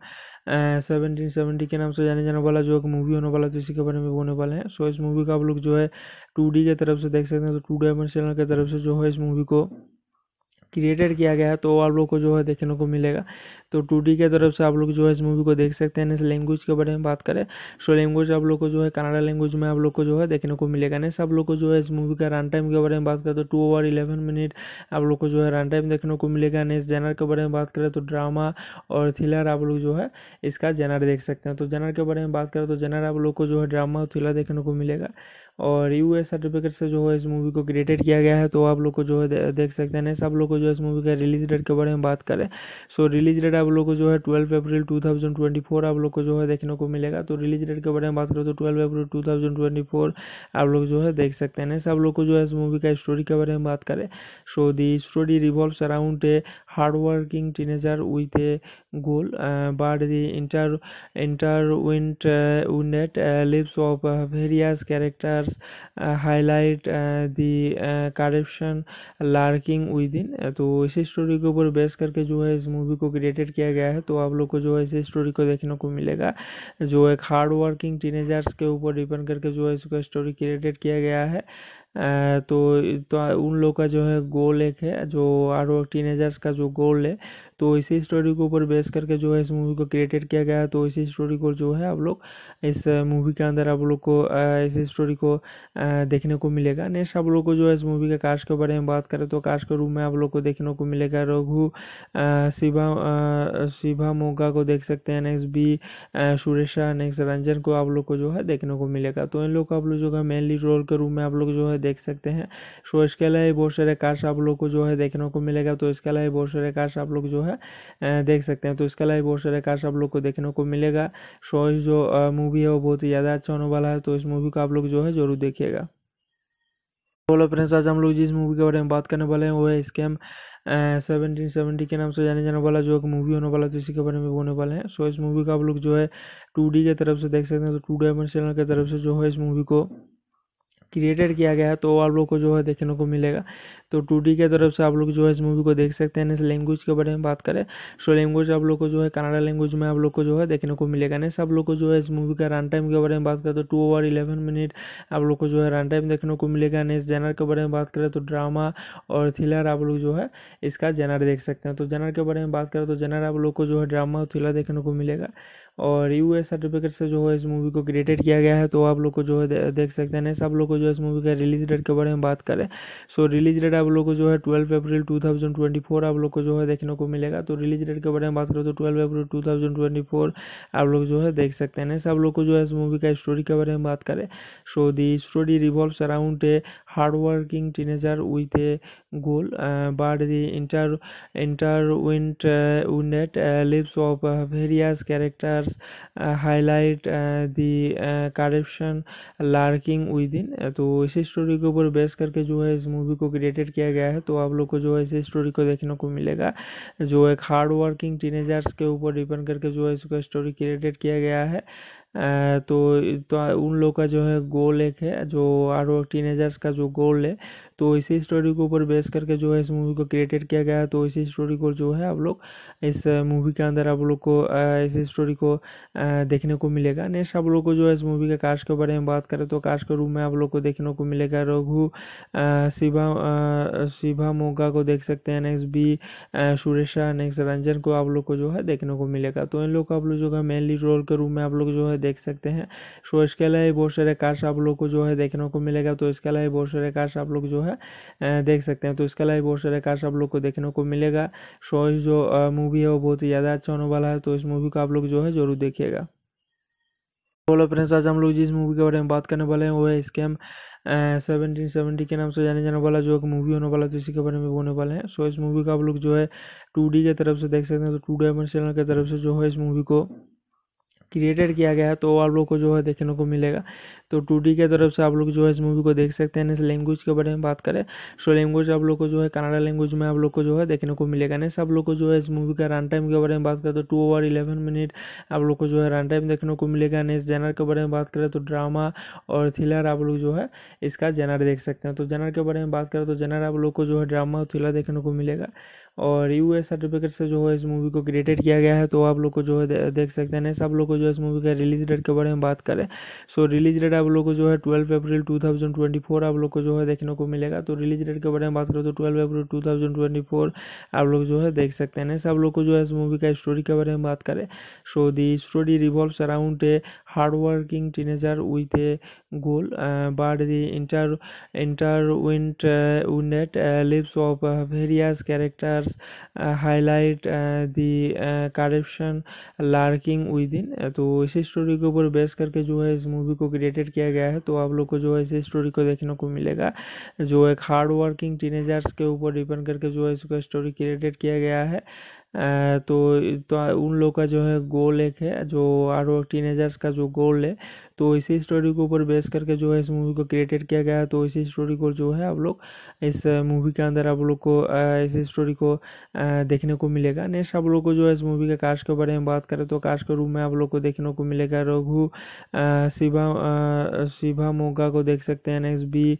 सेवनटीन सेवेंटी के नाम से जाने जाने वाला जो एक मूवी होने वाला तो इसी के बारे में होने वाले हैं सो इस मूवी का आप लोग जो है टू के तरफ से देख सकते हैं तो टू डायमंड चैनल की तरफ से जो है इस मूवी को क्रिएटेड किया गया है तो आप लोग को जो है देखने को मिलेगा तो टू डी के तरफ से आप लोग जो है इस मूवी को देख सकते हैं इस लैंग्वेज के बारे में बात करें सो लैंग्वेज आप लोग को जो है कनाडा लैंग्वेज में आप लोग को जो है देखने को मिलेगा नेक्स्ट आप लोग को जो है इस मूवी का रन टाइम के बारे में बात करें तो टू ओवर इलेवन मिनट आप लोग को जो है रन टाइम देखने को मिलेगा नेक्स्ट जेनर के बारे में बात करें तो ड्रामा और थ्रिलर आप लोग जो है इसका जेनर देख सकते हैं तो जेनर के बारे में बात करें तो जेनर आप लोग को जो है ड्रामा और थ्रिलर देखने को मिलेगा और यू एस सर्टिफिकेट से जो है इस मूवी को क्रिएटेड किया गया है तो आप लोग को जो है देख सकते हैं सब लोग को जो है इस मूवी का रिलीज डेट के बारे में बात करें सो रिलीज डेट आप लोग को जो है twelve April two thousand twenty four आप लोग को जो है देखने को मिलेगा तो रिलीज डेट के बारे में बात करें तो twelve April two thousand twenty four आप लोग जो है देख सकते हैं सब लोग को जो है इस मूवी का स्टोरी के बारे में बात करें so the story revolve around a hard working teenager with a goal but the inter inter lives of various character articles uh, highlight uh, the corruption lurking with in तो इसी story के ऊपर base करके जो है इस movie को created किया गया है तो आप लोग को जो है इसी स्टोरी को देखने को मिलेगा जो एक हार्ड वर्किंग टीनेजर्स के ऊपर डिपेंड करके जो है इसका स्टोरी क्रिएटेड किया गया है uh, तो, तो उन लोग का जो है गोल एक है जो और टीनेजर्स का जो गोल है तो इसी स्टोरी के ऊपर बेस करके जो है इस मूवी को क्रिएटेड किया गया तो इसी स्टोरी को जो है आप लोग इस मूवी के अंदर आप लोग को इसी स्टोरी को देखने को मिलेगा नेक्स्ट आप लोग को जो है इस मूवी के काश के बारे में बात करें तो काश के रूप में आप लोग को देखने को मिलेगा रघु शिवा शिभा मोगा को देख सकते हैं next B Suresha next Ranjan को आप लोग को जो है देखने को मिलेगा तो इन लोग को आप लोग जो है मेनली रोल के रूप में आप लोग जो है देख सकते हैं सो तो इसके अलावा बहुत सारे काश आप लोग को जो है देखने को मिलेगा तो इसके अलावा बहुत सारे काश आप लोग जो है है देख सकते हैं तो इसके अलावा बहुत सारे कार्ड आप लोग को देखने को मिलेगा सो जो मूवी है वो बहुत ही ज़्यादा अच्छा होने वाला है तो इस मूवी को आप लोग जो है जरूर देखिएगा बोलो फ्रेंड्स आज हम लोग जिस मूवी के बारे में बात करने वाले हैं वो है स्कैम सेवनटीन सेवेंटी के नाम से जाने जाने वाला जो एक मूवी होने वाला तो इसी के बारे में होने वाले हैं सो इस मूवी का आप लोग जो है टू डी की तरफ से देख सकते हैं तो टू डायमंड चैनल की तरफ से जो है इस मूवी को क्रिएटेड किया गया है तो आप लोग को जो है देखने को मिलेगा तो टू डी की तरफ से आप लोग जो है इस मूवी को देख सकते हैं इस लैंग्वेज के बारे में बात करें सो लैंग्वेज आप लोग को जो है कनाडा लैंग्वेज में आप लोग को जो है देखने को मिलेगा नेक्स्ट आप लोग को जो है इस मूवी का रन टाइम के बारे में बात करें तो टू ओवर इलेवन मिनट आप लोग को जो है रन टाइम देखने को मिलेगा नेक्स्ट जेनर के बारे में बात करें तो ड्रामा और थ्रिलर आप लोग जो है इसका जेनर देख सकते हैं तो जेनर के बारे में बात करें तो जेनर आप लोग को जो है ड्रामा और थ्रिलर देखने को मिलेगा और यू एस सर्टिफिकेट से जो है इस मूवी को क्रिएटेड किया गया है तो आप लोग को जो है दे, देख सकते हैं सब लोग को जो है इस मूवी का रिलीज डेट के बारे में बात करें सो रिलीज डेट आप लोग को जो है twelve April two thousand twenty four आप लोग को जो है देखने को मिलेगा तो रिलीज डेट के बारे में बात करें तो twelve April two thousand twenty four आप लोग जो है देख सकते हैं सब लोग को जो है इस मूवी का स्टोरी के बारे में बात करें so the story revolve around a hardworking teenager with a goal, uh, but inter inter intertwined lives uh, uh, of various characters highlight the corruption lurking उदिन इन तो इसी स्टोरी के ऊपर बेस करके जो है इस मूवी को क्रिएटेड किया गया है तो आप लोग को जो है इस स्टोरी को देखने को मिलेगा जो एक हार्ड वर्किंग टीनेजर्स के ऊपर डिपेंड करके जो है इसको स्टोरी क्रिएटेड किया गया है तो, तो उन लोग का जो है गोल एक है जो आरो टीनेजर्स का जो गोल है तो इसी स्टोरी के ऊपर बेस करके जो है इस मूवी को क्रिएटेड किया गया तो इसी स्टोरी को जो है आप लोग इस मूवी के अंदर आप लोग को इसी स्टोरी को देखने को मिलेगा नेक्स्ट आप लोग को जो है इस मूवी के काश के बारे में बात करें तो काश के रूप में आप लोग को देखने को मिलेगा रघु शिवा शिवा मोगा को देख सकते हैं next B Suresha next Ranjan को आप लोग को जो है देखने को मिलेगा तो इन लोग को आप लोग जो है मेनली रोल के रूप में आप लोग जो है देख सकते हैं सो तो इसके अलावा बहुत सारे काश आप लोग को जो है देखने को मिलेगा तो इसके अलावा बहुत सारे काश आप लोग जो है है देख सकते हैं तो इसके अलावा बहुत सारे कार्ड आप लोग को देखने को मिलेगा सो जो मूवी है वो बहुत ही ज़्यादा अच्छा होने वाला है तो इस मूवी को आप लोग जो है जरूर देखिएगा बोलो फ्रेंड्स आज हम लोग जिस मूवी के बारे में बात करने वाले हैं वो है स्कैम सेवनटीन सेवेंटी के नाम से जाने जाने वाला जो एक मूवी होने वाला तो इसी के बारे में होने वाले हैं सो इस मूवी का आप लोग जो है टू डी की तरफ से देख सकते हैं तो टू डी चैनल की तरफ से जो है इस मूवी को क्रिएटेड किया गया है तो आप लोग को जो है देखने को मिलेगा तो टू डी तरफ से आप लोग जो है इस मूवी को देख सकते हैं लैंग्वेज के बारे में बात करें सो लैंग्वेज आप लोग को जो है कनाडा लैंग्वेज में आप लोग को जो है देखने को मिलेगा नेक्स्ट आप लोग को जो है इस मूवी का रन टाइम के बारे में बात करें तो टू ओवर इलेवन मिनट आप लोग को जो है रन टाइम देखने को मिलेगा नेक्स्ट जेनर के बारे में बात करें तो ड्रामा और थ्रिलर आप लोग जो है इसका जेनर देख सकते हैं तो जेनर के बारे में बात करें तो जेनर आप लोग को जो है ड्रामा और थ्रिलर देखने को मिलेगा और यू एस सर्टिफिकेट से जो है इस मूवी को क्रिएटेड किया गया है तो आप लोग को जो है दे, देख सकते हैं सब लोग को जो है इस मूवी का रिलीज डेट के बारे में बात करें सो रिलीज डेट आप लोग को जो है twelve April two thousand twenty four आप लोग को जो है देखने को मिलेगा तो रिलीज डेट के बारे में बात करें तो twelve April two thousand twenty four आप लोग जो है देख सकते हैं सब लोग को जो है इस मूवी का स्टोरी के बारे में बात करें so the story revolve around a hard working teenager with a goal but the inter inter lives of various character methods uh, highlight uh, the corruption lurking with तो इसी स्टोरी के ऊपर बेस करके जो है इस मूवी को created किया गया है तो आप लोग को जो है इसी स्टोरी को देखने को मिलेगा जो एक हार्ड वर्किंग टीनेजर्स के ऊपर डिपेंड करके जो है इसको स्टोरी क्रिएटेड किया गया है uh, तो, तो उन लोग का जो है गोल एक है जो और टीनेजर्स का जो गोल है तो इसी स्टोरी के ऊपर बेस करके जो है इस मूवी को क्रिएटेड किया गया है तो इसी स्टोरी को जो है आप लोग इस मूवी के अंदर आप लोग को इसी स्टोरी को देखने को मिलेगा नेक्स्ट आप लोग को जो है इस मूवी के काश के बारे में बात करें तो काश के रूप में आप लोग को देखने को मिलेगा रघु शिवा शिवा मोगा को देख सकते हैं next B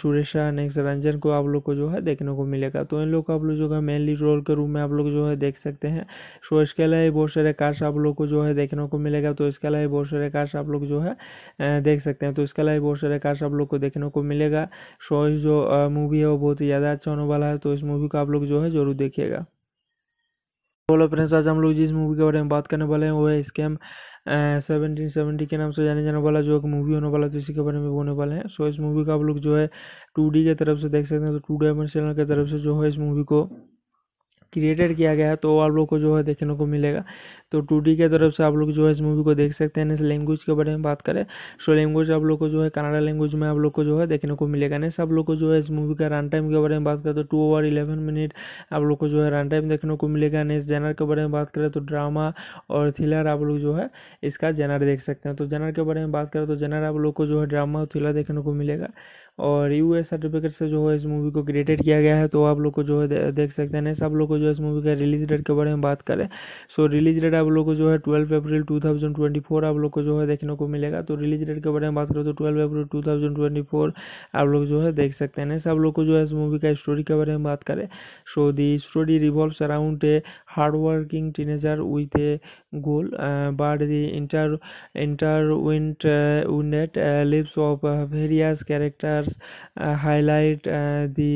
Suresha next Ranjan को आप लोग को जो है देखने को मिलेगा तो इन लोग को आप लोग जो है मेनली रोल के रूप में आप लोग जो है देख सकते हैं सो तो इसके अलावा बहुत सारे काश आप लोग को जो है देखने को मिलेगा तो इसके अलावा बहुत सारे काश आप लोग जो है है देख सकते हैं तो इसके अलावा बहुत सारे कार्स आप लोग को देखने को मिलेगा सो जो मूवी है वो बहुत ही ज़्यादा अच्छा होने वाला है तो इस मूवी को आप लोग जो है ज़रूर देखिएगा बोलो फ्रेंड्स आज हम लोग जिस मूवी के बारे में बात करने वाले हैं वो है स्कैम सेवनटीन सेवेंटी के नाम से जाने जाने वाला जो एक मूवी होने वाला तो इसी के बारे में होने वाले हैं सो इस मूवी का आप लोग जो है टू डी की तरफ से देख सकते हैं तो टू डायमेंड चैनल की तरफ से जो है इस मूवी को क्रिएटेड किया गया है तो आप लोग को जो है देखने को मिलेगा तो टू डी के तरफ से आप लोग जो है इस मूवी को देख सकते हैं इस लैंग्वेज के बारे में बात करें सो लैंग्वेज आप लोग को जो है कनाडा लैंग्वेज में आप लोग को जो है देखने को मिलेगा नेस्ट आप लोग को जो है इस मूवी का रन टाइम के बारे में बात करें तो टू ओवर इलेवन मिनट आप लोग को जो है रन टाइम देखने को मिलेगा नेक्स्ट जेनर के बारे में बात करें तो ड्रामा और थ्रिलर आप लोग जो है इसका जेनर देख सकते हैं तो जेनर के बारे में बात करें तो जेनर आप लोग को जो है ड्रामा और थ्रिलर देखने को मिलेगा और यू एस सर्टिफिकेट से जो है इस मूवी को क्रिएटेड किया गया है तो आप लोग को जो है दे, देख सकते हैं सब लोग को जो है इस मूवी का रिलीज डेट के बारे में बात करें सो रिलीज डेट आप लोग को जो है twelve April two thousand twenty four आप लोग को जो है देखने को मिलेगा तो रिलीज डेट के बारे में बात करें तो twelve April two thousand twenty four आप लोग जो है देख सकते हैं सब लोग को जो है इस मूवी का स्टोरी के बारे में बात करें so the story revolve around a hardworking teenager a goal bar but inter उन्ट intertwined lives uh, uh, of various uh, characters highlight the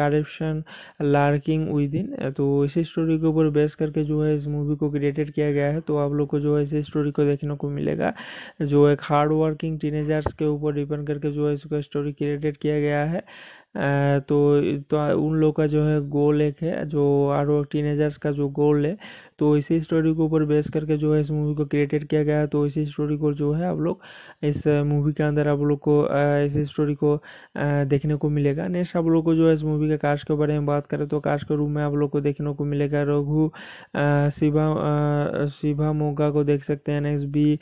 corruption lurking उदिन इन तो इसी स्टोरी के ऊपर बेस करके जो है इस मूवी को क्रिएटेड किया गया है तो आप लोग को जो है इसी स्टोरी को देखने को मिलेगा जो एक हार्ड वर्किंग टीनेजर्स के ऊपर डिपेंड करके जो है इसका स्टोरी क्रिएटेड किया गया है तो, तो उन लोग का जो है गोल एक है जो आरो टीनेजर्स का जो गोल है तो इसी स्टोरी के ऊपर बेस करके जो है इस मूवी को क्रिएटेड किया गया है तो इसी स्टोरी को जो है आप लोग इस मूवी के अंदर आप लोग को इसी स्टोरी को देखने को मिलेगा नेक्स्ट आप लोग को जो है इस मूवी के काश के बारे में बात करें तो काश के रूप में आप लोग को देखने को मिलेगा रघु शिवा शिवा मोगा को देख सकते हैं next B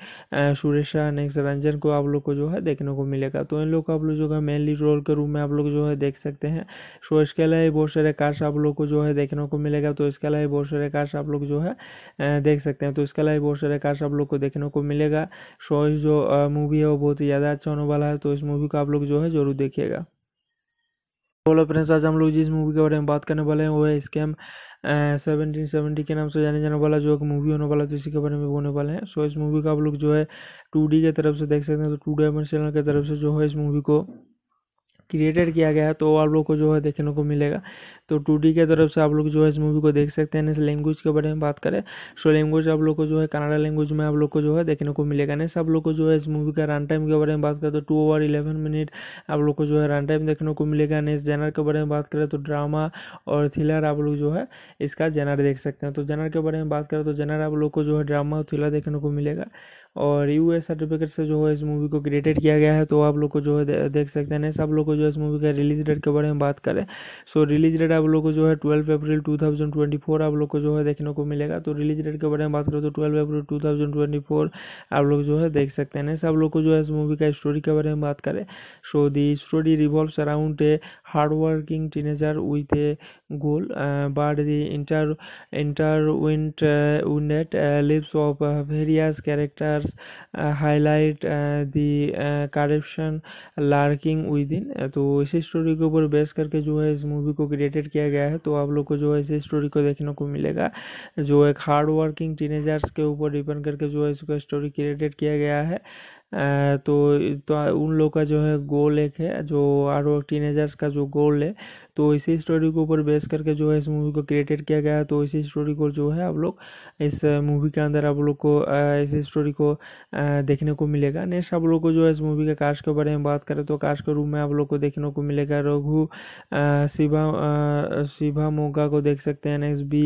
Suresha next Ranjan को आप लोग को जो है देखने को मिलेगा तो इन लोग को आप लोग जो है मेनली रोल के रूप में आप लोग जो है देख सकते हैं सो तो इसके अलावा बहुत सारे काश आप लोग को जो है देखने को मिलेगा तो इसके अलावा बहुत सारे काश आप लोग जो है है देख सकते हैं तो इसके अलावा बहुत सारे कार्स आप लोग को देखने को मिलेगा सो जो मूवी है वो बहुत ही ज़्यादा अच्छा होने वाला है तो इस मूवी को आप लोग जो है जरूर देखिएगा बोलो फ्रेंड्स आज हम लोग जिस मूवी के बारे में बात करने वाले हैं वो है स्कैम सेवनटीन सेवेंटी के नाम से जाने जाने वाला जो एक मूवी होने वाला तो इसी के बारे में होने वाले हैं सो इस मूवी का आप लोग जो है टू के तरफ से देख सकते हैं तो टू डायमंड चैनल की तरफ से जो है इस मूवी को क्रिएटेड किया गया है तो आप लोग को जो है देखने को मिलेगा तो टू डी के तरफ से आप लोग जो है इस मूवी को देख सकते हैं इस लैंग्वेज के बारे में बात करें सो लैंग्वेज आप लोग को जो है कनाडा लैंग्वेज में आप लोग को जो है देखने को मिलेगा नेक्स्ट आप लोग को जो है इस मूवी का रन टाइम के बारे में बात करें तो टू ओवर इलेवन मिनट आप लोग को जो है रन टाइम देखने को मिलेगा नेक्स्ट जेनर के बारे में बात करें तो ड्रामा और थ्रिलर आप लोग जो है इसका जेनर देख सकते हैं तो जेनर के बारे में बात करें तो जेनर आप लोग को जो है ड्रामा और थ्रिलर देखने को मिलेगा और यू एस सर्टिफिकेट से जो है इस मूवी को क्रिएटेड किया गया है तो आप लोग को जो है देख सकते हैं सब लोग को जो है इस मूवी का रिलीज डेट के बारे में बात करें सो रिलीज डेट आप लोग को जो है twelve April two thousand twenty four आप लोग को जो है देखने को मिलेगा तो रिलीज डेट के बारे में बात करें तो twelve April two thousand twenty four आप लोग जो है देख सकते हैं सब लोग को जो है इस मूवी का स्टोरी के बारे में बात करें so the story revolve around a hard working teenager with a goal but the inter inter विंट lives of various character reports uh, highlight uh, the corruption lurking with in तो इसी story के ऊपर बेस करके जो है इस movie को क्रिएटेड किया गया है तो आप लोग को जो है इसी स्टोरी को देखने को मिलेगा जो एक हार्ड वर्किंग टीनेजर्स के ऊपर डिपेंड करके जो है इसका स्टोरी क्रिएटेड किया गया है uh, तो, तो उन लोग का जो है गोल एक है जो और टीनेजर्स का जो गोल है तो इसी स्टोरी के ऊपर बेस करके जो है इस मूवी को क्रिएटेड किया गया तो इसी स्टोरी को जो है आप लोग इस मूवी के अंदर आप लोग को इसी स्टोरी को देखने को मिलेगा नेक्स्ट आप लोग को जो है इस मूवी के काश के बारे में बात करें तो काश के रूप में आप लोग को देखने को मिलेगा रघु शिवा शिवा मोगा को देख सकते हैं next B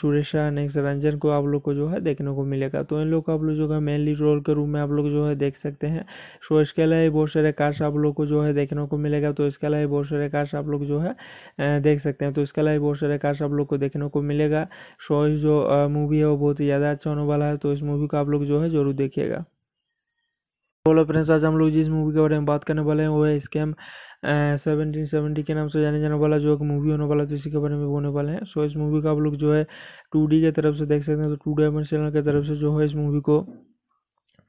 Suresha next Ranjan को आप लोग को जो है देखने को मिलेगा तो इन लोग को आप लोग जो है मेनली रोल के रूप में आप लोग जो है देख सकते हैं सो तो इसके अलावा बहुत सारे काश आप लोग को जो है देखने को मिलेगा तो इसके अलावा बहुत सारे काश आप लोग जो है है देख सकते हैं तो इसके अलावा बहुत सारे कार्स आप लोग को देखने को मिलेगा शो जो मूवी है वो बहुत ही ज़्यादा अच्छा होने वाला है तो इस मूवी को आप लोग जो है जरूर देखिएगा बोलो फ्रेंड्स आज हम लोग जिस मूवी के बारे में बात करने वाले हैं वो है स्कैम सेवनटीन सेवेंटी के नाम से जाने जाने वाला जो एक मूवी होने वाला तो इसी के बारे में होने वाले हैं सो इस मूवी का आप लोग जो है टू डी की तरफ से देख सकते हैं तो टू डायमेंशनल चैनल की तरफ से जो है इस मूवी को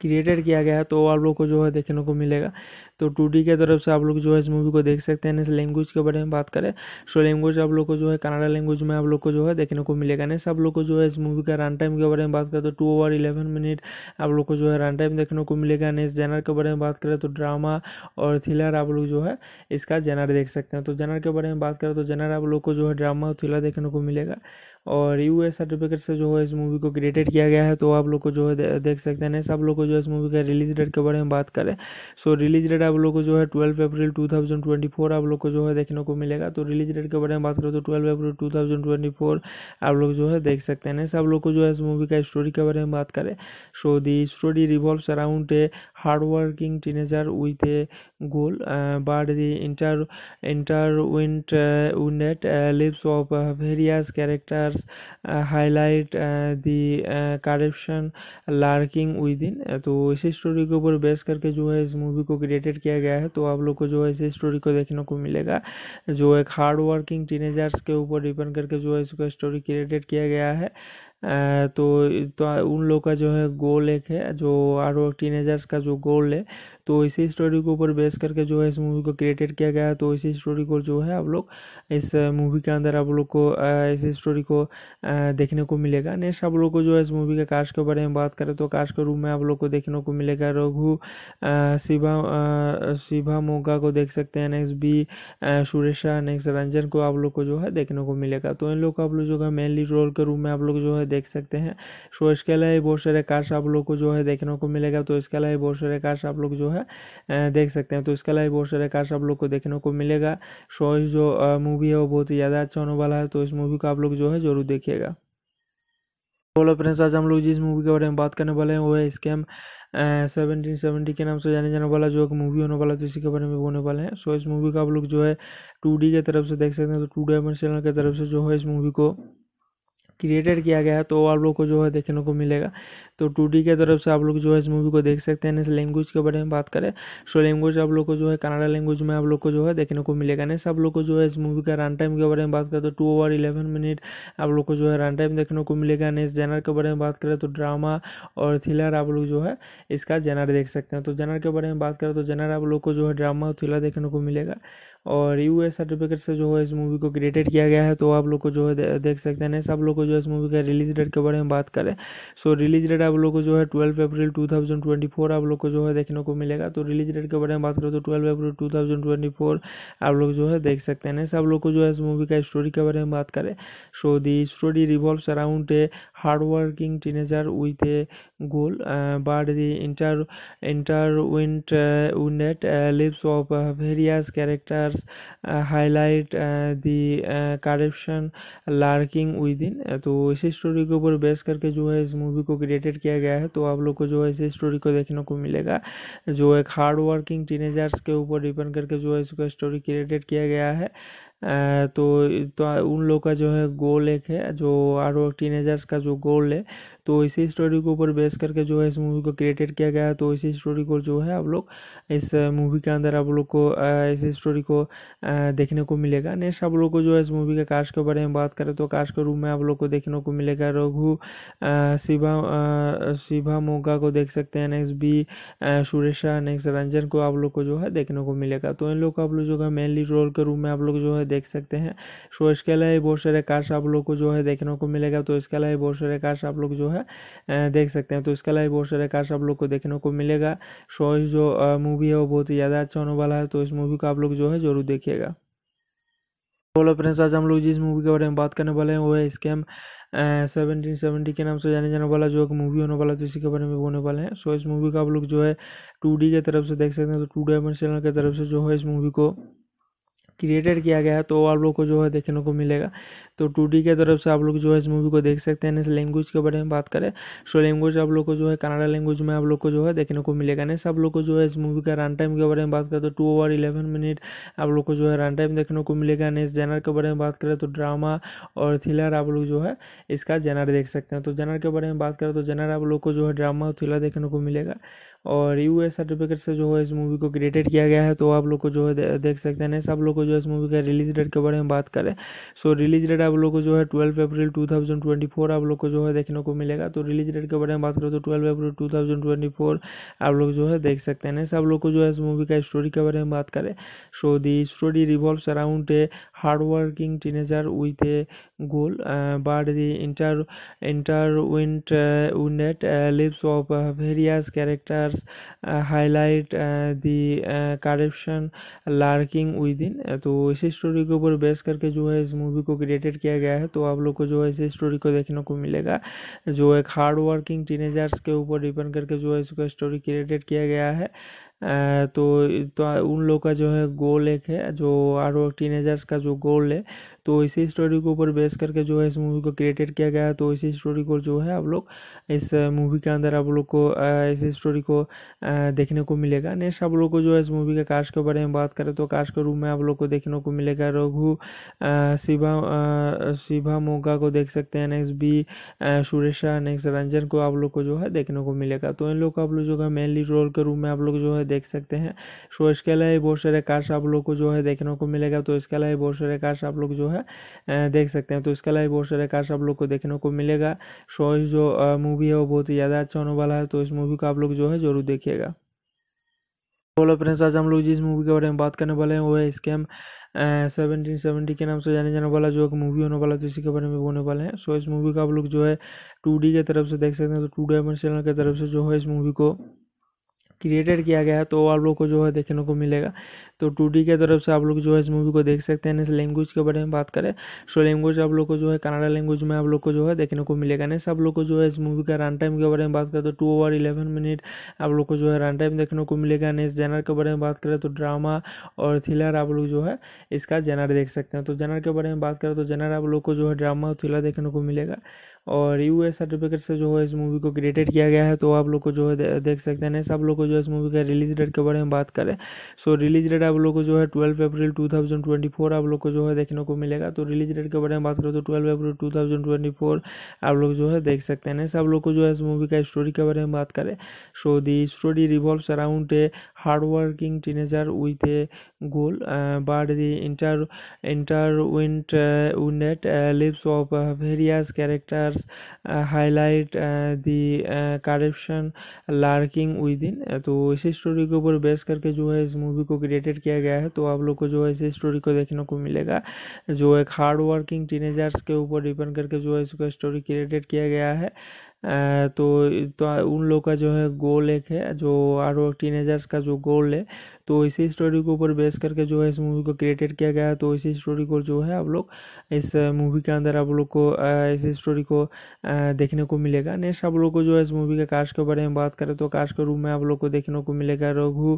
क्रिएटेड किया गया है तो आप लोग को जो है देखने को मिलेगा तो टू डी की तरफ से आप लोग जो है इस मूवी को देख सकते हैं इस लैंग्वेज के बारे में बात करें सो लैंग्वेज आप लोग को जो है कनाडा लैंग्वेज में आप लोग को जो है देखने को मिलेगा नेक्स्ट आप लोग को जो है इस मूवी का रन टाइम के बारे में बात करें तो टू ओवर इलेवन मिनट आप लोग को जो है रन टाइम देखने को मिलेगा नेक्स्ट जेनर के बारे में बात करें तो ड्रामा और थ्रिलर आप लोग जो है इसका जेनर देख सकते हैं तो जेनर के बारे में बात करें तो जेनर आप लोग को जो है ड्रामा और थ्रिलर देखने को मिलेगा और यू एस सर्टिफिकेट से जो है इस मूवी को क्रिएटेड किया गया है तो आप लोग को जो है दे, देख सकते हैं सब लोग को जो है इस मूवी का रिलीज डेट के बारे में बात करें सो रिलीज डेट आप लोग को जो है twelve April two thousand twenty four आप लोग को जो है देखने को मिलेगा तो रिलीज डेट के बारे में बात करें तो twelve April two thousand twenty four आप लोग जो है देख सकते हैं सब लोग को जो है इस मूवी का स्टोरी के बारे में बात करें so the story revolve around a hardworking a goal a the inter inter उन्ट intertwined lives of various characters highlight the corruption lurking उदिन इन तो इसी स्टोरी के ऊपर बेस करके जो है इस मूवी को क्रिएटेड किया गया है तो आप लोग को जो है इसी स्टोरी को देखने को मिलेगा जो एक हार्ड वर्किंग टीनेजर्स के ऊपर डिपेंड करके जो है इसको स्टोरी क्रिएटेड किया गया है तो, तो उन लोग का जो है गोल एक है जो आरो टीनेजर्स का जो गोल है तो इसी स्टोरी के ऊपर बेस करके जो है इस मूवी को क्रिएटेड किया गया तो इसी स्टोरी को जो है आप लोग इस मूवी के अंदर आप लोग को इसी स्टोरी को देखने को मिलेगा नेक्स्ट आप लोग को जो है इस मूवी के काश के बारे में बात करें तो काश के रूप में आप लोग को देखने को मिलेगा रघु शिवा शिवा मोगा को देख सकते हैं next B Suresha next Ranjan को आप लोग को जो है देखने को मिलेगा तो इन लोग को आप लोग जो है मेनली रोल के रूप में आप लोग जो है देख सकते हैं सो तो इसके अलावा बहुत सारे काश आप लोग को जो है देखने को मिलेगा तो इसके अलावा बहुत सारे काश आप लोग जो है है देख सकते हैं तो इसके अलावा बहुत सारे कार्ड आप लोग को देखने को मिलेगा सो जो मूवी है वो बहुत ही ज़्यादा अच्छा होने वाला है तो इस मूवी को आप लोग जो है जरूर देखिएगा बोलो फ्रेंड्स आज हम लोग जिस मूवी के बारे में बात करने वाले हैं वो है स्कैम सेवनटीन सेवेंटी के नाम से जाने जाने वाला जो एक मूवी होने वाला तो इसी के बारे में होने वाले हैं सो इस मूवी का आप लोग जो है टू डी की तरफ से देख सकते हैं तो टू डी चैनल की तरफ से जो है इस मूवी को क्रिएटेड किया गया है तो आप लोग को जो है देखने को मिलेगा तो टू डी के तरफ से आप लोग जो है इस मूवी को देख सकते हैं लैंग्वेज के बारे में बात करें सो लैंग्वेज आप लोग को जो है कनाडा लैंग्वेज में आप लोग को जो है देखने को मिलेगा नेक्स्ट आप लोग को जो है इस मूवी का रन टाइम के बारे में बात करें तो टू ओवर इलेवन मिनट आप लोग को जो है रन टाइम देखने को मिलेगा नेक्स्ट जेनर के बारे में बात करें तो ड्रामा और थ्रिलर आप लोग जो है इसका जेनर देख सकते हैं तो जेनर के बारे में बात करें तो जेनर आप लोग को जो है ड्रामा और थ्रिलर देखने को मिलेगा और यू एस सर्टिफिकेट से जो है इस मूवी को क्रिएटेड किया गया है तो आप लोग को जो है दे, देख सकते हैं सब लोग को जो है इस मूवी का रिलीज डेट के बारे में बात करें सो रिलीज डेट आप लोग को जो है twelve April two thousand twenty four आप लोग को जो है देखने को मिलेगा तो रिलीज डेट के बारे में बात करें तो twelve April two thousand twenty four आप लोग जो है देख सकते हैं सब लोग को जो है इस मूवी का स्टोरी के बारे में बात करें so the story revolve around a hard working teenager with a goal uh, the inter inter interwined uh, uh, lives of methods uh, highlight uh, the corruption lurking with in तो इसी story के ऊपर base करके जो है इस movie को created किया गया है तो आप लोग को जो है इसी स्टोरी को देखने को मिलेगा जो एक हार्ड वर्किंग टीनेजर्स के ऊपर डिपेंड करके जो है इसका स्टोरी क्रिएटेड किया गया है uh, तो, तो उन लोग का जो है गोल एक है जो और टीनेजर्स का जो गोल है तो इसी स्टोरी के ऊपर बेस करके जो है इस मूवी को क्रिएटेड किया गया है तो इसी स्टोरी को जो है आप लोग इस मूवी के अंदर आप लोग को इसी स्टोरी को देखने को मिलेगा नेक्स्ट आप लोग को जो है इस मूवी के काश के बारे में बात करें तो काश के रूप में आप लोग को देखने को मिलेगा रघु शिवा शिवा मोगा को देख सकते हैं next B Suresha next Ranjan को आप लोग को जो है देखने को मिलेगा तो इन लोग को आप लोग जो है मेनली रोल के रूप में आप लोग जो है देख सकते हैं सो तो इसके अलावा बहुत सारे काश आप लोग को जो है देखने को मिलेगा तो इसके अलावा बहुत सारे काश आप लोग जो है है देख सकते हैं तो इसके अलावा बहुत सारे कार्स आप लोग को देखने को मिलेगा सो जो मूवी है वो बहुत ही ज़्यादा अच्छा होने वाला है तो इस मूवी को आप लोग जो है जरूर देखिएगा बोलो फ्रेंड्स आज हम लोग जिस मूवी के बारे में बात करने वाले हैं वो है स्कैम सेवनटीन सेवेंटी के नाम से जाने जाने वाला जो एक मूवी होने वाला तो इसी के बारे में बोलने वाले हैं सो इस मूवी का आप लोग जो है टू डी की तरफ से देख सकते हैं तो टू डायमंड चैनल की तरफ से जो है इस मूवी को क्रिएटेड किया गया है तो आप लोग को जो है देखने को मिलेगा तो टू डी तरफ से आप लोग जो है इस मूवी को देख सकते हैं इस लैंग्वेज के बारे में बात करें सो लैंग्वेज आप लोग को जो है कनाडा लैंग्वेज में आप लोग को जो है देखने को मिलेगा नहीं सब लोग को जो है इस मूवी का रन टाइम के बारे में बात करें तो टू ओवर इलेवन मिनट आप लोग को जो है रन टाइम देखने को मिलेगा नहीं जेनर के बारे में बात करें तो ड्रामा और थ्रिलर आप लोग जो है इसका जेनर देख सकते हैं तो जेनर के बारे में बात करें तो जेनर आप लोग को जो है ड्रामा और थ्रिलर देखने को मिलेगा और यू एस सर्टिफिकेट से जो है इस मूवी को क्रिएटेड किया गया है तो आप लोग को जो है देख सकते हैं सब लोग को जो है इस मूवी का रिलीज डेट के बारे में बात करें सो रिलीज डेट आप लोग को जो है twelve April two thousand twenty four आप लोग को जो है देखने को मिलेगा तो रिलीज डेट के बारे में बात करें तो twelve April two thousand twenty four आप लोग जो है देख सकते हैं सब लोग को जो है इस मूवी का स्टोरी के बारे में बात करें so the story revolve around a hardworking teenager a goal bar but inter उन्ट intertwined uh, uh, lives of various uh, characters highlight the corruption lurking उदिन इन तो इसी स्टोरी के ऊपर बेस करके जो है इस मूवी को क्रिएटेड किया गया है तो आप लोग को जो है इसी स्टोरी को देखने को मिलेगा जो एक हार्ड वर्किंग टीनेजर्स के ऊपर डिपेंड करके जो है इसको स्टोरी क्रिएटेड किया गया है तो तो उन लोग का जो है गोल एक है जो आरो टीनेजर्स का जो गोल है तो इसी स्टोरी के ऊपर बेस करके जो है इस मूवी को क्रिएटेड किया गया है तो इसी स्टोरी को जो है आप लोग इस मूवी के अंदर आप लोग को इस स्टोरी को देखने को मिलेगा नेक्स्ट आप लोग को जो है इस मूवी के काश के बारे में बात करें तो काश के रूप में आप लोग को देखने को मिलेगा रघु शिवा शिवा मोगा को देख सकते हैं next B Suresha next Ranjan को आप लोग को जो है देखने को मिलेगा तो इन लोग को आप लोग जो है मेनली रोल के रूप में आप लोग जो है देख सकते हैं सो तो इसके अलावा बहुत सारे काश आप लोग को जो है देखने को मिलेगा तो इसके अलावा बहुत सारे काश आप लोग जो है देख सकते हैं तो इसके अलावा बहुत सारे काश आप लोग को देखने को मिलेगा सो तो जो मूवी मूवी है वो बहुत ही ज़्यादा अच्छा होने वाला है तो इस मूवी को आप लोग जो है ज़रूर देखिएगा बोलो फ्रेंड्स आज हम लोग जिस मूवी के बारे में बात करने वाले हैं वो है स्कैम सेवनटीन सेवेंटी के नाम से जाने जाने वाला जो एक मूवी होने वाला तो इसी के बारे में होने वाले हैं सो इस मूवी का आप लोग जो है टू के तरफ से देख सकते हैं तो टू डायमंड चैनल की तरफ से जो है इस मूवी को क्रिएटेड किया गया है तो आप लोग को जो है देखने को मिलेगा तो टू डी के तरफ से आप लोग जो है इस मूवी को देख सकते हैं इस लैंग्वेज के बारे में बात करें सो लैंग्वेज आप लोग को जो है कनाडा लैंग्वेज में आप लोग को जो है देखने को मिलेगा नेक्स्ट आप लोग को जो है इस मूवी का रन टाइम के बारे में बात करें तो टू ओवर इलेवन मिनट आप लोग को जो है रन टाइम देखने को मिलेगा नेक्स्ट जेनर के बारे में बात करें तो ड्रामा और थ्रिलर आप लोग जो है इसका जेनर देख सकते हैं तो जेनर के बारे में बात करें तो जेनर आप लोग को जो है ड्रामा और थ्रिलर देखने को मिलेगा और यू एस सर्टिफिकेट से जो है इस मूवी को क्रिएटेड किया गया है तो आप लोग को जो है देख सकते हैं सब लोग को जो है इस मूवी का रिलीज डेट के बारे में बात करें सो रिलीज डेट आप लोग को जो है twelve April two thousand twenty four आप लोग को जो है देखने को मिलेगा तो रिलीज डेट के बारे में बात करें तो twelve April two thousand twenty four आप लोग जो है देख सकते हैं सब लोग को जो है इस मूवी का स्टोरी के बारे में बात करें so the story revolve around a hard working teenager with a goal but the inter inter विंट lives of various character reports uh, highlight uh, the corruption lurking with in तो इसी story के ऊपर बेस करके जो है इस movie को क्रिएटेड किया गया है तो आप लोग को जो है इसी स्टोरी को देखने को मिलेगा जो एक हार्ड वर्किंग टीनेजर्स के ऊपर डिपेंड करके जो है इसका स्टोरी क्रिएटेड किया गया है uh, तो तो उन लोग का जो है गोल एक है जो और टीनेजर्स का जो गोल है तो इसी स्टोरी के ऊपर बेस करके जो है इस मूवी को क्रिएटेड किया गया है तो इसी स्टोरी को जो है आप लोग इस मूवी के अंदर आप लोग को इस स्टोरी को देखने को मिलेगा नेक्स्ट आप लोग को जो है इस मूवी के काश के बारे में बात करें तो कास्ट के रूप में आप लोग को देखने को मिलेगा रघु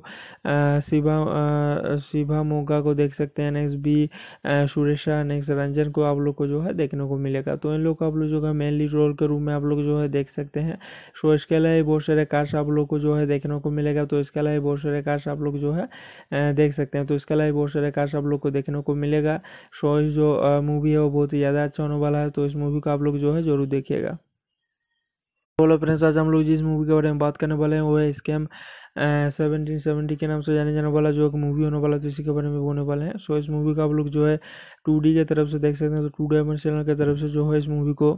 शिवा शिवा मोगा को देख सकते हैं next B Suresha next Ranjan को आप लोग को जो है देखने को मिलेगा तो इन लोग को आप लोग जो है मेनली रोल के रूप में आप लोग जो है देख सकते हैं सो इसके अलावा बहुत सारे काश आप लोग को जो है देखने को मिलेगा तो इसके अलावा बहुत सारे काश आप लोग जो है देख सकते हैं तो इसके अलावा बहुत सारे काश आप लोग को देखने को मिलेगा सो जो मूवी मूवी है वो बहुत ही ज़्यादा अच्छा होने वाला है तो इस मूवी को आप लोग जो है ज़रूर देखिएगा तो बोलो फ्रेंड्स आज हम लोग जिस मूवी के बारे में बात करने वाले हैं वो है स्कैम सेवनटीन सेवेंटी के नाम से जाने जाने वाला जो एक मूवी होने वाला तो इसी के बारे में होने वाले हैं सो इस मूवी का आप लोग जो है टू डी की तरफ से देख सकते हैं तो टू डायमंड चैनल की तरफ से जो है इस मूवी को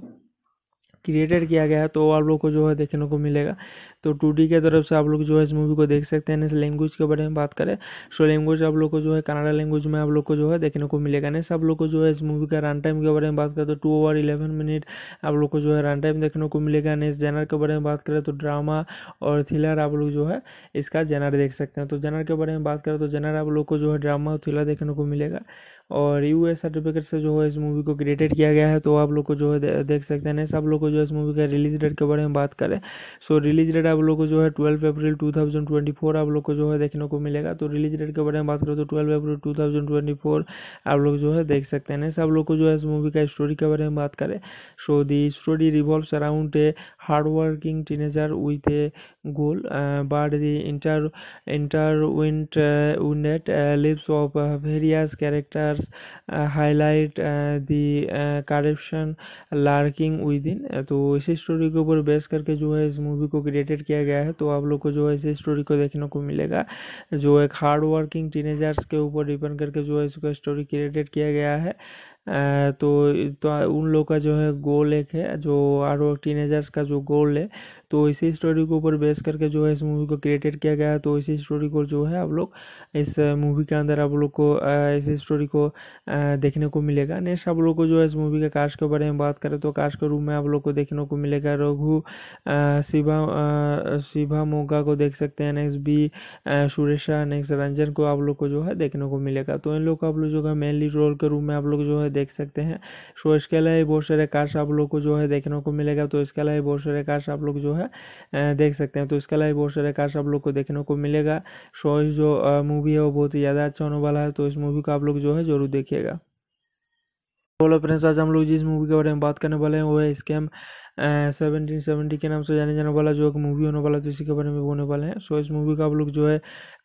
क्रिएटेड किया गया है तो आप लोग को जो है देखने को मिलेगा तो टू डी की तरफ से आप लोग जो है इस मूवी को देख सकते हैं इस लैंग्वेज के बारे में बात करें सो लैंग्वेज आप लोग को जो है कनाडा लैंग्वेज में आप लोग को जो है देखने को मिलेगा नेक्स्ट आप लोग को जो है इस मूवी का रन टाइम के बारे में बात करें तो टू ओवर इलेवन मिनट आप लोग को जो है रन टाइम देखने को मिलेगा नेक्स्ट जेनर के बारे में बात करें तो ड्रामा और थ्रिलर आप लोग जो है इसका जेनर देख सकते हैं तो जेनर के बारे में बात करें तो जेनर आप लोग को जो है ड्रामा और थ्रिलर देखने को मिलेगा और यू एस सर्टिफिकेट से जो है इस मूवी को क्रिएटेड किया गया है तो आप लोग को जो है देख सकते हैं सब लोग को जो है इस मूवी का रिलीज डेट के बारे में बात करें सो रिलीज डेट आप लोग को जो है twelve April two thousand twenty four आप लोग को जो है देखने को मिलेगा तो रिलीज डेट के बारे में बात करें तो twelve April two thousand twenty four आप लोग जो है देख सकते हैं सब लोग को जो है इस मूवी का स्टोरी के बारे में बात करें so the story revolve around a hardworking teenager with a goal, uh, but inter inter intertwined lives uh, uh, of various characters highlight the corruption lurking उदिन इन तो इसी स्टोरी के ऊपर बेस करके जो है इस मूवी को क्रिएटेड किया गया है तो आप लोग को जो है इसी स्टोरी को देखने को मिलेगा जो एक हार्ड वर्किंग टीनेजर्स के ऊपर डिपेंड करके जो है इसको स्टोरी क्रिएटेड किया गया है तो, तो उन लोग का जो है गोल एक है जो आरो टीनेजर्स का जो गोल है तो इसी स्टोरी के ऊपर बेस करके जो है इस मूवी को क्रिएटेड किया गया तो इसी स्टोरी को जो है आप लोग इस मूवी के अंदर आप लोग को इसी स्टोरी को देखने को मिलेगा नेक्स्ट आप लोग को जो है इस मूवी के काश के बारे में बात करें तो काश के रूप में आप लोग को देखने को मिलेगा रघु शिवा शिवा मोगा को देख सकते हैं next B Suresha next Ranjan को आप लोग को जो है देखने को मिलेगा तो इन लोग को आप लोग जो है मेनली रोल के रूप में आप लोग जो है देख सकते हैं सो तो इसके अलावा बहुत सारे काश आप लोग को जो है देखने को मिलेगा तो इसके अलावा बहुत सारे काश आप लोग जो है है देख सकते हैं तो इसके अलावा बहुत सारे कार्ड आप लोग को देखने को मिलेगा सो जो मूवी है वो बहुत ही ज़्यादा अच्छा होने वाला है तो इस मूवी को आप लोग जो है जरूर देखिएगा बोलो फ्रेंड्स आज हम लोग जिस मूवी के बारे में बात करने वाले हैं वो है स्कैम सेवनटीन सेवेंटी के नाम से जाने जाने वाला जो एक मूवी होने वाला तो इसी के बारे में होने वाले हैं सो इस मूवी का आप लोग जो है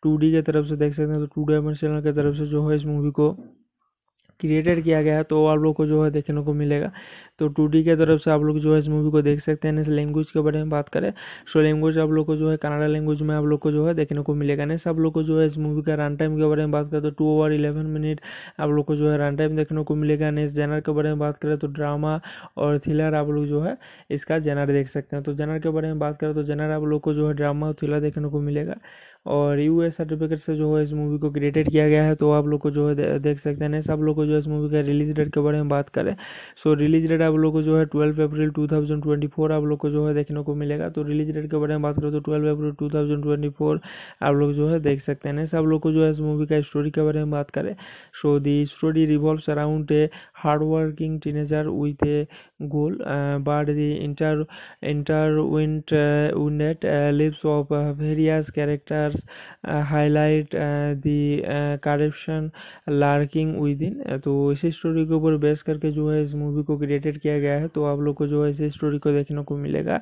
टू की तरफ से देख सकते हैं तो टू डायमंड चैनल की तरफ से जो है इस मूवी को क्रिएटेड किया गया है तो आप लोग को जो है देखने को मिलेगा तो टू डी के तरफ से आप लोग जो है इस मूवी को देख सकते हैं लैंग्वेज के बारे में बात करें सो लैंग्वेज आप लोग को जो है कनाडा लैंग्वेज में आप लोग को जो है देखने को मिलेगा नेक्स्ट आप लोग को जो है इस मूवी का रन टाइम के बारे में बात करें तो टू ओवर इलेवन मिनट आप लोग को जो है रन टाइम देखने को मिलेगा नेक्स्ट जेनर के बारे में बात करें तो ड्रामा और थ्रिलर आप लोग जो है इसका जेनर देख सकते हैं तो जेनर के बारे में बात करें तो जेनर आप लोग को जो है ड्रामा और थ्रिलर देखने को मिलेगा और यू एस सर्टिफिकेट से जो है इस मूवी को क्रिएटेड किया गया है तो आप लोग को जो है दे, देख सकते हैं सब लोग को जो है इस मूवी का रिलीज डेट के बारे में बात करें सो रिलीज डेट आप लोग को जो है twelve April two thousand twenty four आप लोग को जो है देखने को मिलेगा तो रिलीज डेट के बारे में बात करें तो twelve April two thousand twenty four आप लोग जो है देख सकते हैं सब लोग को जो है इस मूवी का स्टोरी के बारे में बात करें so the story revolve around a hard working teenager with a goal uh, the inter inter lives of various character methods uh, highlight uh, the corruption lurking with तो इसी स्टोरी के ऊपर बेस करके जो है इस मूवी को created किया गया है तो आप लोग को जो है इसी स्टोरी को देखने को मिलेगा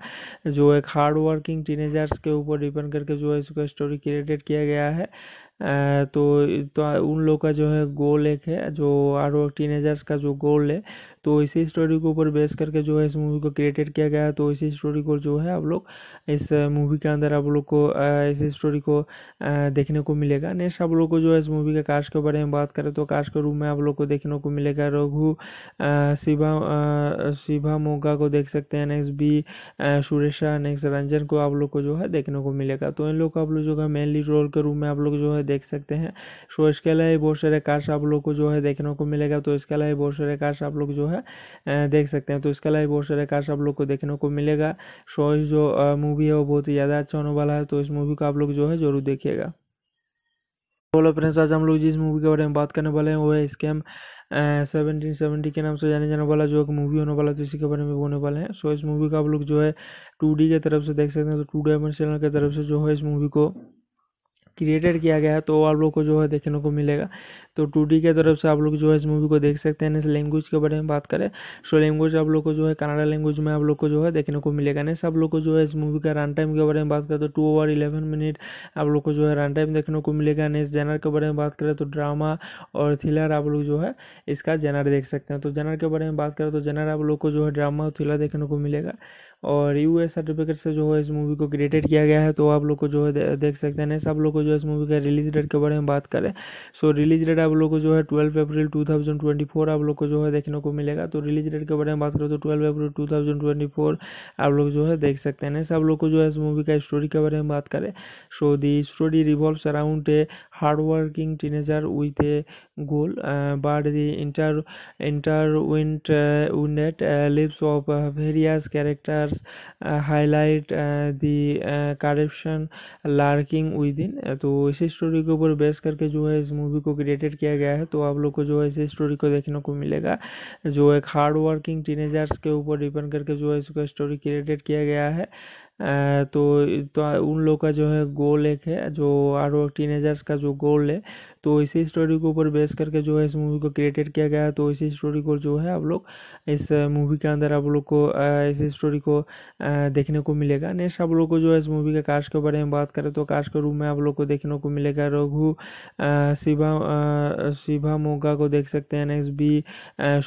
जो एक हार्ड वर्किंग टीनेजर्स के ऊपर डिपेंड करके जो है इसका स्टोरी क्रिएटेड किया गया है uh, तो, तो उन लोग का जो है गोल एक है जो आर टीनेजर्स का जो गोल है तो इसी स्टोरी के ऊपर बेस करके जो है इस मूवी को क्रिएटेड किया गया है तो इसी स्टोरी को जो है आप लोग इस मूवी के अंदर आप लोग को इसी स्टोरी को देखने को मिलेगा नेक्स्ट आप लोग को जो है इस मूवी के काश के बारे में बात करें तो काश के रूप में आप लोग को देखने को मिलेगा रघु शिवा शिवा मोगा को देख सकते हैं next B Suresha next Ranjan को आप लोग को जो है देखने को मिलेगा तो इन लोग को आप लोग जो है मेनली रोल के रूप में आप लोग जो है देख सकते हैं सो तो इसके अलावा बहुत सारे काश आप लोग को जो है देखने को मिलेगा तो इसके अलावा बहुत सारे काश आप लोग जो है है देख सकते हैं तो इसके अलावा बहुत सारे कार्स आप लोग को देखने को मिलेगा सो जो मूवी है वो बहुत ही ज़्यादा अच्छा होने वाला है तो इस मूवी को आप लोग जो है जरूर देखिएगा बोलो फ्रेंड्स आज हम लोग जिस मूवी के बारे में बात करने वाले हैं वो है स्कैम सेवनटीन सेवेंटी के नाम से जाने जाने वाला जो एक मूवी होने वाला तो इसी के बारे में बोलने वाले हैं सो इस मूवी का आप लोग जो है टू डी की तरफ से देख सकते हैं तो टू डायमंड चैनल की तरफ से जो है इस मूवी को क्रिएटेड किया गया है तो आप लोग को जो है देखने को मिलेगा तो टू डी तरफ से आप लोग जो है इस मूवी को देख सकते हैं इस लैंग्वेज के बारे में बात करें सो लैंग्वेज आप लोग को जो है कनाडा लैंग्वेज में आप लोग को जो है देखने को मिलेगा नहीं सब लोग को जो है इस मूवी का रन टाइम के बारे में बात करें तो टू ओवर इलेवन मिनट आप लोग को जो है रन टाइम देखने को मिलेगा नहीं जेनर के बारे में बात करें तो ड्रामा और थ्रिलर आप लोग जो है इसका जेनर देख सकते हैं तो जेनर के बारे में बात करें तो जेनर आप लोग को जो है ड्रामा और थ्रिलर देखने को मिलेगा और यू एस सर्टिफिकेट से जो है इस मूवी को क्रिएटेड किया गया है तो आप लोग को जो है देख सकते हैं सब लोग को जो है इस मूवी का रिलीज डेट के बारे में बात करें सो रिलीज डेट आप लोग को जो है ट्वेल्व अप्रैल फोर आप लोग को जो है देखने को मिलेगा तो रिलीज डेट के बारे में बात करें तो twelve April two thousand twenty four आप लोग जो है देख सकते हैं सब लोग को जो है इस मूवी का स्टोरी के बारे में बात करें so the story revolve around a hardworking teenager a goal bar but inter उन्ट intertwined uh, uh, lives of various uh, characters highlight the corruption lurking उदिन इन तो इसी स्टोरी के ऊपर बेस करके जो है इस मूवी को क्रिएटेड किया गया है तो आप लोग को जो है इसी स्टोरी को देखने को मिलेगा जो एक हार्ड वर्किंग टीनेजर्स के ऊपर डिपेंड करके जो है इसको स्टोरी क्रिएटेड किया गया है तो तो उन लोग का जो है गोल एक है जो आरो टीनेजर्स का जो गोल है तो इसी स्टोरी के ऊपर बेस करके जो है इस मूवी को क्रिएटेड किया गया है तो इसी स्टोरी को जो है आप लोग इस मूवी के अंदर आप लोग को इस स्टोरी को देखने को मिलेगा नेक्स्ट आप लोग को जो है इस मूवी के काश के बारे में बात करें तो काश के रूप में आप लोग को देखने को मिलेगा रघु शिवा शिवा मोगा को देख सकते हैं next B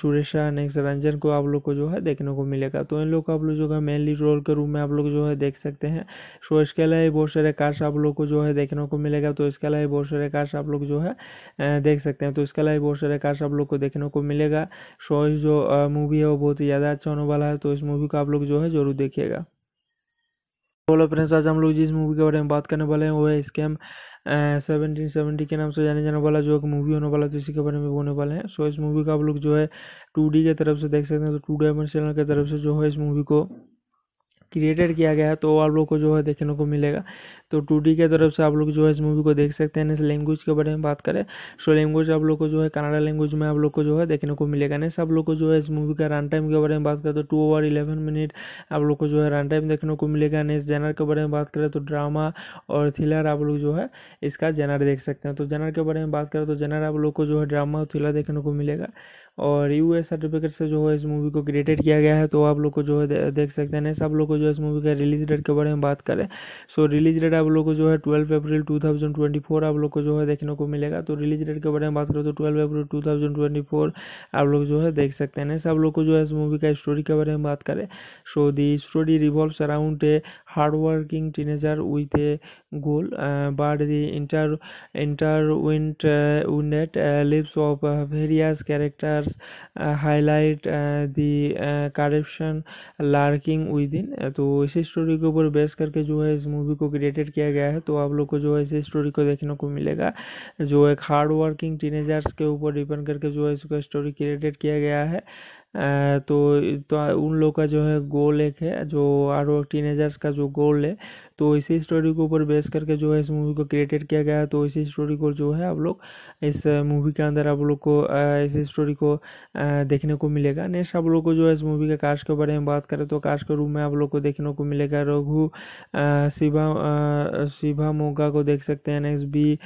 Suresha next Ranjan को आप लोग को जो है देखने को मिलेगा तो इन लोग को आप लोग जो है मेनली रोल के रूप में आप लोग जो है देख सकते हैं सो तो इसके अलावा बहुत सारे काश आप लोग को जो है देखने को मिलेगा तो इसके अलावा बहुत सारे काश आप लोग जो है देख सकते हैं तो इसके अलावा बहुत सारे काश आप लोग को देखने को मिलेगा सो तो जो मूवी मूवी है वो बहुत ही ज़्यादा अच्छा होने वाला है तो इस मूवी को आप लोग जो है ज़रूर देखिएगा बोलो फ्रेंड्स आज हम लोग जिस मूवी के बारे में बात करने वाले हैं वो है स्कैम सेवनटीन सेवेंटी के नाम से जाने जाने वाला जो एक मूवी होने वाला तो इसी के बारे में होने वाले हैं सो इस मूवी का आप लोग जो है टू के तरफ से देख सकते हैं तो टू डायमंड चैनल की तरफ से जो है इस मूवी को क्रिएटेड किया गया है तो आप लोग को जो है देखने को मिलेगा तो टू डी के तरफ से आप लोग जो है इस मूवी को देख सकते हैं इस लैंग्वेज के बारे में बात करें सो लैंग्वेज आप लोग को जो है कनाडा लैंग्वेज में आप लोग को जो है देखने को मिलेगा नेक्स्ट आप लोग को जो है इस मूवी का रन टाइम के बारे में बात करें तो टू ओवर इलेवन मिनट आप लोग को जो है रन टाइम देखने को मिलेगा नेक्स्ट जेनर के बारे में बात करें तो ड्रामा और थ्रिलर आप लोग जो है इसका जेनर देख सकते हैं तो जेनर के बारे में बात करें तो जेनर आप लोग को जो है ड्रामा और थ्रिलर देखने को मिलेगा और यू एस सर्टिफिकेट से जो है इस मूवी को क्रिएटेड किया गया है तो आप लोग को जो है देख सकते हैं सब लोग को जो है इस मूवी का रिलीज डेट के बारे में बात करें सो रिलीज डेट आप लोग को जो है twelve April two thousand twenty four आप लोग को जो है देखने को मिलेगा तो रिलीज डेट के बारे में बात करें तो twelve April two thousand twenty four आप लोग जो है देख सकते हैं सब लोग को जो है इस मूवी का स्टोरी के बारे में बात करें so the story revolve around a hard working teenager with a goal but the inter intertwined lives of various character reports uh, highlight uh, the corruption lurking with in तो इसी story के ऊपर base करके जो है इस movie को created किया गया है तो आप लोग को जो है इसी स्टोरी को देखने को मिलेगा जो एक हार्ड वर्किंग टीनेजर्स के ऊपर डिपेंड करके जो है इसका स्टोरी क्रिएटेड किया गया है uh, तो तो उन लोग का जो है गोल एक है जो और टीनेजर्स का जो गोल है तो इसी स्टोरी के ऊपर बेस करके जो है इस मूवी को क्रिएटेड किया गया है तो इसी स्टोरी को जो है आप लोग इस मूवी के अंदर आप लोग को इस स्टोरी को देखने को मिलेगा नेक्स्ट आप लोग को जो है इस मूवी के काश के बारे में बात करें तो कास्ट के रूप में आप लोग को देखने को मिलेगा रघु शिवा शिवा मोगा को देख सकते हैं next B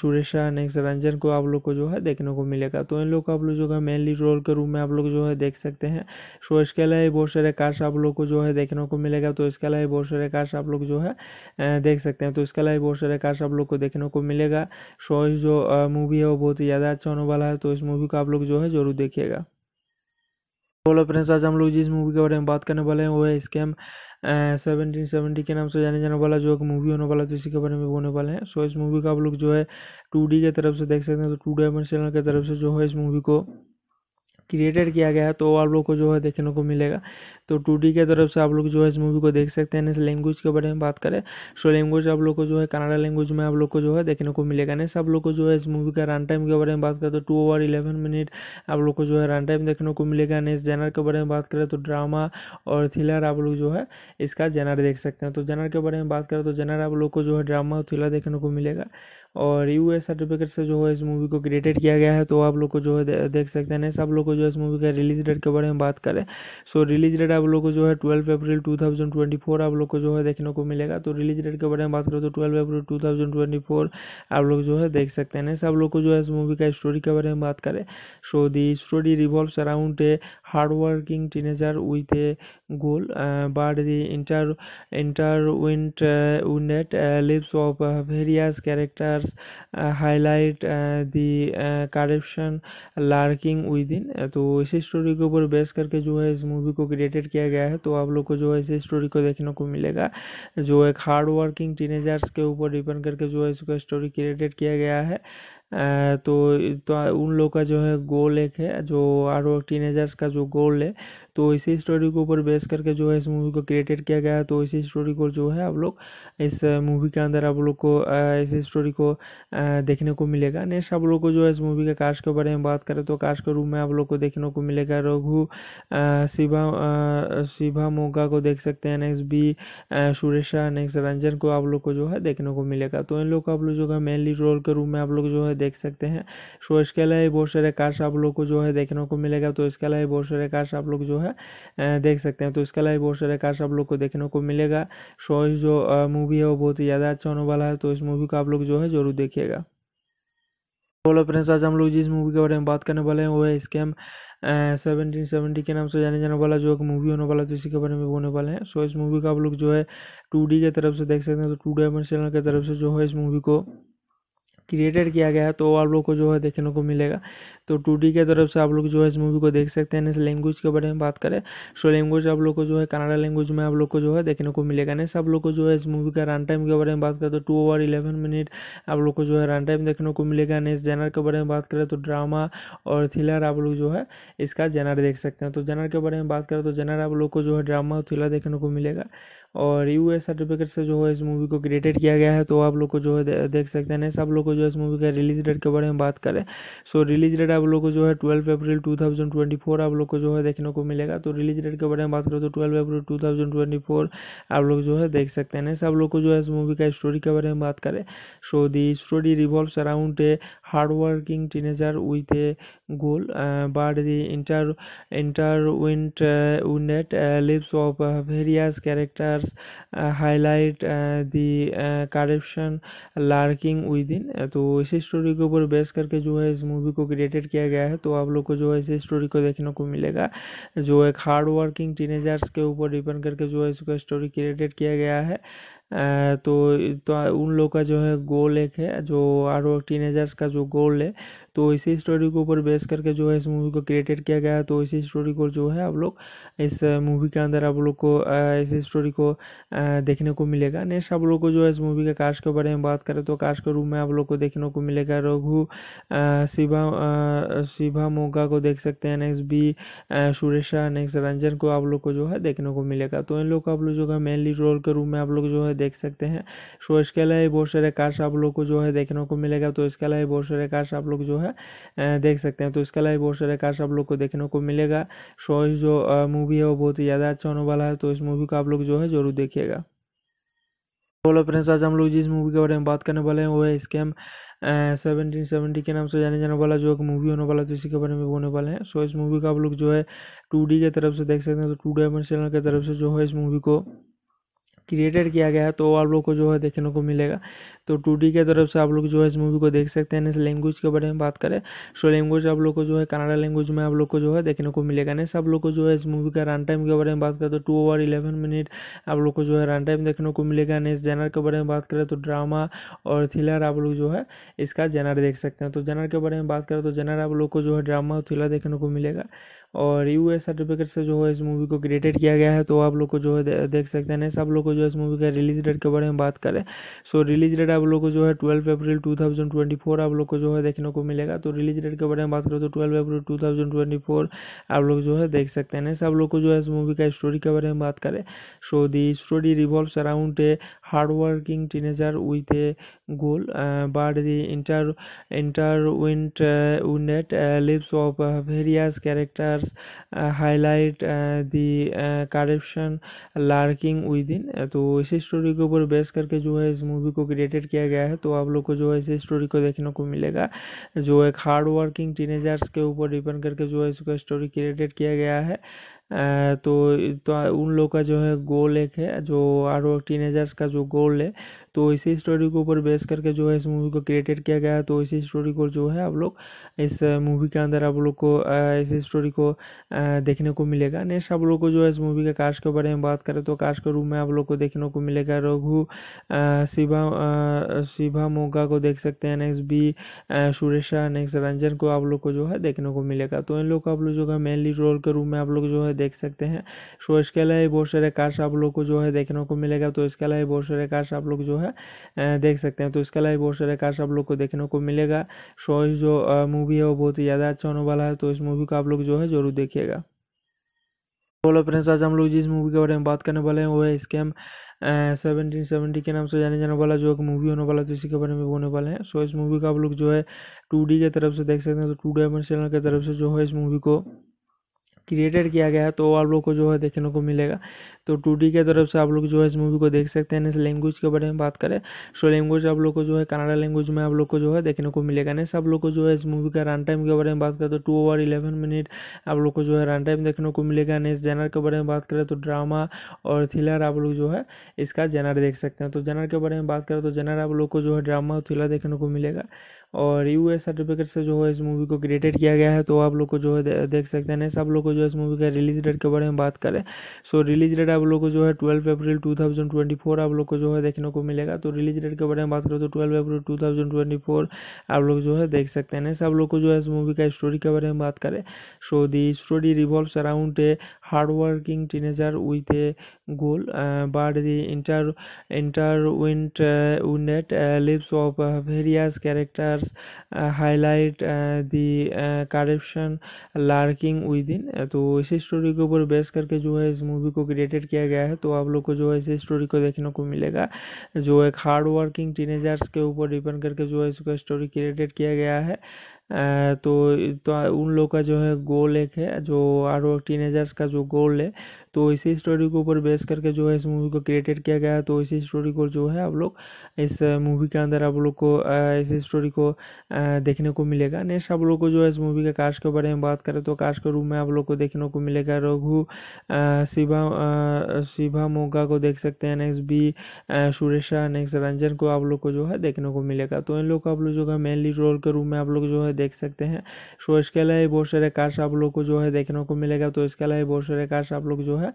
Suresha next Ranjan को आप लोग को जो है देखने को मिलेगा तो इन लोग को आप लोग जो है मेनली रोल के रूप में आप लोग जो है देख सकते हैं सो इसके अलावा बहुत सारे काश आप लोग को जो है देखने को मिलेगा तो इसके अलावा बहुत सारे काश आप लोग जो है देख सकते हैं तो इसके अलावा बहुत सारे काश तो आप लोग तो को देखने को मिलेगा सो तो जो मूवी मूवी है वो बहुत ही ज़्यादा अच्छा होने वाला है तो इस मूवी को आप लोग जो है ज़रूर देखिएगा तो बोलो फ्रेंड्स आज हम लोग जिस मूवी के बारे में बात करने वाले हैं वो है स्कैम सेवनटीन सेवेंटी के नाम से जाने जाने वाला जो एक मूवी होने वाला तो इसी के बारे में होने वाले हैं सो इस मूवी को आप लोग जो है टू डी की तरफ से देख सकते हैं तो टू डायमंड चैनल की तरफ से जो है इस मूवी को क्रिएटेड किया गया है तो आप लोग को जो है देखने को मिलेगा तो टू डी की तरफ से आप लोग जो है इस मूवी को देख सकते हैं इस लैंग्वेज के बारे में बात करें सो लैंग्वेज आप लोग को जो है कनाडा लैंग्वेज में आप लोग को जो है देखने को मिलेगा नेक्स्ट आप लोग को जो है इस मूवी का रन टाइम के बारे में बात करें तो टू ओवर इलेवन मिनट आप लोग को जो है रन टाइम देखने को मिलेगा नेक्स्ट जेनर के बारे में बात करें तो ड्रामा और थ्रिलर आप लोग जो है इसका जेनर देख सकते हैं तो जेनर के बारे में बात करें तो जेनर आप लोग को जो है ड्रामा और थ्रिलर देखने को मिलेगा और यू एस सर्टिफिकेट से जो है इस मूवी को क्रिएटेड किया गया है तो आप लोग को जो है देख सकते हैं सब लोग को जो है इस मूवी का रिलीज डेट के बारे में बात करें सो रिलीज डेट आप लोग को जो है twelve April two thousand twenty four आप लोग को जो है देखने को मिलेगा तो रिलीज डेट के बारे में बात करें तो twelve April two thousand twenty four आप लोग जो है देख सकते हैं सब लोग को जो है इस मूवी का स्टोरी के बारे में बात करें so the story revolve around a hardworking teenager with a goal, uh, but inter inter intertwined lives uh, uh, of various characters highlight the corruption lurking उदिन इन तो इसी स्टोरी के ऊपर बेस करके जो है इस मूवी को क्रिएटेड किया गया है तो आप लोग को जो है इसी स्टोरी को देखने को मिलेगा जो एक हार्ड वर्किंग टीनेजर्स के ऊपर डिपेंड करके जो है इसको स्टोरी क्रिएटेड किया गया है तो, तो उन लोग का जो है गोल एक है जो आरो टीनेजर्स का जो गोल है तो इसी स्टोरी के ऊपर बेस करके जो है इस मूवी को क्रिएटेड किया गया तो इसी स्टोरी को जो है आप लोग इस मूवी के अंदर आप लोग को इसी स्टोरी को देखने को मिलेगा नेक्स्ट आप लोग को जो है इस मूवी के काश के बारे में बात करें तो काश के रूप में आप लोग को देखने को मिलेगा रघु शिवा शिवा मोगा को देख सकते हैं next B Suresha next Ranjan को आप लोग को जो है देखने को मिलेगा तो इन लोग को आप लोग जो है मेनली रोल के रूप में आप लोग जो है देख सकते हैं सो तो इसके अलावा बहुत सारे काश आप लोग को जो है देखने को मिलेगा तो इसके अलावा बहुत सारे काश आप लोग जो है है देख सकते हैं तो इसके अलावा बहुत सारे कार्ड आप लोग को देखने को मिलेगा सो जो मूवी है वो बहुत ही ज़्यादा अच्छा होने वाला है तो इस मूवी को आप लोग जो है जरूर देखिएगा बोलो फ्रेंड्स आज हम लोग जिस मूवी के बारे में बात करने वाले हैं वो है स्कैम सेवनटीन सेवेंटी के नाम से जाने जाने वाला जो एक मूवी होने वाला तो इसी के बारे में होने वाले हैं सो इस मूवी का आप लोग जो है टू के तरफ से देख सकते हैं तो टू डायमंड चैनल की तरफ से जो है इस मूवी को क्रिएटेड किया गया है तो आप लोग को जो है देखने को मिलेगा तो टू डी के तरफ से आप लोग जो है इस मूवी को देख सकते हैं इस लैंग्वेज के बारे में बात करें सो लैंग्वेज आप लोग को जो है कनाडा लैंग्वेज में आप लोग को जो है देखने को मिलेगा नेक्स्ट आप लोग को जो है इस मूवी का रन टाइम के बारे में बात करें तो टू ओवर इलेवन मिनट आप लोग को जो है रन टाइम देखने को मिलेगा नेक्स्ट जेनर के बारे में बात करें तो ड्रामा और थ्रिलर आप लोग जो है इसका जेनर देख सकते हैं तो जेनर के बारे में बात करें तो जेनर आप लोग को जो है ड्रामा और थ्रिलर देखने को मिलेगा और यू एस सर्टिफिकेट से जो है इस मूवी को क्रिएटेड किया गया है तो आप लोग को जो है दे, देख सकते हैं सब लोग को जो है इस मूवी का रिलीज डेट के बारे में बात करें सो रिलीज डेट आप लोग को जो है twelve April two thousand twenty four आप लोग को जो है देखने को मिलेगा तो रिलीज डेट के बारे में बात करें तो twelve April two thousand twenty four आप लोग जो है देख सकते हैं सब लोग को जो है इस मूवी का स्टोरी के बारे में बात करें so the story revolve around a hardworking with a goal bar but inter उन्ट intertwined lives uh, uh, of various uh, characters highlight the corruption lurking with in तो इस स्टोरी के ऊपर बेस करके जो है इस मूवी को क्रिएटेड किया गया है तो आप लोग को जो है इस स्टोरी को देखने को मिलेगा जो एक हार्ड वर्किंग टीनेजर्स के ऊपर डिपेंड करके जो है इसको स्टोरी क्रिएटेड किया गया है तो, तो उन लोग का जो है गोल एक है जो आर टीनेजर्स का जो गोल है तो इसी स्टोरी के ऊपर बेस करके जो है इस मूवी को क्रिएटेड किया गया है तो इसी स्टोरी को जो है आप लोग इस मूवी के अंदर आप लोग को इसी स्टोरी को देखने को मिलेगा नेक्स्ट आप लोग को जो है इस मूवी के काश के बारे में बात करें तो काश के रूप में आप लोग को देखने को मिलेगा रघु शिवा शिवा मोगा को देख सकते हैं next B Suresha next Ranjan को आप लोग को जो है देखने को मिलेगा तो इन लोग को आप लोग जो है मेनली रोल के रूप में आप लोग जो है देख सकते हैं सो तो इसके अलावा बहुत सारे काश आप लोग को जो है देखने को मिलेगा तो इसके अलावा बहुत सारे काश आप लोग जो है है देख सकते हैं तो इसके अलावा बहुत सारे कार्स आप लोग को देखने को मिलेगा सो जो मूवी है वो बहुत ही ज़्यादा अच्छा होने वाला है तो इस मूवी को आप लोग जो है जरूर देखिएगा तो बोलो फ्रेंड्स आज हम लोग जिस मूवी के बारे में बात करने वाले हैं वो है स्कैम सेवनटीन सेवेंटी के नाम से जाने जाने वाला जो एक मूवी होने वाला तो इसी के बारे में बोलने वाले हैं सो इस मूवी का आप लोग जो है टू डी की तरफ से देख सकते हैं तो टू डायमंड चैनल की तरफ से जो है इस मूवी को क्रिएटेड किया गया है तो आप लोग को जो है देखने को मिलेगा तो टू डी तरफ से आप लोग जो है इस मूवी को देख सकते हैं इस लैंग्वेज के बारे में बात करें सो लैंग्वेज आप लोग को जो है कनाडा लैंग्वेज में आप लोग को जो है देखने को मिलेगा नहीं सब लोग को जो है इस मूवी का रन टाइम के बारे में बात करें तो टू ओवर इलेवन मिनट आप लोग को जो है रन टाइम देखने को मिलेगा नहीं जेनर के बारे में बात करें तो ड्रामा और थ्रिलर आप लोग जो है इसका जेनर देख सकते हैं तो जेनर के बारे में बात करें तो जेनर आप लोग को जो है ड्रामा और थ्रिलर देखने को मिलेगा और यू एस सर्टिफिकेट से जो है इस मूवी को क्रिएटेड किया गया है तो आप लोग को जो है दे, देख सकते हैं सब लोग को जो है इस मूवी का रिलीज डेट के बारे में बात करें सो रिलीज डेट आप लोग को जो है twelve April two thousand twenty four आप लोग को जो है देखने को मिलेगा तो रिलीज डेट के बारे में बात करें तो twelve April two thousand twenty four आप लोग जो है देख सकते हैं सब लोग को जो है इस मूवी का स्टोरी के बारे में बात करें so the story revolve around a hardworking teenager a goal bar but inter उन्ट intertwined uh, uh, lives of various uh, characters highlight the corruption lurking उदिन इन तो इसी स्टोरी के ऊपर बेस करके जो है इस मूवी को क्रिएटेड किया गया है तो आप लोग को जो है इसी स्टोरी को देखने को मिलेगा जो एक हार्ड वर्किंग टीनेजर्स के ऊपर डिपेंड करके जो है इसको स्टोरी क्रिएटेड किया गया है तो तो उन लोग का जो है गोल एक है जो आर टीनेजर्स का जो गोल है तो इसी स्टोरी के ऊपर बेस करके जो है इस मूवी को क्रिएटेड किया गया तो इसी स्टोरी को जो है आप लोग इस मूवी के अंदर आप लोग को इसी स्टोरी को देखने को मिलेगा नेक्स्ट आप लोग को जो है इस मूवी के काश के बारे में बात करें तो काश के रूप में आप लोग को देखने को मिलेगा रघु शिवा शिवा मोगा को देख सकते हैं next B Suresha next Ranjan को आप लोग को जो है देखने को मिलेगा तो इन लोग को आप लोग जो है मेनली रोल के रूप में आप लोग जो है देख सकते हैं सो तो इसके अलावा बहुत सारे काश आप लोग को जो है देखने को मिलेगा तो इसके अलावा बहुत सारे काश आप लोग जो है है देख सकते हैं तो इसके अलावा बहुत सारे कार्स आप लोग को देखने को मिलेगा सो जो मूवी है वो बहुत ही ज़्यादा अच्छा होने वाला है तो इस मूवी को आप लोग जो है जरूर देखिएगा बोलो फ्रेंड्स आज हम लोग जिस मूवी के बारे में बात करने वाले हैं वो है स्कैम सेवनटीन सेवेंटी के नाम से जाने जाने वाला जो एक मूवी होने वाला है तो इसी के बारे में बोलने वाले हैं सो इस मूवी का आप लोग जो है टू के तरफ से देख सकते हैं तो टू डायमंड चैनल की तरफ से जो है इस मूवी को क्रिएटेड किया गया है तो आप लोग को जो है देखने को मिलेगा तो टू डी के तरफ से आप लोग जो है इस मूवी को देख सकते हैं इस लैंग्वेज के बारे में बात करें सो लैंग्वेज आप लोग को जो है कनाडा लैंग्वेज में आप लोग को जो है देखने को मिलेगा नेक्स्ट आप लोग को जो है इस मूवी का रन टाइम के बारे में बात करें तो टू ओवर इलेवन मिनट आप लोग को जो है रन टाइम देखने को मिलेगा नेस्ट जेनर के बारे में बात करें तो ड्रामा और थ्रिलर आप लोग जो है इसका जेनर देख सकते हैं तो जेनर के बारे में बात करें तो जेनर आप लोग को जो है ड्रामा और थ्रिलर देखने को मिलेगा और यू एस सर्टिफिकेट से जो है इस मूवी को क्रिएटेड किया गया है तो आप लोग को जो है दे, देख सकते हैं सब लोग को जो है इस मूवी का रिलीज डेट के बारे में बात करें सो रिलीज डेट आप लोग को जो है twelve April two thousand twenty four आप लोग को जो है देखने को मिलेगा तो रिलीज डेट के बारे में बात करें तो twelve April two thousand twenty four आप लोग जो है देख सकते हैं सब लोग को जो है इस मूवी का स्टोरी के बारे में बात करें so the story revolve around a hardworking a goal a the inter inter उन्ट intertwined lives uh, of uh, uh, various characters highlight the corruption lurking उदिन इन तो इसी स्टोरी के ऊपर बेस करके जो है इस मूवी को क्रिएटेड किया गया है तो आप लोग को जो है इसी स्टोरी को देखने को मिलेगा जो एक हार्ड वर्किंग टीनेजर्स के ऊपर डिपेंड करके जो है इसको स्टोरी क्रिएटेड किया गया है तो तो उन लोग का जो है गोल एक है जो आरो टीनेजर्स का जो गोल है तो इसी स्टोरी के ऊपर बेस करके जो है इस मूवी को क्रिएटेड किया गया तो इसी स्टोरी को जो है आप लोग इस मूवी के अंदर आप लोग को इस स्टोरी को देखने को मिलेगा नेक्स्ट आप लोग को जो है इस मूवी के काश के बारे में बात करें तो काश के रूप में आप लोग को देखने को मिलेगा रघु शिवा शिवा मोगा को देख सकते हैं next B Suresha next Ranjan को आप लोग को जो है देखने को मिलेगा तो इन लोग को आप लोग जो है मेनली रोल के रूप में आप लोग जो है देख सकते हैं सो तो इसके अलावा बहुत सारे काश आप लोग को जो है देखने को मिलेगा तो इसके अलावा बहुत सारे काश आप लोग जो है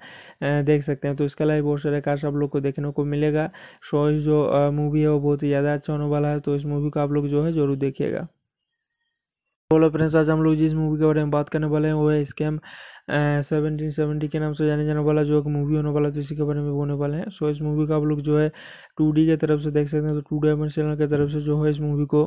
है देख सकते हैं तो इसके अलावा बहुत सारे कार्स आप लोग को देखने को मिलेगा सो जो मूवी है वो बहुत ही ज़्यादा अच्छा होने वाला है तो इस मूवी को आप लोग जो है जरूर देखिएगा बोलो फ्रेंड्स आज हम लोग जिस मूवी के बारे में बात करने वाले हैं वो है स्कैम सेवनटीन सेवेंटी के नाम से जाने जाने वाला जो एक मूवी होने वाला तो इसी के बारे में होने वाले हैं सो इस मूवी का आप लोग जो है टू डी की तरफ से देख सकते हैं तो टू डायमेंशनल चैनल की तरफ से जो है इस मूवी को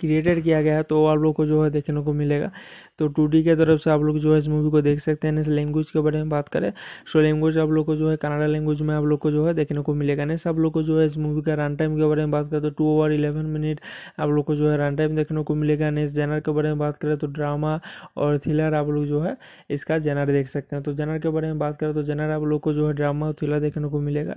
क्रिएटेड किया गया है तो आप लोग को जो है देखने को मिलेगा तो टू डी की तरफ से आप लोग जो है इस मूवी को देख सकते हैं इस लैंग्वेज के बारे में बात करें सो लैंग्वेज आप लोग को जो है कनाडा लैंग्वेज में आप लोग को जो है देखने को मिलेगा नेक्स्ट आप लोग को जो है इस मूवी का रन टाइम के बारे में बात करें तो टू ओवर इलेवन मिनट आप लोग को जो है रन टाइम देखने को मिलेगा नेक्स्ट जैनर के बारे में बात करें तो ड्रामा और थ्रिलर आप लोग जो है इसका जैनर देख सकते हैं तो जैनर के बारे में बात करें तो जैनर आप लोग को जो है ड्रामा और थ्रिलर देखने को मिलेगा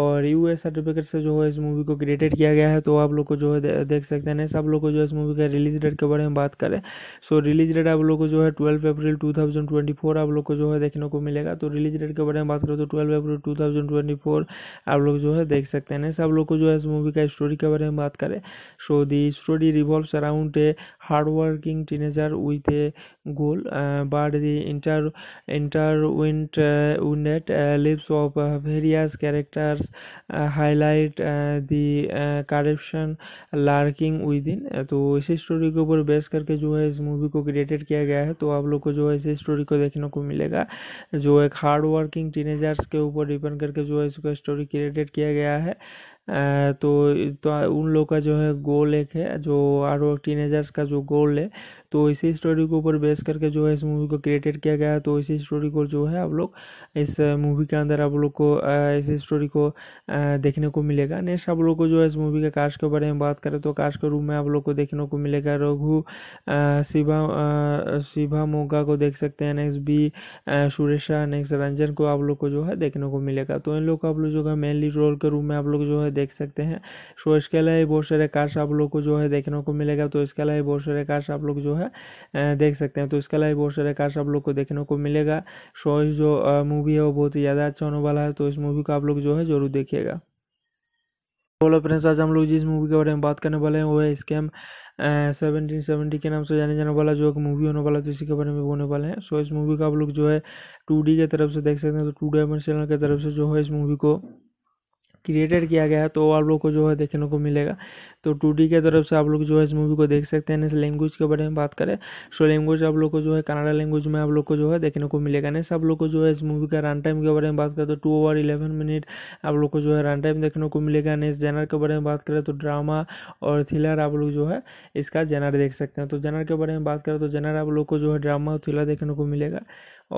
और यू एस सर्टिफिकेट से जो है इस मूवी को क्रिएटेड किया गया है तो आप लोग को जो है देख सकते हैं सब लोग को जो है इस मूवी का रिलीज डेट के बारे में बात करें सो रिलीज डेट आप लोग को जो है twelve April two thousand twenty four आप लोग को जो है देखने को मिलेगा तो रिलीज डेट के बारे में बात करें तो twelve April two thousand twenty four आप लोग जो है देख सकते हैं सब लोग को जो है इस मूवी का स्टोरी के बारे में बात करें so the story revolve around a hardworking teenager with a goal, uh, but inter inter intertwined uh, uh, lives of various characters highlight the corruption lurking with in तो इसी स्टोरी के ऊपर बेस करके जो है इस मूवी को created किया गया है तो आप लोग को जो है इसी स्टोरी को देखने को मिलेगा जो एक हार्ड वर्किंग टीनेजर्स के ऊपर डिपेंड करके जो है इसको स्टोरी क्रिएटेड किया गया है तो, तो उन लोग का जो है गोल एक है जो आरो टीनेजर्स का जो गोल है तो इसी स्टोरी के ऊपर बेस करके जो है इस मूवी को क्रिएटेड किया गया तो इसी स्टोरी को जो है आप लोग इस मूवी के अंदर आप लोग को इसी स्टोरी को देखने को मिलेगा नेक्स्ट आप लोग को जो है इस मूवी के काश के बारे में बात करें तो काश के रूप में आप लोग को देखने को मिलेगा रघु शिवा शिवा मोगा को देख सकते हैं next B Suresha next Ranjan को आप लोग को जो है देखने को मिलेगा तो इन लोग को आप लोग जो है मेनली रोल के रूप में आप लोग जो है देख सकते हैं सो तो इसके अलावा बहुत सारे काश आप लोग को जो है देखने को मिलेगा तो इसके अलावा बहुत सारे काश आप लोग जो है है देख सकते हैं तो इसके अलावा बहुत सारे कार्ड आप लोग को देखने को मिलेगा सो जो मूवी है वो बहुत ही ज़्यादा अच्छा होने वाला है तो इस मूवी को आप लोग जो है जरूर देखिएगा बोलो फ्रेंड्स आज हम लोग जिस मूवी के बारे में बात करने वाले हैं वो है स्कैम सेवनटीन सेवेंटी के नाम से जाने जाने वाला जो एक मूवी होने वाला तो इसी के बारे में होने वाले हैं सो इस मूवी का आप लोग जो है टू की तरफ से देख सकते हैं तो टू डायमंड चैनल की तरफ से जो है इस मूवी को क्रिएटेड किया गया है तो आप लोग को जो है देखने को मिलेगा तो टू डी के तरफ से आप लोग जो है इस मूवी को देख सकते हैं इस लैंग्वेज के बारे में बात करें सो लैंग्वेज आप लोग को जो है कनाडा लैंग्वेज में आप लोग को जो है देखने को मिलेगा नेक्स्ट आप लोग को जो है इस मूवी का रन टाइम के बारे में बात करें तो टू ओवर इलेवन मिनट आप लोग को जो है रन टाइम देखने को मिलेगा नेक्स्ट जेनर के बारे में बात करें तो ड्रामा और थ्रिलर आप लोग जो है इसका जेनर देख सकते हैं तो जेनर के बारे में बात करें तो जेनर आप लोग को जो है ड्रामा और थ्रिलर देखने को मिलेगा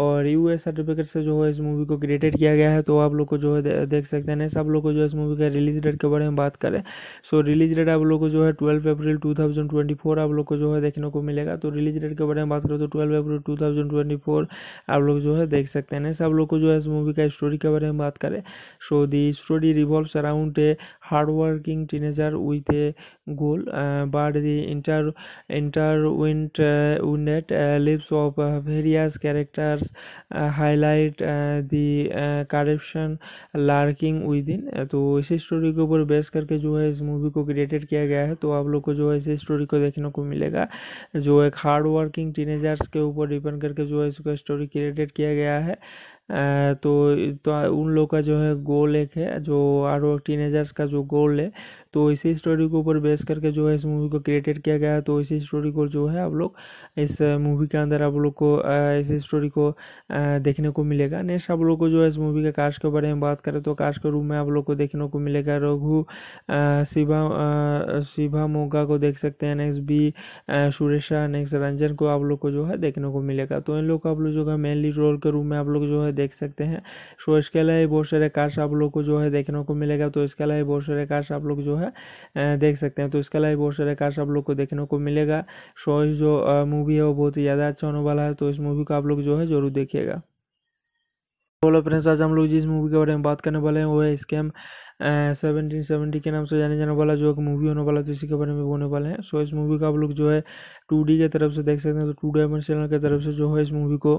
और यू एस सर्टिफिकेट से जो है इस मूवी को क्रिएटेड किया गया है तो आप लोग को जो है दे, देख सकते हैं सब लोग को जो है इस मूवी का रिलीज डेट के बारे में बात करें सो रिलीज डेट आप लोग को जो है twelve April two thousand twenty four आप लोग को जो है देखने को मिलेगा तो रिलीज डेट के बारे में बात करें तो twelve April two thousand twenty four आप लोग जो है देख सकते हैं सब लोग को जो है इस मूवी का स्टोरी के बारे में बात करें so the story revolve around a hard hardworking teenager with a goal but the inter उन्ट उन्नेट lives of various characters highlight the corruption lurking within तो इसी स्टोरी के ऊपर बेस करके जो है इस मूवी को क्रिएटेड किया गया है तो आप लोग को जो है इसी स्टोरी को देखने को मिलेगा जो एक हार्ड वर्किंग टीनेजर्स के ऊपर डिपेंड करके जो है इसका स्टोरी क्रिएटेड किया गया है तो तो उन लोग का जो है गोल एक है जो आर टीनेजर्स का जो गोल है तो इसी स्टोरी के ऊपर बेस करके जो है इस मूवी को क्रिएटेड किया गया है तो इसी स्टोरी को जो है आप लोग इस मूवी के अंदर आप लोग को इसी स्टोरी को देखने को मिलेगा नेक्स्ट आप लोग को जो है इस मूवी के काश के बारे में बात करें तो काश के रूप में आप लोग को देखने को मिलेगा रघु शिवा शिवा मोगा को देख सकते हैं next B Suresha next Ranjan को आप लोग को जो है देखने को मिलेगा तो इन लोग को आप लोग जो है मेनली रोल के रूप में आप लोग जो है देख सकते हैं सो तो इसके अलावा बहुत सारे काश आप लोग को जो है देखने को मिलेगा तो इसके अलावा बहुत सारे काश आप लोग जो है है देख सकते हैं तो इसके अलावा बहुत सारे कार्स आप लोग को देखने को मिलेगा सो जो मूवी है वो बहुत ही ज़्यादा अच्छा होने वाला है तो इस मूवी को आप लोग जो है ज़रूर देखिएगा तो बोलो फ्रेंड्स आज हम लोग जिस मूवी के बारे में बात करने वाले हैं वो है स्कैम सेवनटीन सेवेंटी के नाम से जाने जाने वाला जो एक मूवी होने वाला तो इसी के बारे में होने वाले हैं सो इस मूवी का आप लोग जो है टू डी की तरफ से देख सकते हैं तो टू डायमंड चैनल की तरफ से जो है इस मूवी को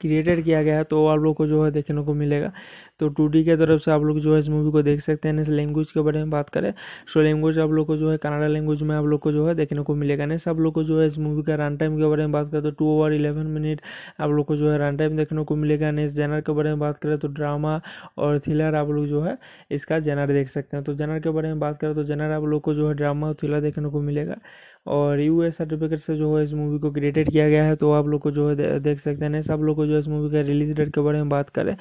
क्रिएटेड किया गया है तो आप लोग को जो है देखने को मिलेगा तो टू डी के तरफ से आप लोग जो है इस मूवी को देख सकते हैं इस लैंग्वेज के बारे में बात करें सो लैंग्वेज आप लोग को जो है कनाडा लैंग्वेज में आप लोग को जो है देखने को मिलेगा नहीं सब लोग को जो है इस मूवी का रन टाइम के बारे में बात करें तो टू ओवर इलेवन मिनट आप लोग को जो है रन टाइम देखने को मिलेगा नहीं जेनर के बारे में बात करें तो ड्रामा और थ्रिलर आप लोग जो है इसका जेनर देख सकते हैं तो जेनर के बारे में बात करें तो जेनर आप लोग को जो है ड्रामा और थ्रिलर देखने को मिलेगा और यू एस सर्टिफिकेट से जो है इस मूवी को क्रिएटेड किया गया है तो आप लोग को जो है देख सकते हैं सब लोग को जो है इस मूवी का रिलीज डेट के बारे में बात करें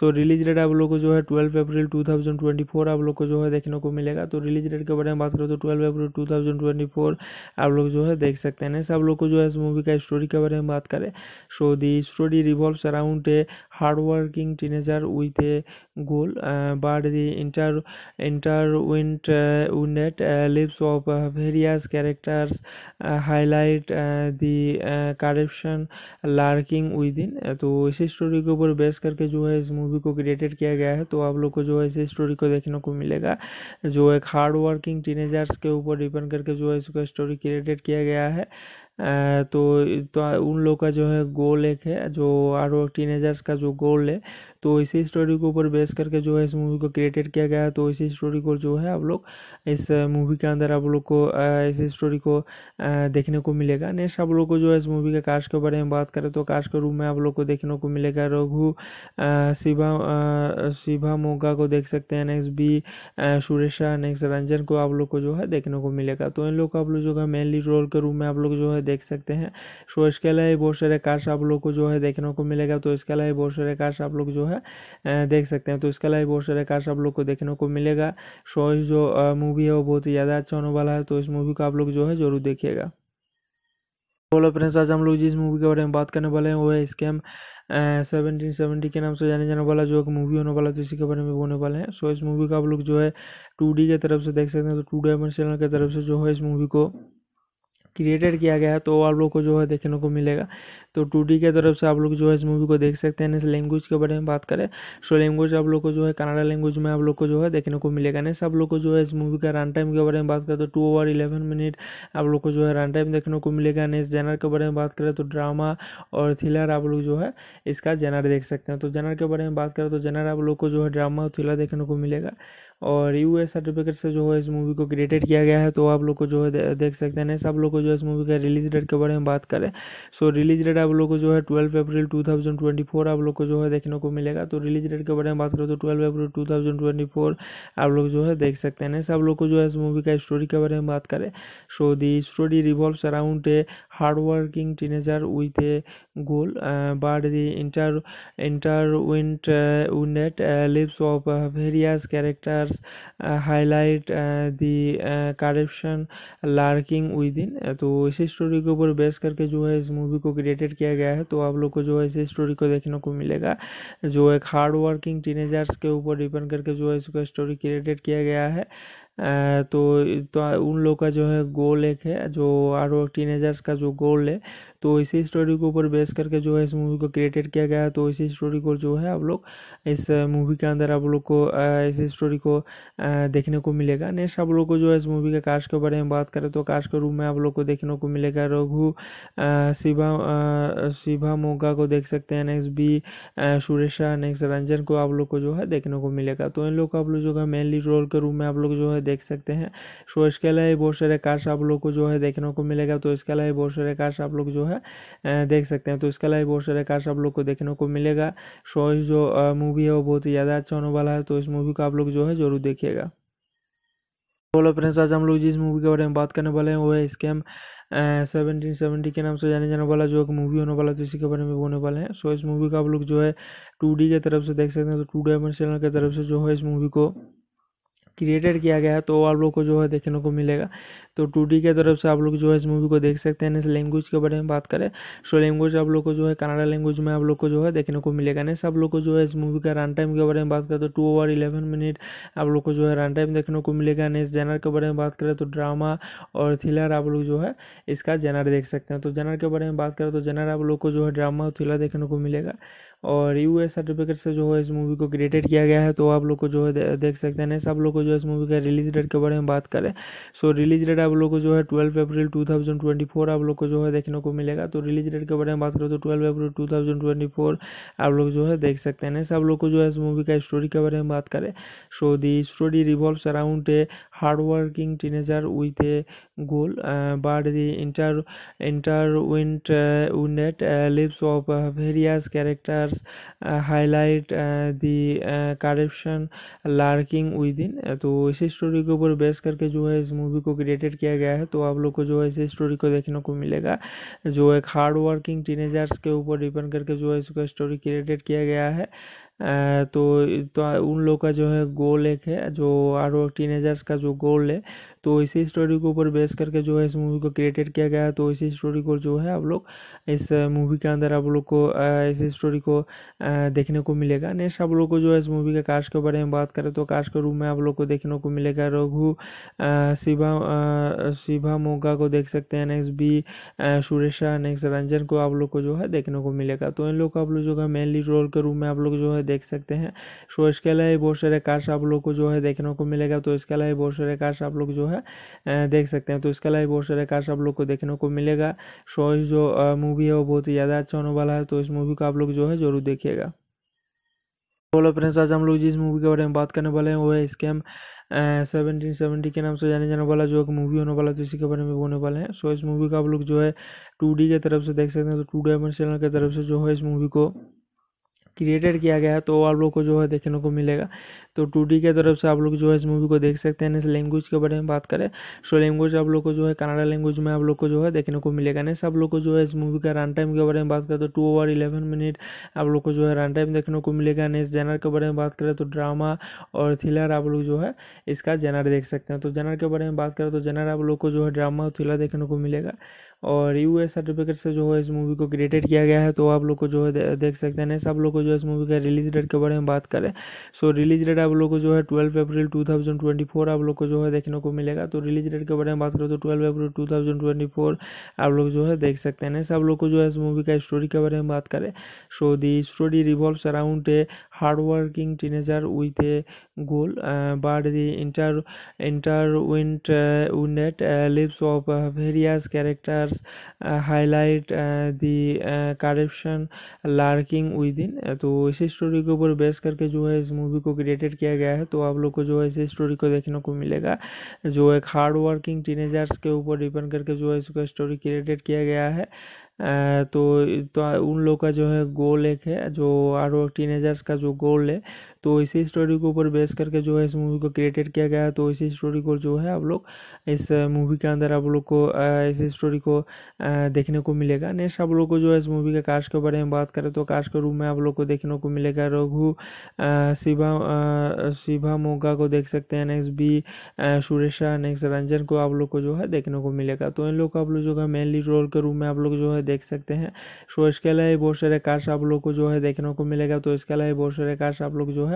सो रिलीज डेट आप लोग को जो है ट्वेल्व अप्रैल फोर आप लोग को जो है देखने को मिलेगा तो रिलीज डेट के बारे में बात करें तो twelve April two thousand twenty four आप लोग जो है देख सकते हैं सब लोग को जो है इस मूवी का स्टोरी के बारे में बात करें so the story revolve around a hardworking teenager a goal bar but inter उन्ट intertwined uh, uh, lives of various uh, characters highlight the corruption lurking उदिन इन तो इसी स्टोरी के ऊपर बेस करके जो है इस मूवी को क्रिएटेड किया गया है तो आप लोग को जो है इसी स्टोरी को देखने को मिलेगा जो एक हार्ड वर्किंग टीनेजर्स के ऊपर डिपेंड करके जो है इसको स्टोरी क्रिएटेड किया गया है तो, तो उन लोग का जो है गोल एक है जो आर टीनेजर्स का जो गोल है तो इसी स्टोरी के ऊपर बेस करके जो है इस मूवी को क्रिएटेड किया गया है तो इसी स्टोरी को जो है आप लोग इस मूवी के अंदर आप लोग को इस स्टोरी को देखने को मिलेगा नेक्स्ट आप लोग को जो है इस मूवी के काश के बारे में बात करें तो काश के रूप में आप लोग को देखने को मिलेगा रघु शिवा शिवा मोगा को देख सकते हैं next B Suresha next Ranjan को आप लोग को जो है देखने को मिलेगा तो इन लोग को आप लोग जो है मेनली रोल के रूप में आप लोग जो है देख सकते हैं सो तो इसके अलावा बहुत सारे काश आप लोग को जो है देखने को मिलेगा तो इसके अलावा बहुत सारे काश आप लोग जो है देख सकते हैं तो इसके अलावा बहुत सारे काश आप लोग को देखने को मिलेगा सो तो जो मूवी मूवी है वो बहुत ही ज़्यादा अच्छा होने वाला है तो इस मूवी को आप लोग जो है ज़रूर देखिएगा बोलो फ्रेंड्स आज हम लोग जिस मूवी के बारे में बात करने वाले हैं वो है स्कैम सेवनटीन सेवेंटी के नाम से जाने जाने वाला जो एक मूवी होने वाला है तो इसी के बारे में होने वाले हैं सो इस मूवी का आप लोग जो है टू के तरफ से देख सकते हैं तो टू डायमंड चैनल की तरफ से जो है इस मूवी को क्रिएटेड किया गया है तो आप लोग को जो है देखने को मिलेगा तो टू डी के तरफ से आप लोग जो है इस मूवी को देख सकते हैं इस लैंग्वेज के बारे में बात करें सो लैंग्वेज आप लोग को जो है कनाडा लैंग्वेज में आप लोग को जो है देखने को मिलेगा नेक्स्ट आप लोग को जो है इस मूवी का रन टाइम के बारे में बात करें तो टू आवर इलेवन मिनट आप लोग को जो है रन टाइम देखने को मिलेगा नेस्ट जेनर के बारे में बात करें तो ड्रामा और थ्रिलर आप लोग जो है इसका जेनर देख सकते हैं तो जेनर के बारे में बात करें तो जेनर आप लोग को जो है ड्रामा और थ्रिलर देखने को मिलेगा और यू एस सर्टिफिकेट से जो है इस मूवी को क्रिएटेड किया गया है तो आप लोग को जो है दे, देख सकते हैं सब लोग को जो है इस मूवी का रिलीज डेट के बारे में बात करें सो रिलीज डेट आप लोग को जो है twelve April two thousand twenty four आप लोग को जो है देखने को मिलेगा तो रिलीज डेट के बारे में बात करें तो twelve April two thousand twenty four आप लोग जो है देख सकते हैं सब लोग को जो है इस मूवी का स्टोरी के बारे में बात करें so the story revolve around a hardworking teenager with a goal, uh, but inter inter intertwined lives of various characters highlight the corruption lurking उदिन इन तो इसी स्टोरी के ऊपर बेस करके जो है इस मूवी को क्रिएटेड किया गया है तो आप लोग को जो है इसी स्टोरी को देखने को मिलेगा जो एक हार्ड वर्किंग टीनेजर्स के ऊपर डिपेंड करके जो है इसको स्टोरी क्रिएटेड किया गया है तो तो उन लोग का जो है गोल एक है जो आर टीनेजर्स का जो गोल है तो इसी स्टोरी के ऊपर बेस करके जो है इस मूवी को क्रिएटेड किया गया तो इसी स्टोरी को जो है आप लोग इस मूवी के अंदर आप लोग को इस स्टोरी को देखने को मिलेगा नेक्स्ट आप लोग को जो है इस मूवी के काश के बारे में बात करें तो काश के रूप में आप लोग को देखने को मिलेगा रघु शिवा शिवा मोगा को देख सकते हैं next B Suresha next Ranjan को आप लोग को जो है देखने को मिलेगा तो इन लोग को आप लोग जो है मेनली रोल के रूप में आप लोग जो है देख सकते हैं सो तो इसके अलावा बहुत सारे काश आप लोग को जो है देखने को मिलेगा तो इसके अलावा बहुत सारे काश आप लोग जो है है देख सकते हैं तो इसके अलावा बहुत सारे कार्ड आप लोग को देखने को मिलेगा सो जो मूवी है वो बहुत ही ज़्यादा अच्छा होने वाला है तो इस मूवी को आप लोग जो है जरूर देखिएगा बोलो फ्रेंड्स आज हम लोग जिस मूवी के बारे में बात करने वाले हैं वो है स्कैम सेवनटीन सेवेंटी के नाम से जाने जाने वाला जो एक मूवी होने वाला तो इसी के बारे में होने वाले हैं सो इस मूवी का आप लोग जो है टू डी की तरफ से देख सकते हैं तो टू डायमेंशनल की तरफ से जो है इस मूवी को क्रिएटेड किया गया है तो आप लोग को जो है देखने को मिलेगा तो टू डी की तरफ से आप लोग जो है इस मूवी को देख सकते हैं इस लैंग्वेज के बारे में बात करें सो लैंग्वेज आप लोग को जो है कनाडा लैंग्वेज में आप लोग को जो है देखने को मिलेगा नेक्स्ट आप लोग को जो है इस मूवी का रन टाइम के बारे में बात करें तो टू ओवर इलेवन मिनट आप लोग को जो है रन टाइम देखने को मिलेगा नेक्स्ट जेनर के बारे में बात करें तो ड्रामा और थ्रिलर आप लोग जो है इसका जेनर देख सकते हैं तो जेनर के बारे में बात करें तो जेनर आप लोग को जो है ड्रामा और थ्रिलर देखने को मिलेगा और यू एस सर्टिफिकेट से जो है इस मूवी को क्रिएटेड किया गया है तो आप लोग को जो है देख सकते हैं सब लोग को जो है इस मूवी का रिलीज डेट के बारे में बात करें सो रिलीज डेट आप लोग को जो है twelve April two thousand twenty four आप लोग को जो है देखने को मिलेगा तो रिलीज डेट के बारे में बात करें तो twelve April two thousand twenty four आप लोग जो है देख सकते हैं सब लोग को जो है इस मूवी का स्टोरी के बारे में बात करें so the story revolve around a hardworking teenager with a goal, uh, but inter inter intertwined lives uh, uh, of various characters highlight the corruption lurking with in तो इसी स्टोरी के ऊपर बेस करके जो है इस मूवी को created किया गया है तो आप लोग को जो है इसी स्टोरी को देखने को मिलेगा जो एक हार्ड वर्किंग टीनेजर्स के ऊपर डिपेंड करके जो है इसको स्टोरी क्रिएटेड किया गया है तो, तो उन लोग का जो है गोल एक है जो आरो टीनेजर्स का जो गोल है तो इसी स्टोरी के ऊपर बेस करके जो है इस मूवी को क्रिएटेड किया गया तो इसी स्टोरी को जो है आप लोग इस मूवी के अंदर आप लोग को इसी स्टोरी को देखने को मिलेगा नेक्स्ट आप लोग को जो है इस मूवी के काश के बारे में बात करें तो काश के रूप में आप लोग को देखने को मिलेगा रघु शिवा शिवा मोगा को देख सकते हैं next B Suresha next Ranjan को आप लोग को जो है देखने को मिलेगा तो इन लोग को आप लोग जो है मेनली रोल के रूप में आप लोग जो है देख सकते हैं सो तो इसके अलावा बहुत सारे काश आप लोग को जो है देखने को मिलेगा तो इसके अलावा बहुत सारे काश आप लोग जो है है देख सकते हैं तो इसके अलावा बहुत सारे कार्ड आप लोग को देखने को मिलेगा सो जो मूवी है वो बहुत ही ज़्यादा अच्छा होने वाला है तो इस मूवी को आप लोग जो है जरूर देखिएगा बोलो फ्रेंड्स आज हम लोग जिस मूवी के बारे में बात करने वाले हैं वो है स्कैम सेवनटीन सेवेंटी के नाम से जाने जाने वाला जो एक मूवी होने वाला तो इसी के बारे में होने वाले हैं सो इस मूवी का आप लोग जो है टू की तरफ से देख सकते हैं तो टू डायमंड चैनल की तरफ से जो है इस मूवी को क्रिएटेड किया गया है तो आप लोग को जो है देखने को मिलेगा तो टू डी तरफ से आप लोग जो है इस मूवी को देख सकते हैं इस लैंग्वेज के बारे में बात करें सो लैंग्वेज आप लोग को जो है कनाडा लैंग्वेज में आप लोग को जो है देखने को मिलेगा नेक्स्ट आप लोग को जो है इस मूवी का रन टाइम के बारे में बात करें तो टू ओवर इलेवन मिनट आप लोग को जो है रन टाइम देखने को मिलेगा नेक्स्ट जेनर के बारे में बात करें तो ड्रामा और थ्रिलर आप लोग जो है इसका जेनर देख सकते हैं तो जेनर के बारे में बात करें तो जेनर आप लोग को जो है ड्रामा और थ्रिलर देखने को मिलेगा और यू एस सर्टिफिकेट से जो है इस मूवी को क्रिएटेड किया गया है तो आप लोग को जो है दे, देख सकते हैं सब लोग को जो है इस मूवी का रिलीज डेट के बारे में बात करें सो रिलीज डेट आप लोग को जो है twelve April two thousand twenty four आप लोग को जो है देखने को मिलेगा तो रिलीज डेट के बारे में बात करें तो twelve April two thousand twenty four आप लोग जो है देख सकते हैं सब लोग को जो है इस मूवी का स्टोरी के बारे में बात करें so the story revolve around a hard working teenager with a goal uh, the inter inter interwined uh, uh, lives of reports uh, highlight uh, the corruption lurking with in तो इसी story के ऊपर base करके जो है इस movie को created किया गया है तो आप लोग को जो है इसी स्टोरी को देखने को मिलेगा जो एक हार्ड वर्किंग टीनेजर्स के ऊपर डिपेंड करके जो है इसका स्टोरी क्रिएटेड किया गया है uh, तो, तो उन लोग का जो है गोल एक है जो और टीनेजर्स का जो गोल है तो इसी स्टोरी के ऊपर बेस करके जो है इस मूवी को क्रिएटेड किया गया है तो इसी स्टोरी को जो है आप लोग इस मूवी के अंदर आप लोग को इसी स्टोरी को देखने को मिलेगा नेक्स्ट आप लोग को जो है इस मूवी के काश के बारे में बात करें तो काश के रूप में आप लोग को देखने को मिलेगा रघु शिवा शिवा मोगा को देख सकते हैं next B Suresha next Ranjan को आप लोग को जो है देखने को मिलेगा तो इन लोग को आप लोग जो है मेनली रोल के रूप में आप लोग जो है देख सकते हैं सो तो इसके अलावा बहुत सारे काश आप लोग को जो है देखने को मिलेगा तो इसके अलावा बहुत सारे काश आप लोग जो है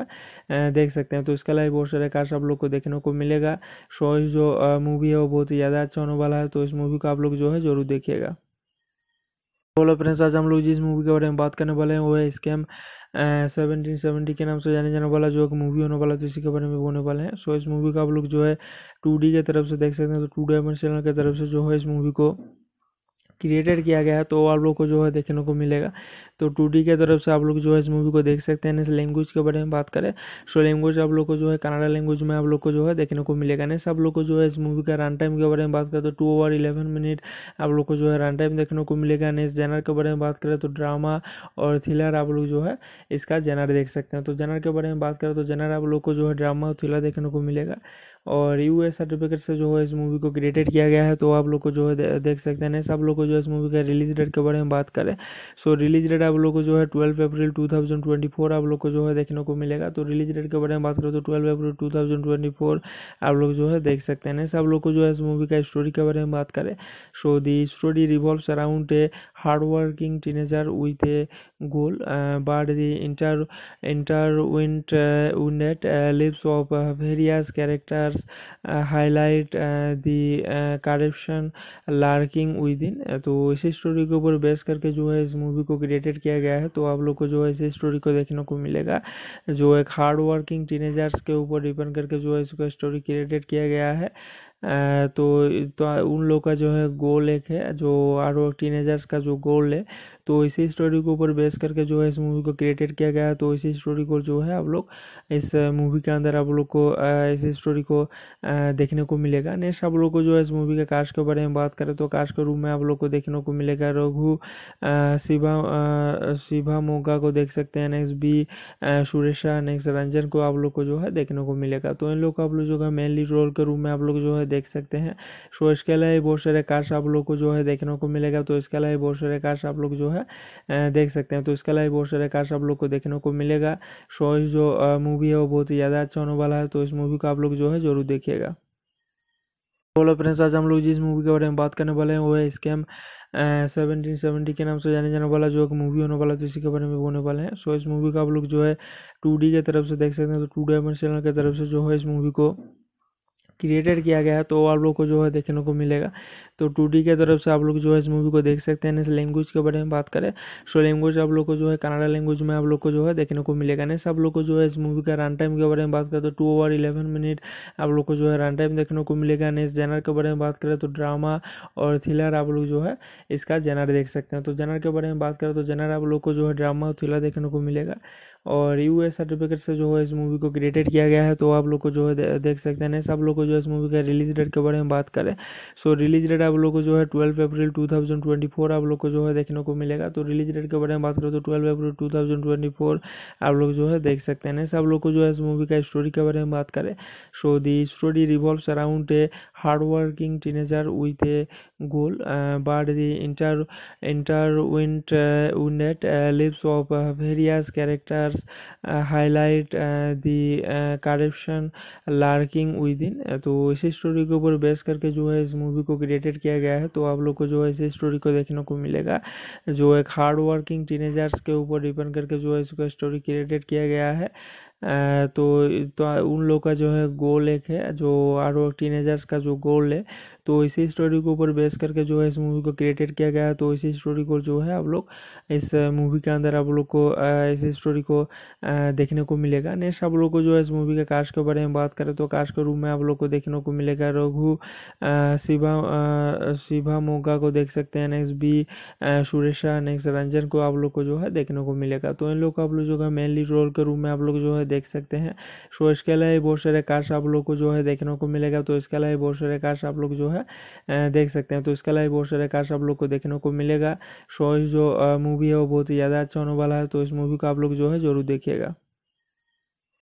है देख सकते हैं तो इसके अलावा बहुत सारे कार्स आप लोग को देखने को मिलेगा सो जो मूवी है वो बहुत ही ज़्यादा अच्छा होने वाला है तो इस मूवी को आप लोग जो है जरूर देखिएगा तो बोलो फ्रेंड्स आज हम लोग जिस मूवी के बारे में बात करने वाले हैं वो है स्कैम सेवनटीन सेवेंटी के नाम से जाने जाने वाला जो एक मूवी होने वाला तो इसी के बारे में होने वाले हैं सो इस मूवी का आप लोग जो है टू डी की तरफ से देख सकते हैं तो टू डी चैनल की तरफ से जो है इस मूवी को क्रिएटेड किया गया है तो आप लोग को जो है देखने को मिलेगा तो टू डी तरफ से आप लोग जो है इस मूवी को देख सकते हैं इस लैंग्वेज के बारे में बात करें सो लैंग्वेज आप लोग को जो है कनाडा लैंग्वेज में आप लोग को जो है देखने को मिलेगा नेक्स्ट आप लोग को जो है इस मूवी का रन टाइम के बारे में बात करें तो टू ओवर इलेवन मिनट आप लोग को जो है रन टाइम देखने को मिलेगा नेक्स्ट जेनर के बारे में बात करें तो ड्रामा और थ्रिलर आप लोग जो है इसका जेनर देख सकते हैं तो जेनर के बारे में बात करें तो जेनर आप लोग को जो है ड्रामा और थ्रिलर देखने को मिलेगा और यू एस सर्टिफिकेट से जो है इस मूवी को क्रिएटेड किया गया है तो आप लोग को जो है दे, देख सकते हैं सब लोग को जो है इस मूवी का रिलीज डेट के बारे में बात करें सो रिलीज डेट आप लोग को जो है twelve April two thousand twenty four आप लोग को जो है देखने को मिलेगा तो रिलीज डेट के बारे में बात करें तो twelve April two thousand twenty four आप लोग जो है देख सकते हैं सब लोग को जो है इस मूवी का स्टोरी के बारे में बात करें so the story revolve around a hardworking teenager a goal bar but inter उन्ट intertwined uh, uh, lives of various uh, characters highlight the corruption lurking with in तो इसी स्टोरी के ऊपर बेस करके जो है इस मूवी को क्रिएटेड किया गया है तो आप लोग को जो है इसी स्टोरी को देखने को मिलेगा जो एक हार्ड वर्किंग टीनेजर्स के ऊपर डिपेंड करके जो है इसको स्टोरी क्रिएटेड किया गया है तो, तो उन लोग का जो है गोल एक है जो आरो टीनेजर्स का जो गोल है तो इसी स्टोरी के ऊपर बेस करके जो है इस मूवी को क्रिएटेड किया गया है तो इसी स्टोरी को जो है आप लोग इस मूवी के अंदर आप लोग को इस स्टोरी को देखने को मिलेगा नेक्स्ट आप लोग को जो है इस मूवी के काश के बारे में बात करें तो काश के रूप में आप लोग को देखने को मिलेगा रघु शिवा शिवा मोगा को देख सकते हैं next B Suresha next Ranjan को आप लोग को जो है देखने को मिलेगा तो इन लोग को आप लोग जो है मेनली रोल के रूप में आप लोग जो है देख सकते हैं सो तो इसके अलावा बहुत सारे काश आप लोग को जो है देखने को मिलेगा तो इसके अलावा बहुत सारे काश आप लोग जो है देख सकते हैं तो इसके अलावा बहुत सारे काश आप लोग को देखने को मिलेगा सो तो जो मूवी मूवी है वो बहुत ही ज़्यादा अच्छा होने वाला है तो इस मूवी को आप लोग जो है ज़रूर देखिएगा बोलो फ्रेंड्स आज हम लोग जिस मूवी के बारे में बात करने वाले हैं वो है स्कैम सेवनटीन सेवेंटी के नाम से जाने जाने वाला जो एक मूवी होने वाला है तो इसी के बारे में होने वाले हैं सो इस मूवी का आप लोग जो है टू के तरफ से देख सकते हैं तो टू डायमंड चैनल की तरफ से जो है इस मूवी को क्रिएटेड किया गया है तो आप लोग को जो है देखने को मिलेगा तो टू डी के तरफ से आप लोग जो है इस मूवी को देख सकते हैं इस लैंग्वेज के बारे में बात करें सो लैंग्वेज आप लोग को जो है कनाडा लैंग्वेज में आप लोग को जो है देखने को मिलेगा नेक्स्ट आप लोग को जो है इस मूवी का रन टाइम के बारे में बात करें तो टू आवर इलेवन मिनट आप लोग को जो है रन टाइम देखने को मिलेगा नेस्ट जेनर के बारे में बात करें तो ड्रामा और थ्रिलर आप लोग जो है इसका जेनर देख सकते हैं तो जेनर के बारे में बात करें तो जेनर आप लोग को जो है ड्रामा और थ्रिलर देखने को मिलेगा और यू एस सर्टिफिकेट से जो है इस मूवी को क्रिएटेड किया गया है तो आप लोग को जो है दे, देख सकते हैं सब लोग को जो है इस मूवी का रिलीज डेट के बारे में बात करें सो रिलीज डेट आप लोग को जो है twelve April two thousand twenty four आप लोग को जो है देखने को मिलेगा तो रिलीज डेट के बारे में बात करें तो twelve April two thousand twenty four आप लोग जो है देख सकते हैं सब लोग को जो है इस मूवी का स्टोरी के बारे में बात करें so the story revolve around a hardworking teenager with a goal, uh, but inter inter intertwined lives of various characters highlight the corruption lurking उदिन इन तो इसी स्टोरी के ऊपर बेस करके जो है इस मूवी को क्रिएटेड किया गया है तो आप लोग को जो है इसी स्टोरी को देखने को मिलेगा जो एक हार्ड वर्किंग टीनेजर्स के ऊपर डिपेंड करके जो है इसको स्टोरी क्रिएटेड किया गया है तो तो उन लोग का जो है गोल एक है जो आरो टीनेजर्स का जो गोल है तो इसी स्टोरी के ऊपर बेस करके जो है इस मूवी को क्रिएटेड किया गया तो इसी स्टोरी को जो है आप लोग इस मूवी के अंदर आप लोग को इस स्टोरी को देखने को मिलेगा नेक्स्ट आप लोग को जो है इस मूवी के कास्ट के बारे में बात करें तो कास्ट के रूप में आप लोग को देखने को मिलेगा रघु शिवा शिवा मोगा को देख सकते हैं next B Suresha next Ranjan को आप लोग को जो है देखने को मिलेगा तो इन लोग को आप लोग जो है मेनली रोल के रूप में आप लोग जो है देख सकते हैं सो तो इसके अलावा बहुत सारे कास्ट आप लोग को जो है देखने को मिलेगा तो इसके अलावा बहुत सारे कास्ट आप लोग जो है है देख सकते हैं तो इसके अलावा बहुत सारे कार्स आप लोग को देखने को मिलेगा शो जो मूवी है वो बहुत ही ज़्यादा अच्छा होने वाला है तो इस मूवी को आप लोग जो है जरूर देखिएगा